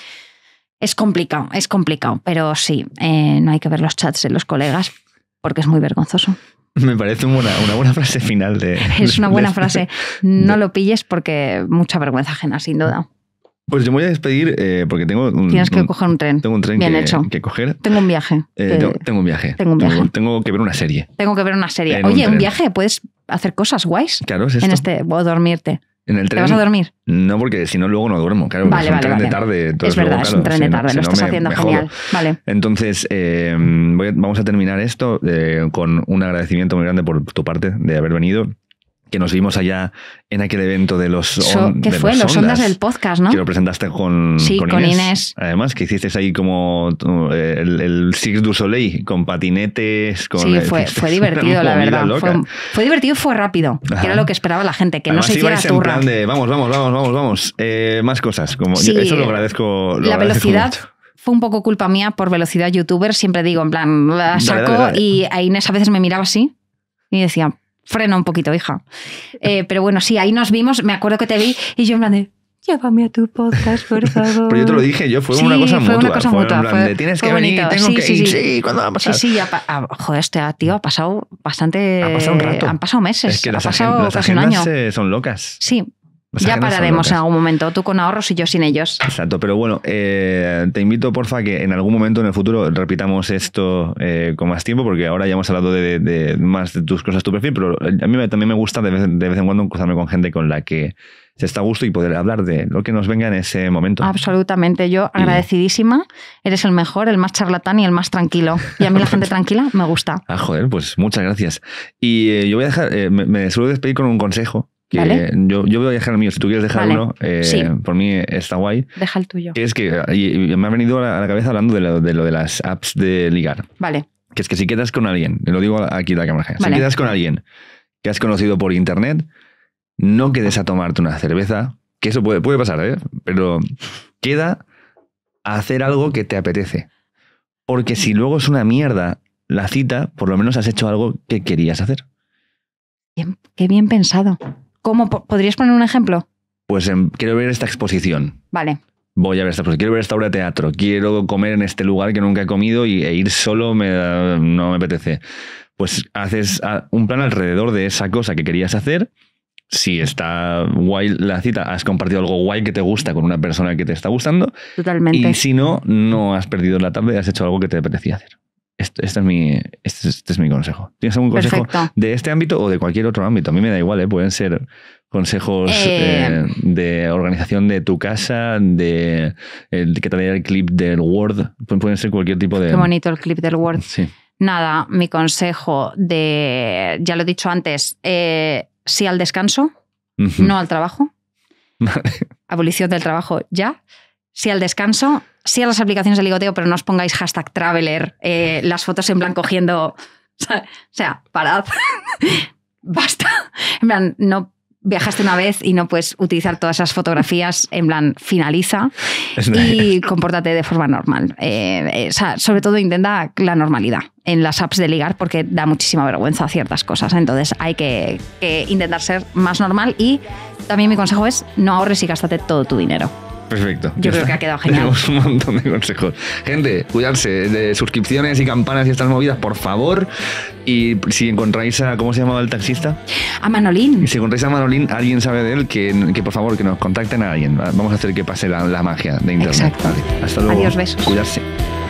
es complicado, es complicado, pero sí, eh, no hay que ver los chats de los colegas porque es muy vergonzoso. Me parece una, buena frase final de... Es una buena frase. No lo pilles porque mucha vergüenza ajena, sin duda. Pues yo me voy a despedir eh, porque tengo un, Tienes que coger un tren. Tengo un tren que, coger. Tengo un viaje. Eh, tengo, un viaje. Tengo un viaje. Tengo, que ver una serie. Tengo que ver una serie. Oye, un, viaje, puedes hacer cosas guays. Claro, es En este, a dormirte. En el tren. ¿Te vas a dormir? No, porque si no, luego no duermo. Claro, vale, es un vale, tren de tarde. es verdad, es un tren de tarde, lo estás haciendo genial. Vale. Entonces, em, vamos a terminar esto eh, con un agradecimiento muy grande por tu parte de haber venido que nos vimos allá en aquel evento de los ¿Qué fue? Los, ondas, del podcast, ¿no? Que lo presentaste con, sí, con, Inés, Además, que hiciste ahí como el, Six du Soleil con patinetes. Con, sí, fue, divertido, la verdad. Fue, divertido y fue rápido, que era lo que esperaba la gente, que no se hiciera tu vamos, vamos, vamos, vamos, vamos. Eh, más cosas. Como, eso lo agradezco. la velocidad. fue un poco culpa mía por velocidad youtuber, siempre digo, en plan, la saco y a Inés a veces me miraba así y decía, frena un poquito, hija. Eh, pero bueno, sí, ahí nos vimos. Me acuerdo que te vi y yo en plan de, llévame a tu podcast, por favor. Pero yo te lo dije, yo fue una cosa fue Una cosa fue En plan tienes que venir, tengo sí, que sí, ir. Sí, ¿cuándo va a pasar? Sí, sí, ah, joder, este tío ha pasado bastante. Ha pasado un rato. Han pasado meses. Es que las, ha pasado casi un año. son locas. Sí, ya pararemos en algún momento, tú con ahorros y yo sin ellos. Exacto, pero bueno, eh, te invito porfa que en algún momento en el futuro repitamos esto eh, con más tiempo, porque ahora ya hemos hablado de, más de tus cosas, tu perfil, pero a mí también me gusta de vez, en cuando cruzarme con gente con la que se está a gusto y poder hablar de lo que nos venga en ese momento. Absolutamente, yo agradecidísima, eres el mejor, el más charlatán y el más tranquilo. Y a mí la gente tranquila me gusta. Ah, joder, pues muchas gracias. Y eh, yo voy a dejar, me suelo despedir con un consejo yo, voy a dejar el mío. Si tú quieres dejar uno, eh, por mí está guay. Deja el tuyo. Es que me ha venido a la cabeza hablando de lo, de las apps de ligar. Vale. Que es que si quedas con alguien, lo digo aquí en la cámara, si quedas con alguien que has conocido por internet, no quedes a tomarte una cerveza, que eso puede, puede pasar, ¿eh? pero queda a hacer algo que te apetece. Porque si luego es una mierda la cita, por lo menos has hecho algo que querías hacer. qué bien pensado. ¿Cómo podrías poner un ejemplo? Pues em, quiero ver esta exposición. Vale. Voy a ver esta exposición. Quiero ver esta obra de teatro. Quiero comer en este lugar que nunca he comido y, e ir solo me no me apetece. Pues haces ah, un plan alrededor de esa cosa que querías hacer si está guay la cita, has compartido algo guay que te gusta con una persona que te está gustando. Totalmente. Y si no, no has perdido la tarde, has hecho algo que te apetecía hacer. Este, este, es mi, este este es mi consejo. ¿Tienes algún consejo de este ámbito o de cualquier otro ámbito? A mí me da igual, ¿eh? pueden ser consejos eh, eh, de organización de tu casa, de eh, que traía el clip del Word, pueden ser cualquier tipo de... Qué bonito el clip del Word. Sí. Nada, mi consejo de, ya lo he dicho antes, sí al descanso, no al trabajo. Abolición del trabajo ya sí al descanso, sí a las aplicaciones de ligoteo, pero no os pongáis hashtag traveler, eh, las fotos en plan cogiendo. O sea, parad. Basta. En plan, no viajaste una vez y no puedes utilizar todas esas fotografías, en plan, finaliza y compórtate de forma normal. Eh, eh, o sea, sobre todo intenta la normalidad en las apps de ligar porque da muchísima vergüenza a ciertas cosas. Entonces hay que, que intentar ser más normal y también mi consejo es no ahorres y gástate todo tu dinero. Perfecto. Yo creo que ha quedado genial. Tenemos un montón de consejos. Gente, cuidarse de suscripciones y campanas y estas movidas, por favor. Y si encontráis a. ¿Cómo se llamaba el taxista? A Manolín. Si encontráis a Manolín, alguien sabe de él, que, por favor que nos contacten a alguien. Vamos a hacer que pase la, magia de Internet. Exacto. hasta luego. Adiós, besos. Cuidarse.